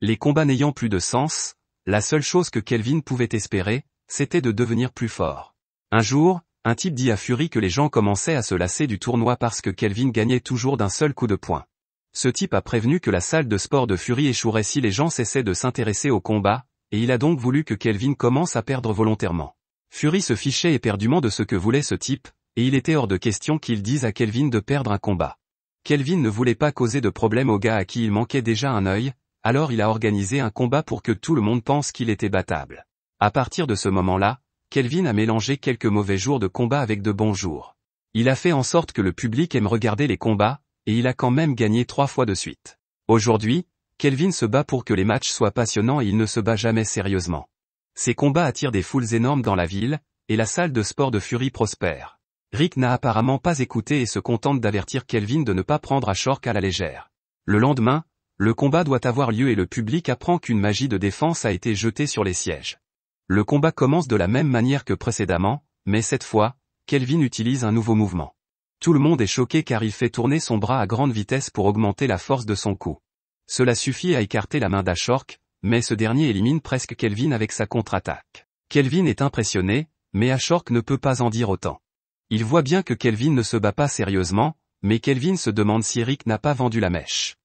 Les combats n'ayant plus de sens, la seule chose que Kelvin pouvait espérer, c'était de devenir plus fort. Un jour, un type dit à Fury que les gens commençaient à se lasser du tournoi parce que Kelvin gagnait toujours d'un seul coup de poing. Ce type a prévenu que la salle de sport de Fury échouerait si les gens cessaient de s'intéresser au combat, et il a donc voulu que Kelvin commence à perdre volontairement. Fury se fichait éperdument de ce que voulait ce type, et il était hors de question qu'il dise à Kelvin de perdre un combat. Kelvin ne voulait pas causer de problème au gars à qui il manquait déjà un œil, alors il a organisé un combat pour que tout le monde pense qu'il était battable. À partir de ce moment-là, Kelvin a mélangé quelques mauvais jours de combat avec de bons jours. Il a fait en sorte que le public aime regarder les combats, et il a quand même gagné trois fois de suite. Aujourd'hui, Kelvin se bat pour que les matchs soient passionnants et il ne se bat jamais sérieusement. Ses combats attirent des foules énormes dans la ville, et la salle de sport de Fury prospère. Rick n'a apparemment pas écouté et se contente d'avertir Kelvin de ne pas prendre à short à la légère. Le lendemain, le combat doit avoir lieu et le public apprend qu'une magie de défense a été jetée sur les sièges. Le combat commence de la même manière que précédemment, mais cette fois, Kelvin utilise un nouveau mouvement. Tout le monde est choqué car il fait tourner son bras à grande vitesse pour augmenter la force de son coup. Cela suffit à écarter la main d'Ashork, mais ce dernier élimine presque Kelvin avec sa contre-attaque. Kelvin est impressionné, mais Ashork ne peut pas en dire autant. Il voit bien que Kelvin ne se bat pas sérieusement, mais Kelvin se demande si Rick n'a pas vendu la mèche.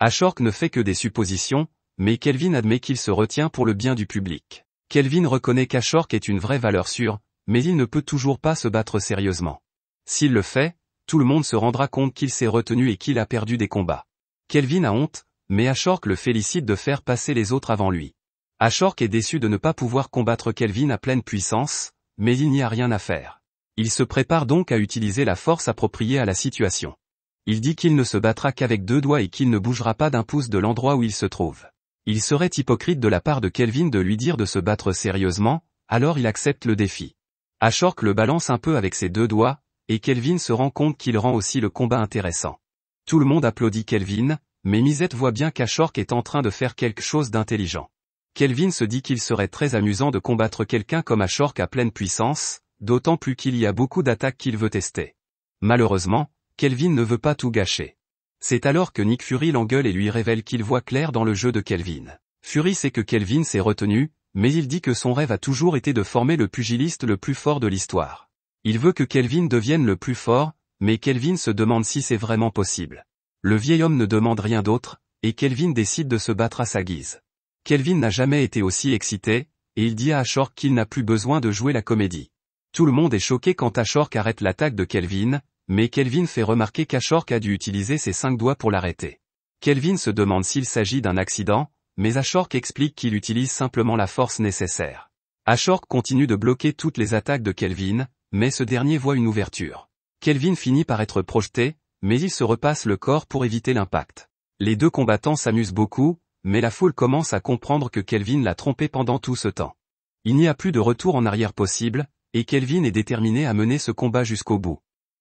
Ashork ne fait que des suppositions, mais Kelvin admet qu'il se retient pour le bien du public. Kelvin reconnaît qu'Ashork est une vraie valeur sûre, mais il ne peut toujours pas se battre sérieusement. S'il le fait, tout le monde se rendra compte qu'il s'est retenu et qu'il a perdu des combats. Kelvin a honte, mais Ashork le félicite de faire passer les autres avant lui. Ashork est déçu de ne pas pouvoir combattre Kelvin à pleine puissance, mais il n'y a rien à faire. Il se prépare donc à utiliser la force appropriée à la situation. Il dit qu'il ne se battra qu'avec deux doigts et qu'il ne bougera pas d'un pouce de l'endroit où il se trouve. Il serait hypocrite de la part de Kelvin de lui dire de se battre sérieusement, alors il accepte le défi. Ashork le balance un peu avec ses deux doigts, et Kelvin se rend compte qu'il rend aussi le combat intéressant. Tout le monde applaudit Kelvin, mais Misette voit bien qu'Ashork est en train de faire quelque chose d'intelligent. Kelvin se dit qu'il serait très amusant de combattre quelqu'un comme Ashork à pleine puissance, d'autant plus qu'il y a beaucoup d'attaques qu'il veut tester. Malheureusement, Kelvin ne veut pas tout gâcher. C'est alors que Nick Fury l'engueule et lui révèle qu'il voit clair dans le jeu de Kelvin. Fury sait que Kelvin s'est retenu, mais il dit que son rêve a toujours été de former le pugiliste le plus fort de l'histoire. Il veut que Kelvin devienne le plus fort, mais Kelvin se demande si c'est vraiment possible. Le vieil homme ne demande rien d'autre, et Kelvin décide de se battre à sa guise. Kelvin n'a jamais été aussi excité, et il dit à Ashork qu'il n'a plus besoin de jouer la comédie. Tout le monde est choqué quand Ashork arrête l'attaque de Kelvin, mais Kelvin fait remarquer qu'Ashork a dû utiliser ses cinq doigts pour l'arrêter. Kelvin se demande s'il s'agit d'un accident, mais Ashork explique qu'il utilise simplement la force nécessaire. Ashork continue de bloquer toutes les attaques de Kelvin, mais ce dernier voit une ouverture. Kelvin finit par être projeté, mais il se repasse le corps pour éviter l'impact. Les deux combattants s'amusent beaucoup, mais la foule commence à comprendre que Kelvin l'a trompé pendant tout ce temps. Il n'y a plus de retour en arrière possible, et Kelvin est déterminé à mener ce combat jusqu'au bout.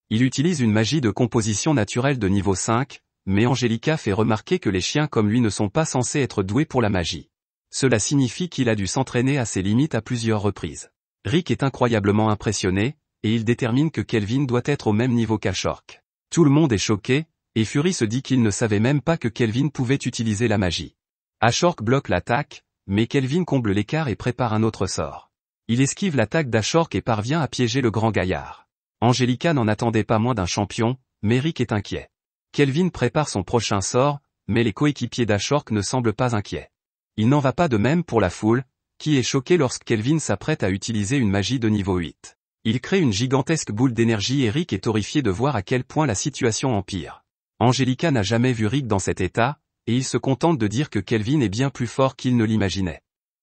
Il utilise une magie de composition naturelle de niveau 5, mais Angelica fait remarquer que les chiens comme lui ne sont pas censés être doués pour la magie. Cela signifie qu'il a dû s'entraîner à ses limites à plusieurs reprises. Rick est incroyablement impressionné, et il détermine que Kelvin doit être au même niveau qu'Ashork. Tout le monde est choqué, et Fury se dit qu'il ne savait même pas que Kelvin pouvait utiliser la magie. Ashork bloque l'attaque, mais Kelvin comble l'écart et prépare un autre sort. Il esquive l'attaque d'Ashork et parvient à piéger le grand gaillard. Angelica n'en attendait pas moins d'un champion, mais est inquiet. Kelvin prépare son prochain sort, mais les coéquipiers d'Ashork ne semblent pas inquiets. Il n'en va pas de même pour la foule, qui est choquée lorsque Kelvin s'apprête à utiliser une magie de niveau 8. Il crée une gigantesque boule d'énergie et Rick est horrifié de voir à quel point la situation empire. Angelica n'a jamais vu Rick dans cet état, et il se contente de dire que Kelvin est bien plus fort qu'il ne l'imaginait.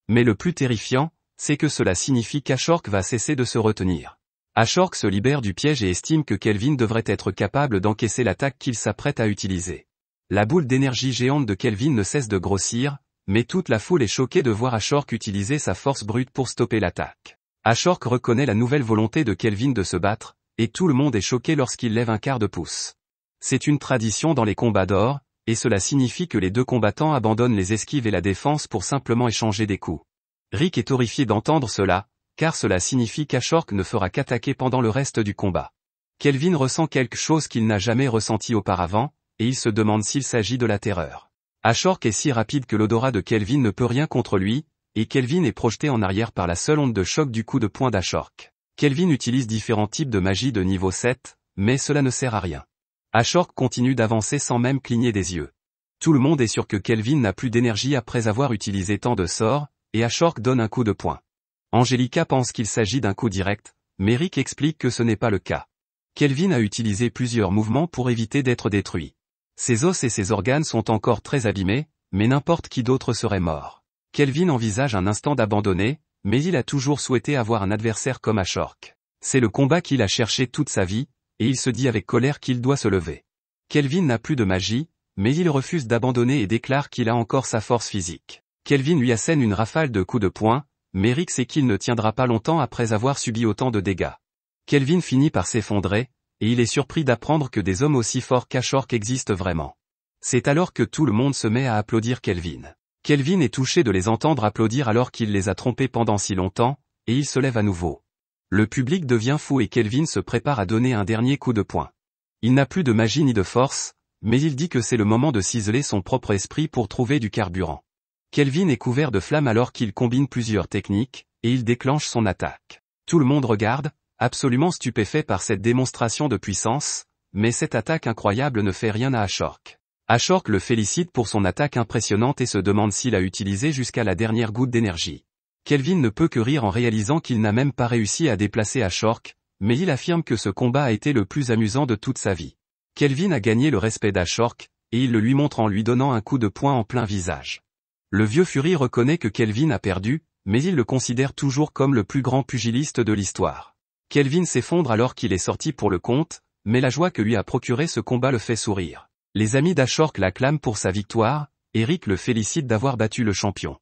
Mais le plus terrifiant, c'est que cela signifie qu'Ashork va cesser de se retenir. Ashork se libère du piège et estime que Kelvin devrait être capable d'encaisser l'attaque qu'il s'apprête à utiliser. La boule d'énergie géante de Kelvin ne cesse de grossir, mais toute la foule est choquée de voir Ashork utiliser sa force brute pour stopper l'attaque. Ashork reconnaît la nouvelle volonté de Kelvin de se battre, et tout le monde est choqué lorsqu'il lève un quart de pouce. C'est une tradition dans les combats d'or, et cela signifie que les deux combattants abandonnent les esquives et la défense pour simplement échanger des coups. Rick est horrifié d'entendre cela, car cela signifie qu'Ashork ne fera qu'attaquer pendant le reste du combat. Kelvin ressent quelque chose qu'il n'a jamais ressenti auparavant, et il se demande s'il s'agit de la terreur. Ashork est si rapide que l'odorat de Kelvin ne peut rien contre lui, et Kelvin est projeté en arrière par la seule onde de choc du coup de poing d'Ashork. Kelvin utilise différents types de magie de niveau 7, mais cela ne sert à rien. Ashork continue d'avancer sans même cligner des yeux. Tout le monde est sûr que Kelvin n'a plus d'énergie après avoir utilisé tant de sorts, et Ashork donne un coup de poing. Angelica pense qu'il s'agit d'un coup direct, mais Rick explique que ce n'est pas le cas. Kelvin a utilisé plusieurs mouvements pour éviter d'être détruit. Ses os et ses organes sont encore très abîmés, mais n'importe qui d'autre serait mort. Kelvin envisage un instant d'abandonner, mais il a toujours souhaité avoir un adversaire comme Ashork. C'est le combat qu'il a cherché toute sa vie, et il se dit avec colère qu'il doit se lever. Kelvin n'a plus de magie, mais il refuse d'abandonner et déclare qu'il a encore sa force physique. Kelvin lui assène une rafale de coups de poing, mais Rick sait qu'il ne tiendra pas longtemps après avoir subi autant de dégâts. Kelvin finit par s'effondrer, et il est surpris d'apprendre que des hommes aussi forts qu'Ashork existent vraiment. C'est alors que tout le monde se met à applaudir Kelvin. Kelvin est touché de les entendre applaudir alors qu'il les a trompés pendant si longtemps, et il se lève à nouveau. Le public devient fou et Kelvin se prépare à donner un dernier coup de poing. Il n'a plus de magie ni de force, mais il dit que c'est le moment de ciseler son propre esprit pour trouver du carburant. Kelvin est couvert de flammes alors qu'il combine plusieurs techniques, et il déclenche son attaque. Tout le monde regarde, absolument stupéfait par cette démonstration de puissance, mais cette attaque incroyable ne fait rien à Ashork. Ashork le félicite pour son attaque impressionnante et se demande s'il a utilisé jusqu'à la dernière goutte d'énergie. Kelvin ne peut que rire en réalisant qu'il n'a même pas réussi à déplacer Ashork, mais il affirme que ce combat a été le plus amusant de toute sa vie. Kelvin a gagné le respect d'Ashork, et il le lui montre en lui donnant un coup de poing en plein visage. Le vieux Fury reconnaît que Kelvin a perdu, mais il le considère toujours comme le plus grand pugiliste de l'histoire. Kelvin s'effondre alors qu'il est sorti pour le compte, mais la joie que lui a procuré ce combat le fait sourire. Les amis d'Ashork l'acclament pour sa victoire, Eric le félicite d'avoir battu le champion.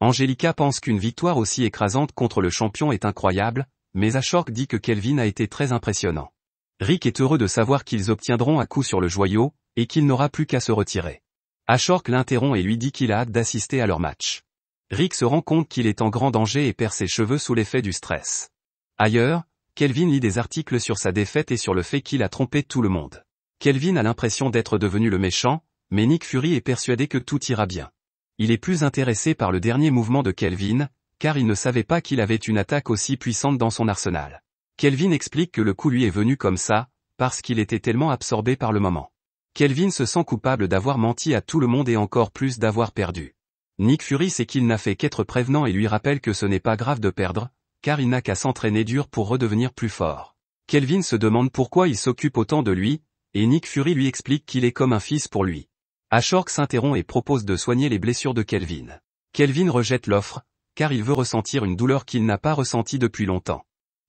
Angelica pense qu'une victoire aussi écrasante contre le champion est incroyable, mais Ashork dit que Kelvin a été très impressionnant. Rick est heureux de savoir qu'ils obtiendront un coup sur le joyau, et qu'il n'aura plus qu'à se retirer. Ashork l'interrompt et lui dit qu'il a hâte d'assister à leur match. Rick se rend compte qu'il est en grand danger et perd ses cheveux sous l'effet du stress. Ailleurs, Kelvin lit des articles sur sa défaite et sur le fait qu'il a trompé tout le monde. Kelvin a l'impression d'être devenu le méchant, mais Nick Fury est persuadé que tout ira bien. Il est plus intéressé par le dernier mouvement de Kelvin, car il ne savait pas qu'il avait une attaque aussi puissante dans son arsenal. Kelvin explique que le coup lui est venu comme ça, parce qu'il était tellement absorbé par le moment. Kelvin se sent coupable d'avoir menti à tout le monde et encore plus d'avoir perdu. Nick Fury sait qu'il n'a fait qu'être prévenant et lui rappelle que ce n'est pas grave de perdre, car il n'a qu'à s'entraîner dur pour redevenir plus fort. Kelvin se demande pourquoi il s'occupe autant de lui, et Nick Fury lui explique qu'il est comme un fils pour lui. Ashork s'interrompt et propose de soigner les blessures de Kelvin. Kelvin rejette l'offre, car il veut ressentir une douleur qu'il n'a pas ressentie depuis longtemps.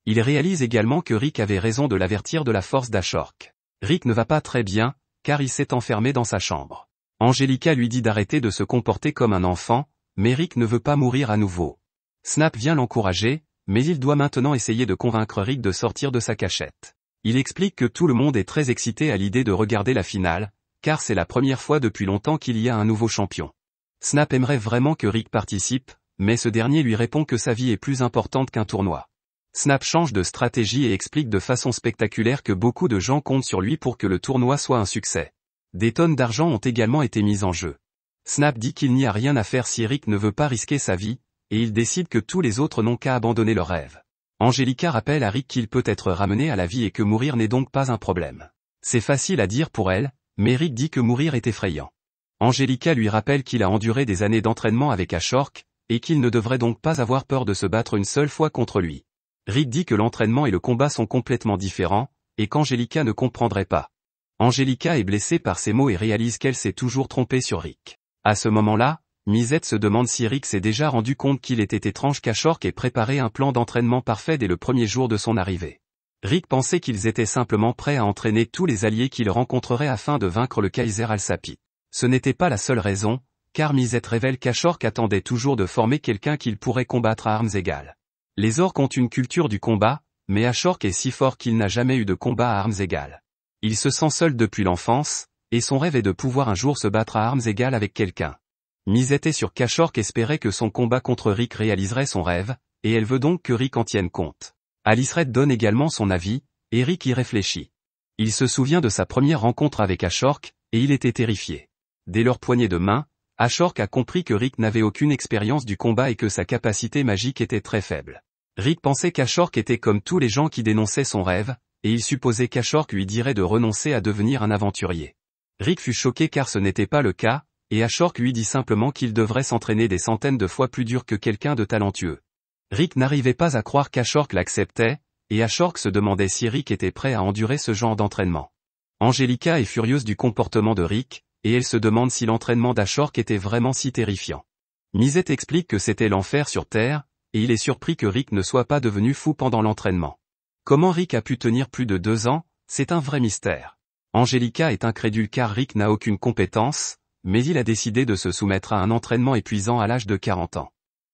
Il réalise également que Rick avait raison de l'avertir de la force d'Ashork. Rick ne va pas très bien, car il s'est enfermé dans sa chambre. Angelica lui dit d'arrêter de se comporter comme un enfant, mais Rick ne veut pas mourir à nouveau. Snap vient l'encourager, mais il doit maintenant essayer de convaincre Rick de sortir de sa cachette. Il explique que tout le monde est très excité à l'idée de regarder la finale, car c'est la première fois depuis longtemps qu'il y a un nouveau champion. Snap aimerait vraiment que Rick participe, mais ce dernier lui répond que sa vie est plus importante qu'un tournoi. Snap change de stratégie et explique de façon spectaculaire que beaucoup de gens comptent sur lui pour que le tournoi soit un succès. Des tonnes d'argent ont également été mises en jeu. Snap dit qu'il n'y a rien à faire si Rick ne veut pas risquer sa vie, et il décide que tous les autres n'ont qu'à abandonner leur rêve. Angelica rappelle à Rick qu'il peut être ramené à la vie et que mourir n'est donc pas un problème. C'est facile à dire pour elle, mais Rick dit que mourir est effrayant. Angelica lui rappelle qu'il a enduré des années d'entraînement avec Ashork, et qu'il ne devrait donc pas avoir peur de se battre une seule fois contre lui. Rick dit que l'entraînement et le combat sont complètement différents, et qu'Angelica ne comprendrait pas. Angelica est blessée par ces mots et réalise qu'elle s'est toujours trompée sur Rick. À ce moment-là, Misette se demande si Rick s'est déjà rendu compte qu'il était étrange qu'Ashork ait préparé un plan d'entraînement parfait dès le premier jour de son arrivée. Rick pensait qu'ils étaient simplement prêts à entraîner tous les alliés qu'ils rencontrerait afin de vaincre le Kaiser al Ce n'était pas la seule raison, car Misette révèle qu'Ashork attendait toujours de former quelqu'un qu'il pourrait combattre à armes égales. Les orques ont une culture du combat, mais Ashork est si fort qu'il n'a jamais eu de combat à armes égales. Il se sent seul depuis l'enfance, et son rêve est de pouvoir un jour se battre à armes égales avec quelqu'un. Misette sur Kachork espérait que son combat contre Rick réaliserait son rêve, et elle veut donc que Rick en tienne compte. Alice donne également son avis, et Rick y réfléchit. Il se souvient de sa première rencontre avec Ashork, et il était terrifié. Dès leur poignée de main, Ashork a compris que Rick n'avait aucune expérience du combat et que sa capacité magique était très faible. Rick pensait qu'Ashork était comme tous les gens qui dénonçaient son rêve, et il supposait qu'Ashork lui dirait de renoncer à devenir un aventurier. Rick fut choqué car ce n'était pas le cas, et Ashork lui dit simplement qu'il devrait s'entraîner des centaines de fois plus dur que quelqu'un de talentueux. Rick n'arrivait pas à croire qu'Ashork l'acceptait, et Ashork se demandait si Rick était prêt à endurer ce genre d'entraînement. Angelica est furieuse du comportement de Rick, et elle se demande si l'entraînement d'Ashork était vraiment si terrifiant. Misette explique que c'était l'enfer sur Terre, et il est surpris que Rick ne soit pas devenu fou pendant l'entraînement. Comment Rick a pu tenir plus de deux ans, c'est un vrai mystère. Angelica est incrédule car Rick n'a aucune compétence, mais il a décidé de se soumettre à un entraînement épuisant à l'âge de 40 ans.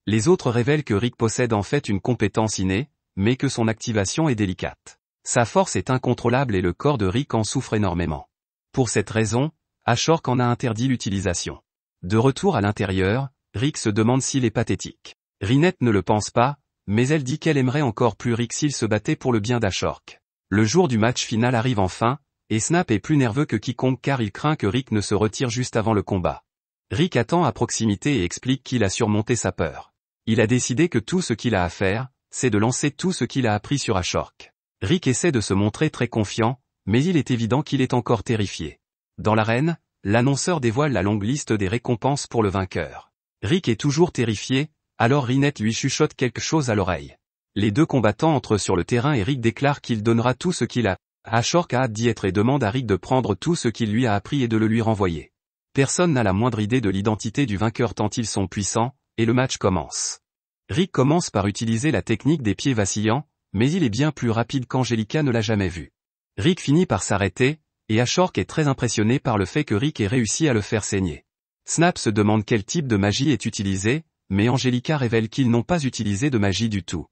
Les autres révèlent que Rick possède en fait une compétence innée, mais que son activation est délicate. Sa force est incontrôlable et le corps de Rick en souffre énormément. Pour cette raison, Ashork en a interdit l'utilisation. De retour à l'intérieur, Rick se demande s'il est pathétique. Rinette ne le pense pas, mais elle dit qu'elle aimerait encore plus Rick s'il se battait pour le bien d'Ashork. Le jour du match final arrive enfin, et Snap est plus nerveux que quiconque car il craint que Rick ne se retire juste avant le combat. Rick attend à proximité et explique qu'il a surmonté sa peur. Il a décidé que tout ce qu'il a à faire, c'est de lancer tout ce qu'il a appris sur Ashork. Rick essaie de se montrer très confiant, mais il est évident qu'il est encore terrifié. Dans l'arène, l'annonceur dévoile la longue liste des récompenses pour le vainqueur. Rick est toujours terrifié, alors Rinette lui chuchote quelque chose à l'oreille. Les deux combattants entrent sur le terrain et Rick déclare qu'il donnera tout ce qu'il a, Ashork a hâte d'y être et demande à Rick de prendre tout ce qu'il lui a appris et de le lui renvoyer. Personne n'a la moindre idée de l'identité du vainqueur tant ils sont puissants, et le match commence. Rick commence par utiliser la technique des pieds vacillants, mais il est bien plus rapide qu'Angelica ne l'a jamais vu. Rick finit par s'arrêter, et Ashork est très impressionné par le fait que Rick ait réussi à le faire saigner. Snap se demande quel type de magie est utilisé, mais Angelica révèle qu'ils n'ont pas utilisé de magie du tout.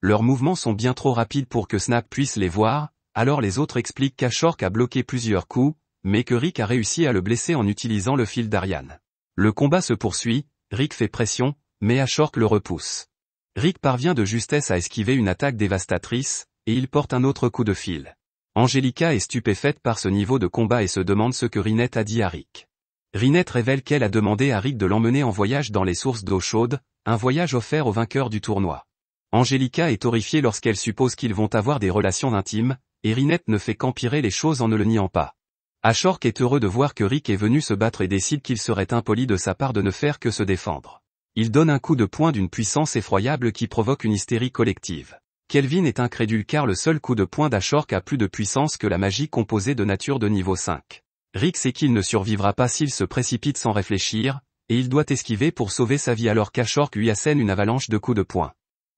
Leurs mouvements sont bien trop rapides pour que Snap puisse les voir, alors les autres expliquent qu'Ashork a bloqué plusieurs coups, mais que Rick a réussi à le blesser en utilisant le fil d'Ariane. Le combat se poursuit, Rick fait pression, mais Ashork le repousse. Rick parvient de justesse à esquiver une attaque dévastatrice, et il porte un autre coup de fil. Angelica est stupéfaite par ce niveau de combat et se demande ce que Rinette a dit à Rick. Rinette révèle qu'elle a demandé à Rick de l'emmener en voyage dans les sources d'eau chaude, un voyage offert aux vainqueurs du tournoi. Angelica est horrifiée lorsqu'elle suppose qu'ils vont avoir des relations intimes, Erinette ne fait qu'empirer les choses en ne le niant pas. Ashork est heureux de voir que Rick est venu se battre et décide qu'il serait impoli de sa part de ne faire que se défendre. Il donne un coup de poing d'une puissance effroyable qui provoque une hystérie collective. Kelvin est incrédule car le seul coup de poing d'Ashork a plus de puissance que la magie composée de nature de niveau 5. Rick sait qu'il ne survivra pas s'il se précipite sans réfléchir, et il doit esquiver pour sauver sa vie alors qu'Ashork lui assène une avalanche de coups de poing.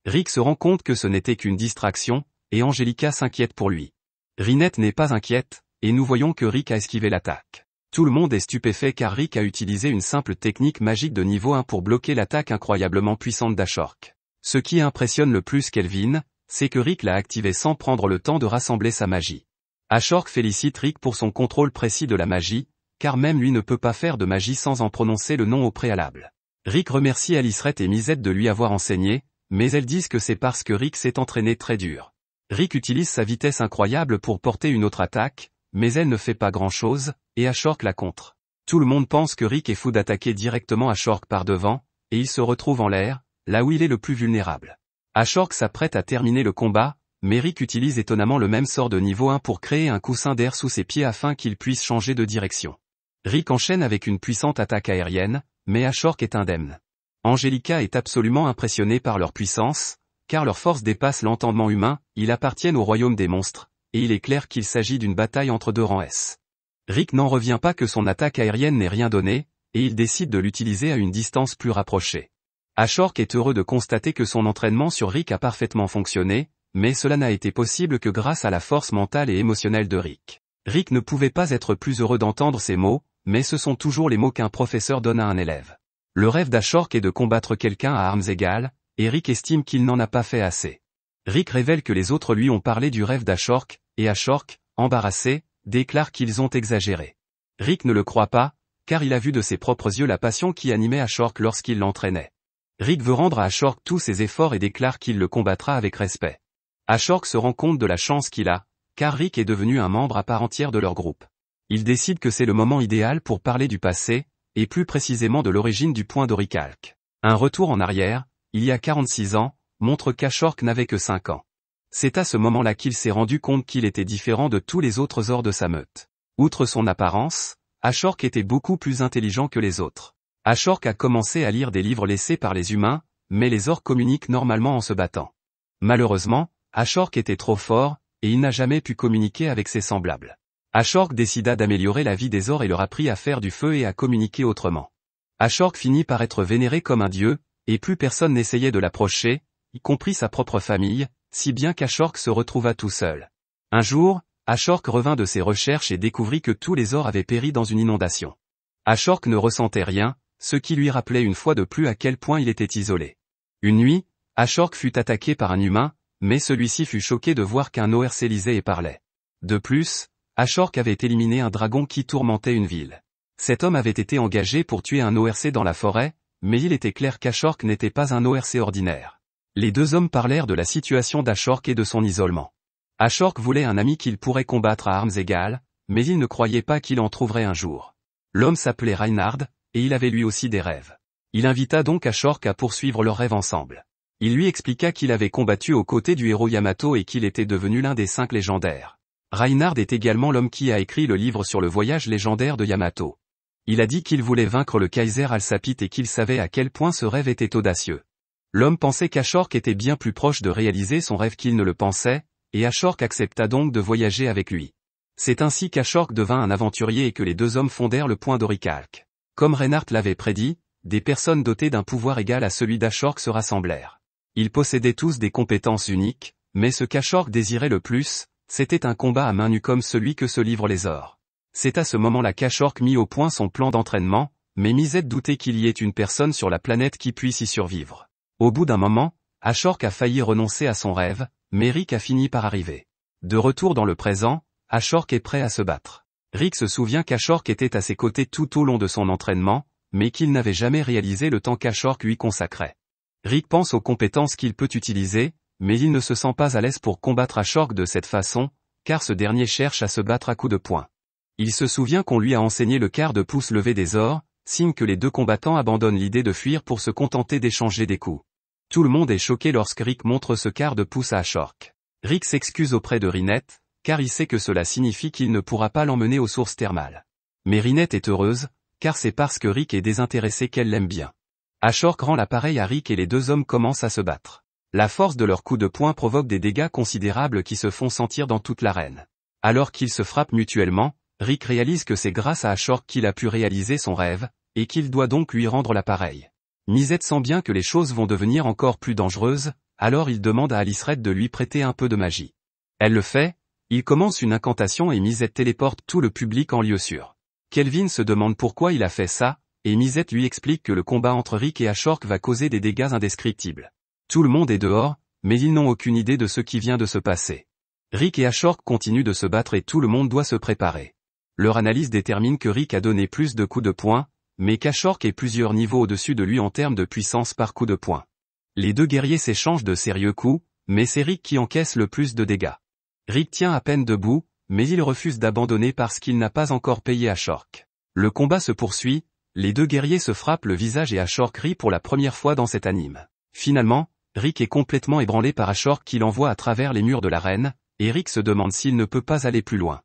Rick se rend compte que ce n'était qu'une distraction, et Angelica s'inquiète pour lui. Rinette n'est pas inquiète, et nous voyons que Rick a esquivé l'attaque. Tout le monde est stupéfait car Rick a utilisé une simple technique magique de niveau 1 pour bloquer l'attaque incroyablement puissante d'Ashork. Ce qui impressionne le plus Kelvin, c'est que Rick l'a activé sans prendre le temps de rassembler sa magie. Ashork félicite Rick pour son contrôle précis de la magie, car même lui ne peut pas faire de magie sans en prononcer le nom au préalable. Rick remercie Alice et Misette de lui avoir enseigné, mais elles disent que c'est parce que Rick s'est entraîné très dur. Rick utilise sa vitesse incroyable pour porter une autre attaque, mais elle ne fait pas grand-chose, et Ashork la contre. Tout le monde pense que Rick est fou d'attaquer directement Ashork par devant, et il se retrouve en l'air, là où il est le plus vulnérable. Ashork s'apprête à terminer le combat, mais Rick utilise étonnamment le même sort de niveau 1 pour créer un coussin d'air sous ses pieds afin qu'il puisse changer de direction. Rick enchaîne avec une puissante attaque aérienne, mais Ashork est indemne. Angelica est absolument impressionnée par leur puissance, car leur force dépasse l'entendement humain, ils appartiennent au royaume des monstres, et il est clair qu'il s'agit d'une bataille entre deux rangs S. Rick n'en revient pas que son attaque aérienne n'ait rien donné, et il décide de l'utiliser à une distance plus rapprochée. Ashork est heureux de constater que son entraînement sur Rick a parfaitement fonctionné, mais cela n'a été possible que grâce à la force mentale et émotionnelle de Rick. Rick ne pouvait pas être plus heureux d'entendre ces mots, mais ce sont toujours les mots qu'un professeur donne à un élève. Le rêve d'Ashork est de combattre quelqu'un à armes égales, Rick estime qu'il n'en a pas fait assez. Rick révèle que les autres lui ont parlé du rêve d'Ashork, et Ashork, embarrassé, déclare qu'ils ont exagéré. Rick ne le croit pas, car il a vu de ses propres yeux la passion qui animait Ashork lorsqu'il l'entraînait. Rick veut rendre à Ashork tous ses efforts et déclare qu'il le combattra avec respect. Ashork se rend compte de la chance qu'il a, car Rick est devenu un membre à part entière de leur groupe. Il décide que c'est le moment idéal pour parler du passé, et plus précisément de l'origine du point d'oricalque. Un retour en arrière, il y a 46 ans, montre qu'Ashork n'avait que 5 ans. C'est à ce moment-là qu'il s'est rendu compte qu'il était différent de tous les autres ors de sa meute. Outre son apparence, Ashork était beaucoup plus intelligent que les autres. Ashork a commencé à lire des livres laissés par les humains, mais les ors communiquent normalement en se battant. Malheureusement, Ashork était trop fort, et il n'a jamais pu communiquer avec ses semblables. Ashork décida d'améliorer la vie des ors et leur apprit à faire du feu et à communiquer autrement. Ashork finit par être vénéré comme un dieu, et plus personne n'essayait de l'approcher, y compris sa propre famille, si bien qu'Ashork se retrouva tout seul. Un jour, Ashork revint de ses recherches et découvrit que tous les ors avaient péri dans une inondation. Ashork ne ressentait rien, ce qui lui rappelait une fois de plus à quel point il était isolé. Une nuit, Ashork fut attaqué par un humain, mais celui-ci fut choqué de voir qu'un ORC lisait et parlait. De plus, Ashork avait éliminé un dragon qui tourmentait une ville. Cet homme avait été engagé pour tuer un ORC dans la forêt, mais il était clair qu'Ashork n'était pas un ORC ordinaire. Les deux hommes parlèrent de la situation d'Ashork et de son isolement. Ashork voulait un ami qu'il pourrait combattre à armes égales, mais il ne croyait pas qu'il en trouverait un jour. L'homme s'appelait Reinhard, et il avait lui aussi des rêves. Il invita donc Ashork à poursuivre leurs rêves ensemble. Il lui expliqua qu'il avait combattu aux côtés du héros Yamato et qu'il était devenu l'un des cinq légendaires. Reinhard est également l'homme qui a écrit le livre sur le voyage légendaire de Yamato. Il a dit qu'il voulait vaincre le Kaiser Alsapit et qu'il savait à quel point ce rêve était audacieux. L'homme pensait qu'Ashork était bien plus proche de réaliser son rêve qu'il ne le pensait, et Ashork accepta donc de voyager avec lui. C'est ainsi qu'Ashork devint un aventurier et que les deux hommes fondèrent le point d'Oricalque. Comme Reinhardt l'avait prédit, des personnes dotées d'un pouvoir égal à celui d'Ashork se rassemblèrent. Ils possédaient tous des compétences uniques, mais ce qu'Ashork désirait le plus, c'était un combat à main nue comme celui que se livrent les ors. C'est à ce moment-là qu'Ashork mit au point son plan d'entraînement, mais Misette doutait qu'il y ait une personne sur la planète qui puisse y survivre. Au bout d'un moment, Ashork a failli renoncer à son rêve, mais Rick a fini par arriver. De retour dans le présent, Ashork est prêt à se battre. Rick se souvient qu'Ashork était à ses côtés tout au long de son entraînement, mais qu'il n'avait jamais réalisé le temps qu'Ashork lui consacrait. Rick pense aux compétences qu'il peut utiliser, mais il ne se sent pas à l'aise pour combattre Ashork de cette façon, car ce dernier cherche à se battre à coups de poing. Il se souvient qu'on lui a enseigné le quart de pouce levé des ors, signe que les deux combattants abandonnent l'idée de fuir pour se contenter d'échanger des coups. Tout le monde est choqué lorsque Rick montre ce quart de pouce à Ashork. Rick s'excuse auprès de Rinette, car il sait que cela signifie qu'il ne pourra pas l'emmener aux sources thermales. Mais Rinette est heureuse, car c'est parce que Rick est désintéressé qu'elle l'aime bien. Ashork rend l'appareil à Rick et les deux hommes commencent à se battre. La force de leurs coups de poing provoque des dégâts considérables qui se font sentir dans toute l'arène. Alors qu'ils se frappent mutuellement, Rick réalise que c'est grâce à Ashork qu'il a pu réaliser son rêve, et qu'il doit donc lui rendre l'appareil. Misette sent bien que les choses vont devenir encore plus dangereuses, alors il demande à Alice Red de lui prêter un peu de magie. Elle le fait, il commence une incantation et Misette téléporte tout le public en lieu sûr. Kelvin se demande pourquoi il a fait ça, et Misette lui explique que le combat entre Rick et Ashork va causer des dégâts indescriptibles. Tout le monde est dehors, mais ils n'ont aucune idée de ce qui vient de se passer. Rick et Ashork continuent de se battre et tout le monde doit se préparer. Leur analyse détermine que Rick a donné plus de coups de poing, mais qu'Ashork est plusieurs niveaux au-dessus de lui en termes de puissance par coup de poing. Les deux guerriers s'échangent de sérieux coups, mais c'est Rick qui encaisse le plus de dégâts. Rick tient à peine debout, mais il refuse d'abandonner parce qu'il n'a pas encore payé Ashork. Le combat se poursuit, les deux guerriers se frappent le visage et Ashork rit pour la première fois dans cet anime. Finalement, Rick est complètement ébranlé par Ashork qui l'envoie à travers les murs de l'arène, et Rick se demande s'il ne peut pas aller plus loin.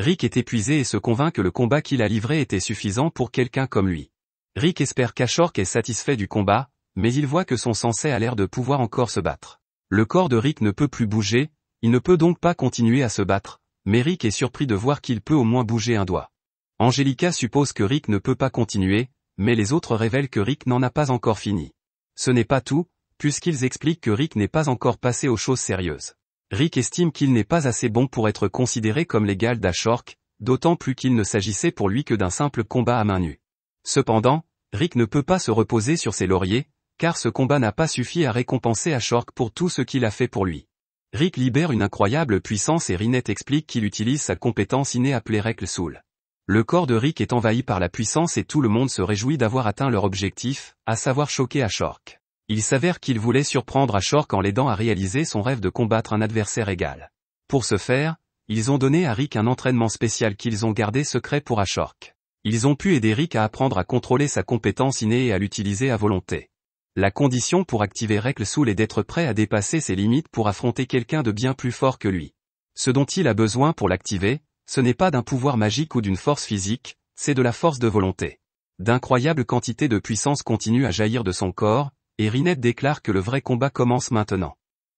Rick est épuisé et se convainc que le combat qu'il a livré était suffisant pour quelqu'un comme lui. Rick espère qu'Ashork est satisfait du combat, mais il voit que son sensé a l'air de pouvoir encore se battre. Le corps de Rick ne peut plus bouger, il ne peut donc pas continuer à se battre, mais Rick est surpris de voir qu'il peut au moins bouger un doigt. Angelica suppose que Rick ne peut pas continuer, mais les autres révèlent que Rick n'en a pas encore fini. Ce n'est pas tout, puisqu'ils expliquent que Rick n'est pas encore passé aux choses sérieuses. Rick estime qu'il n'est pas assez bon pour être considéré comme l'égal d'Ashork, d'autant plus qu'il ne s'agissait pour lui que d'un simple combat à main nue. Cependant, Rick ne peut pas se reposer sur ses lauriers, car ce combat n'a pas suffi à récompenser Ashork pour tout ce qu'il a fait pour lui. Rick libère une incroyable puissance et Rinette explique qu'il utilise sa compétence innée appelée Rekle Soul. Le corps de Rick est envahi par la puissance et tout le monde se réjouit d'avoir atteint leur objectif, à savoir choquer Ashork. Il s'avère qu'il voulait surprendre Ashork en l'aidant à réaliser son rêve de combattre un adversaire égal. Pour ce faire, ils ont donné à Rick un entraînement spécial qu'ils ont gardé secret pour Ashork. Ils ont pu aider Rick à apprendre à contrôler sa compétence innée et à l'utiliser à volonté. La condition pour activer le Soul est d'être prêt à dépasser ses limites pour affronter quelqu'un de bien plus fort que lui. Ce dont il a besoin pour l'activer, ce n'est pas d'un pouvoir magique ou d'une force physique, c'est de la force de volonté. D'incroyables quantités de puissance continuent à jaillir de son corps, et Rinette déclare que le vrai combat commence maintenant.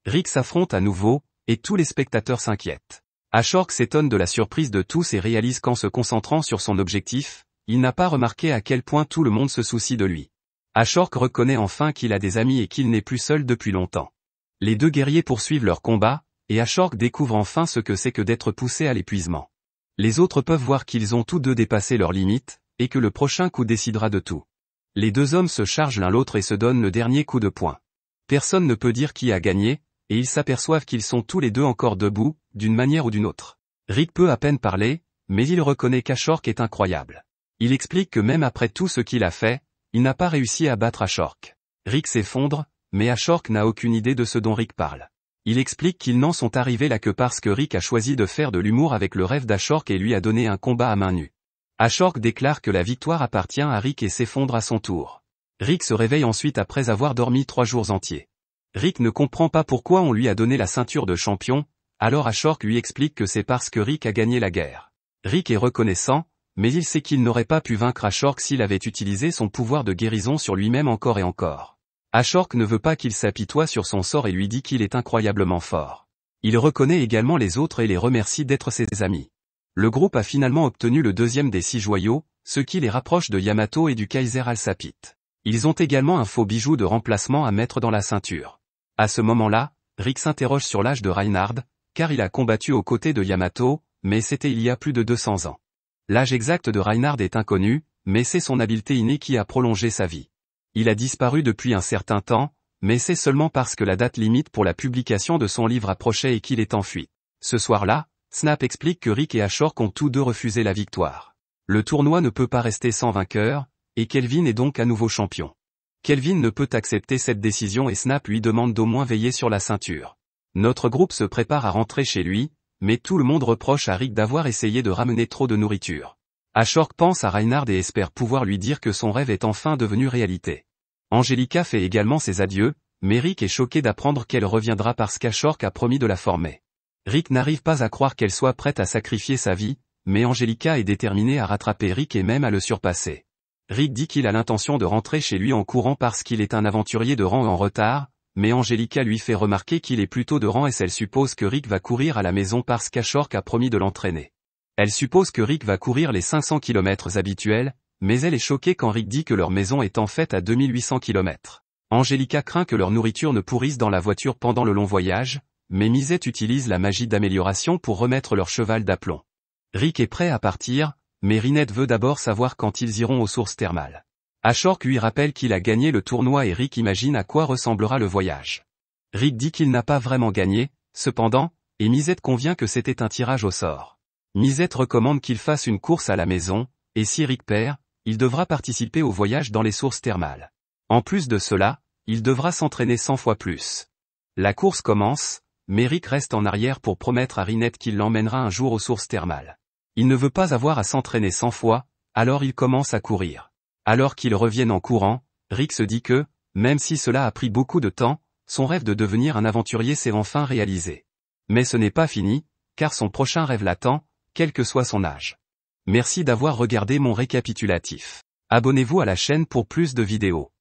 Rick s'affronte à nouveau, et tous les spectateurs s'inquiètent. Ashork s'étonne de la surprise de tous et réalise qu'en se concentrant sur son objectif, il n'a pas remarqué à quel point tout le monde se soucie de lui. Ashork reconnaît enfin qu'il a des amis et qu'il n'est plus seul depuis longtemps. Les deux guerriers poursuivent leur combat, et Ashork découvre enfin ce que c'est que d'être poussé à l'épuisement. Les autres peuvent voir qu'ils ont tous deux dépassé leurs limites, et que le prochain coup décidera de tout. Les deux hommes se chargent l'un l'autre et se donnent le dernier coup de poing. Personne ne peut dire qui a gagné, et ils s'aperçoivent qu'ils sont tous les deux encore debout, d'une manière ou d'une autre. Rick peut à peine parler, mais il reconnaît qu'Ashork est incroyable. Il explique que même après tout ce qu'il a fait, il n'a pas réussi à battre Ashork. Rick s'effondre, mais Ashork n'a aucune idée de ce dont Rick parle. Il explique qu'ils n'en sont arrivés là que parce que Rick a choisi de faire de l'humour avec le rêve d'Ashork et lui a donné un combat à main nue. Ashork déclare que la victoire appartient à Rick et s'effondre à son tour. Rick se réveille ensuite après avoir dormi trois jours entiers. Rick ne comprend pas pourquoi on lui a donné la ceinture de champion, alors Ashork lui explique que c'est parce que Rick a gagné la guerre. Rick est reconnaissant, mais il sait qu'il n'aurait pas pu vaincre Ashork s'il avait utilisé son pouvoir de guérison sur lui-même encore et encore. Ashork ne veut pas qu'il s'apitoie sur son sort et lui dit qu'il est incroyablement fort. Il reconnaît également les autres et les remercie d'être ses amis le groupe a finalement obtenu le deuxième des six joyaux, ce qui les rapproche de Yamato et du Kaiser Alsapit. Ils ont également un faux bijou de remplacement à mettre dans la ceinture. À ce moment-là, Rick s'interroge sur l'âge de Reinhard, car il a combattu aux côtés de Yamato, mais c'était il y a plus de 200 ans. L'âge exact de Reinhard est inconnu, mais c'est son habileté innée qui a prolongé sa vie. Il a disparu depuis un certain temps, mais c'est seulement parce que la date limite pour la publication de son livre approchait et qu'il est enfui. Ce soir-là, Snap explique que Rick et Ashork ont tous deux refusé la victoire. Le tournoi ne peut pas rester sans vainqueur, et Kelvin est donc à nouveau champion. Kelvin ne peut accepter cette décision et Snap lui demande d'au moins veiller sur la ceinture. Notre groupe se prépare à rentrer chez lui, mais tout le monde reproche à Rick d'avoir essayé de ramener trop de nourriture. Ashork pense à Reinhard et espère pouvoir lui dire que son rêve est enfin devenu réalité. Angelica fait également ses adieux, mais Rick est choqué d'apprendre qu'elle reviendra parce qu'Ashork a promis de la former. Rick n'arrive pas à croire qu'elle soit prête à sacrifier sa vie, mais Angelica est déterminée à rattraper Rick et même à le surpasser. Rick dit qu'il a l'intention de rentrer chez lui en courant parce qu'il est un aventurier de rang en retard, mais Angelica lui fait remarquer qu'il est plutôt de rang et elle suppose que Rick va courir à la maison parce qu'Ashork a promis de l'entraîner. Elle suppose que Rick va courir les 500 km habituels, mais elle est choquée quand Rick dit que leur maison est en fait à 2800 km. Angelica craint que leur nourriture ne pourrisse dans la voiture pendant le long voyage, mais Misette utilise la magie d'amélioration pour remettre leur cheval d'aplomb. Rick est prêt à partir, mais Rinette veut d'abord savoir quand ils iront aux sources thermales. Ashork lui rappelle qu'il a gagné le tournoi et Rick imagine à quoi ressemblera le voyage. Rick dit qu'il n'a pas vraiment gagné, cependant, et Misette convient que c'était un tirage au sort. Misette recommande qu'il fasse une course à la maison, et si Rick perd, il devra participer au voyage dans les sources thermales. En plus de cela, il devra s'entraîner 100 fois plus. La course commence, Rick reste en arrière pour promettre à Rinette qu'il l'emmènera un jour aux sources thermales. Il ne veut pas avoir à s'entraîner cent fois, alors il commence à courir. Alors qu'il reviennent en courant, Rick se dit que, même si cela a pris beaucoup de temps, son rêve de devenir un aventurier s'est enfin réalisé. Mais ce n'est pas fini, car son prochain rêve l'attend, quel que soit son âge. Merci d'avoir regardé mon récapitulatif. Abonnez-vous à la chaîne pour plus de vidéos.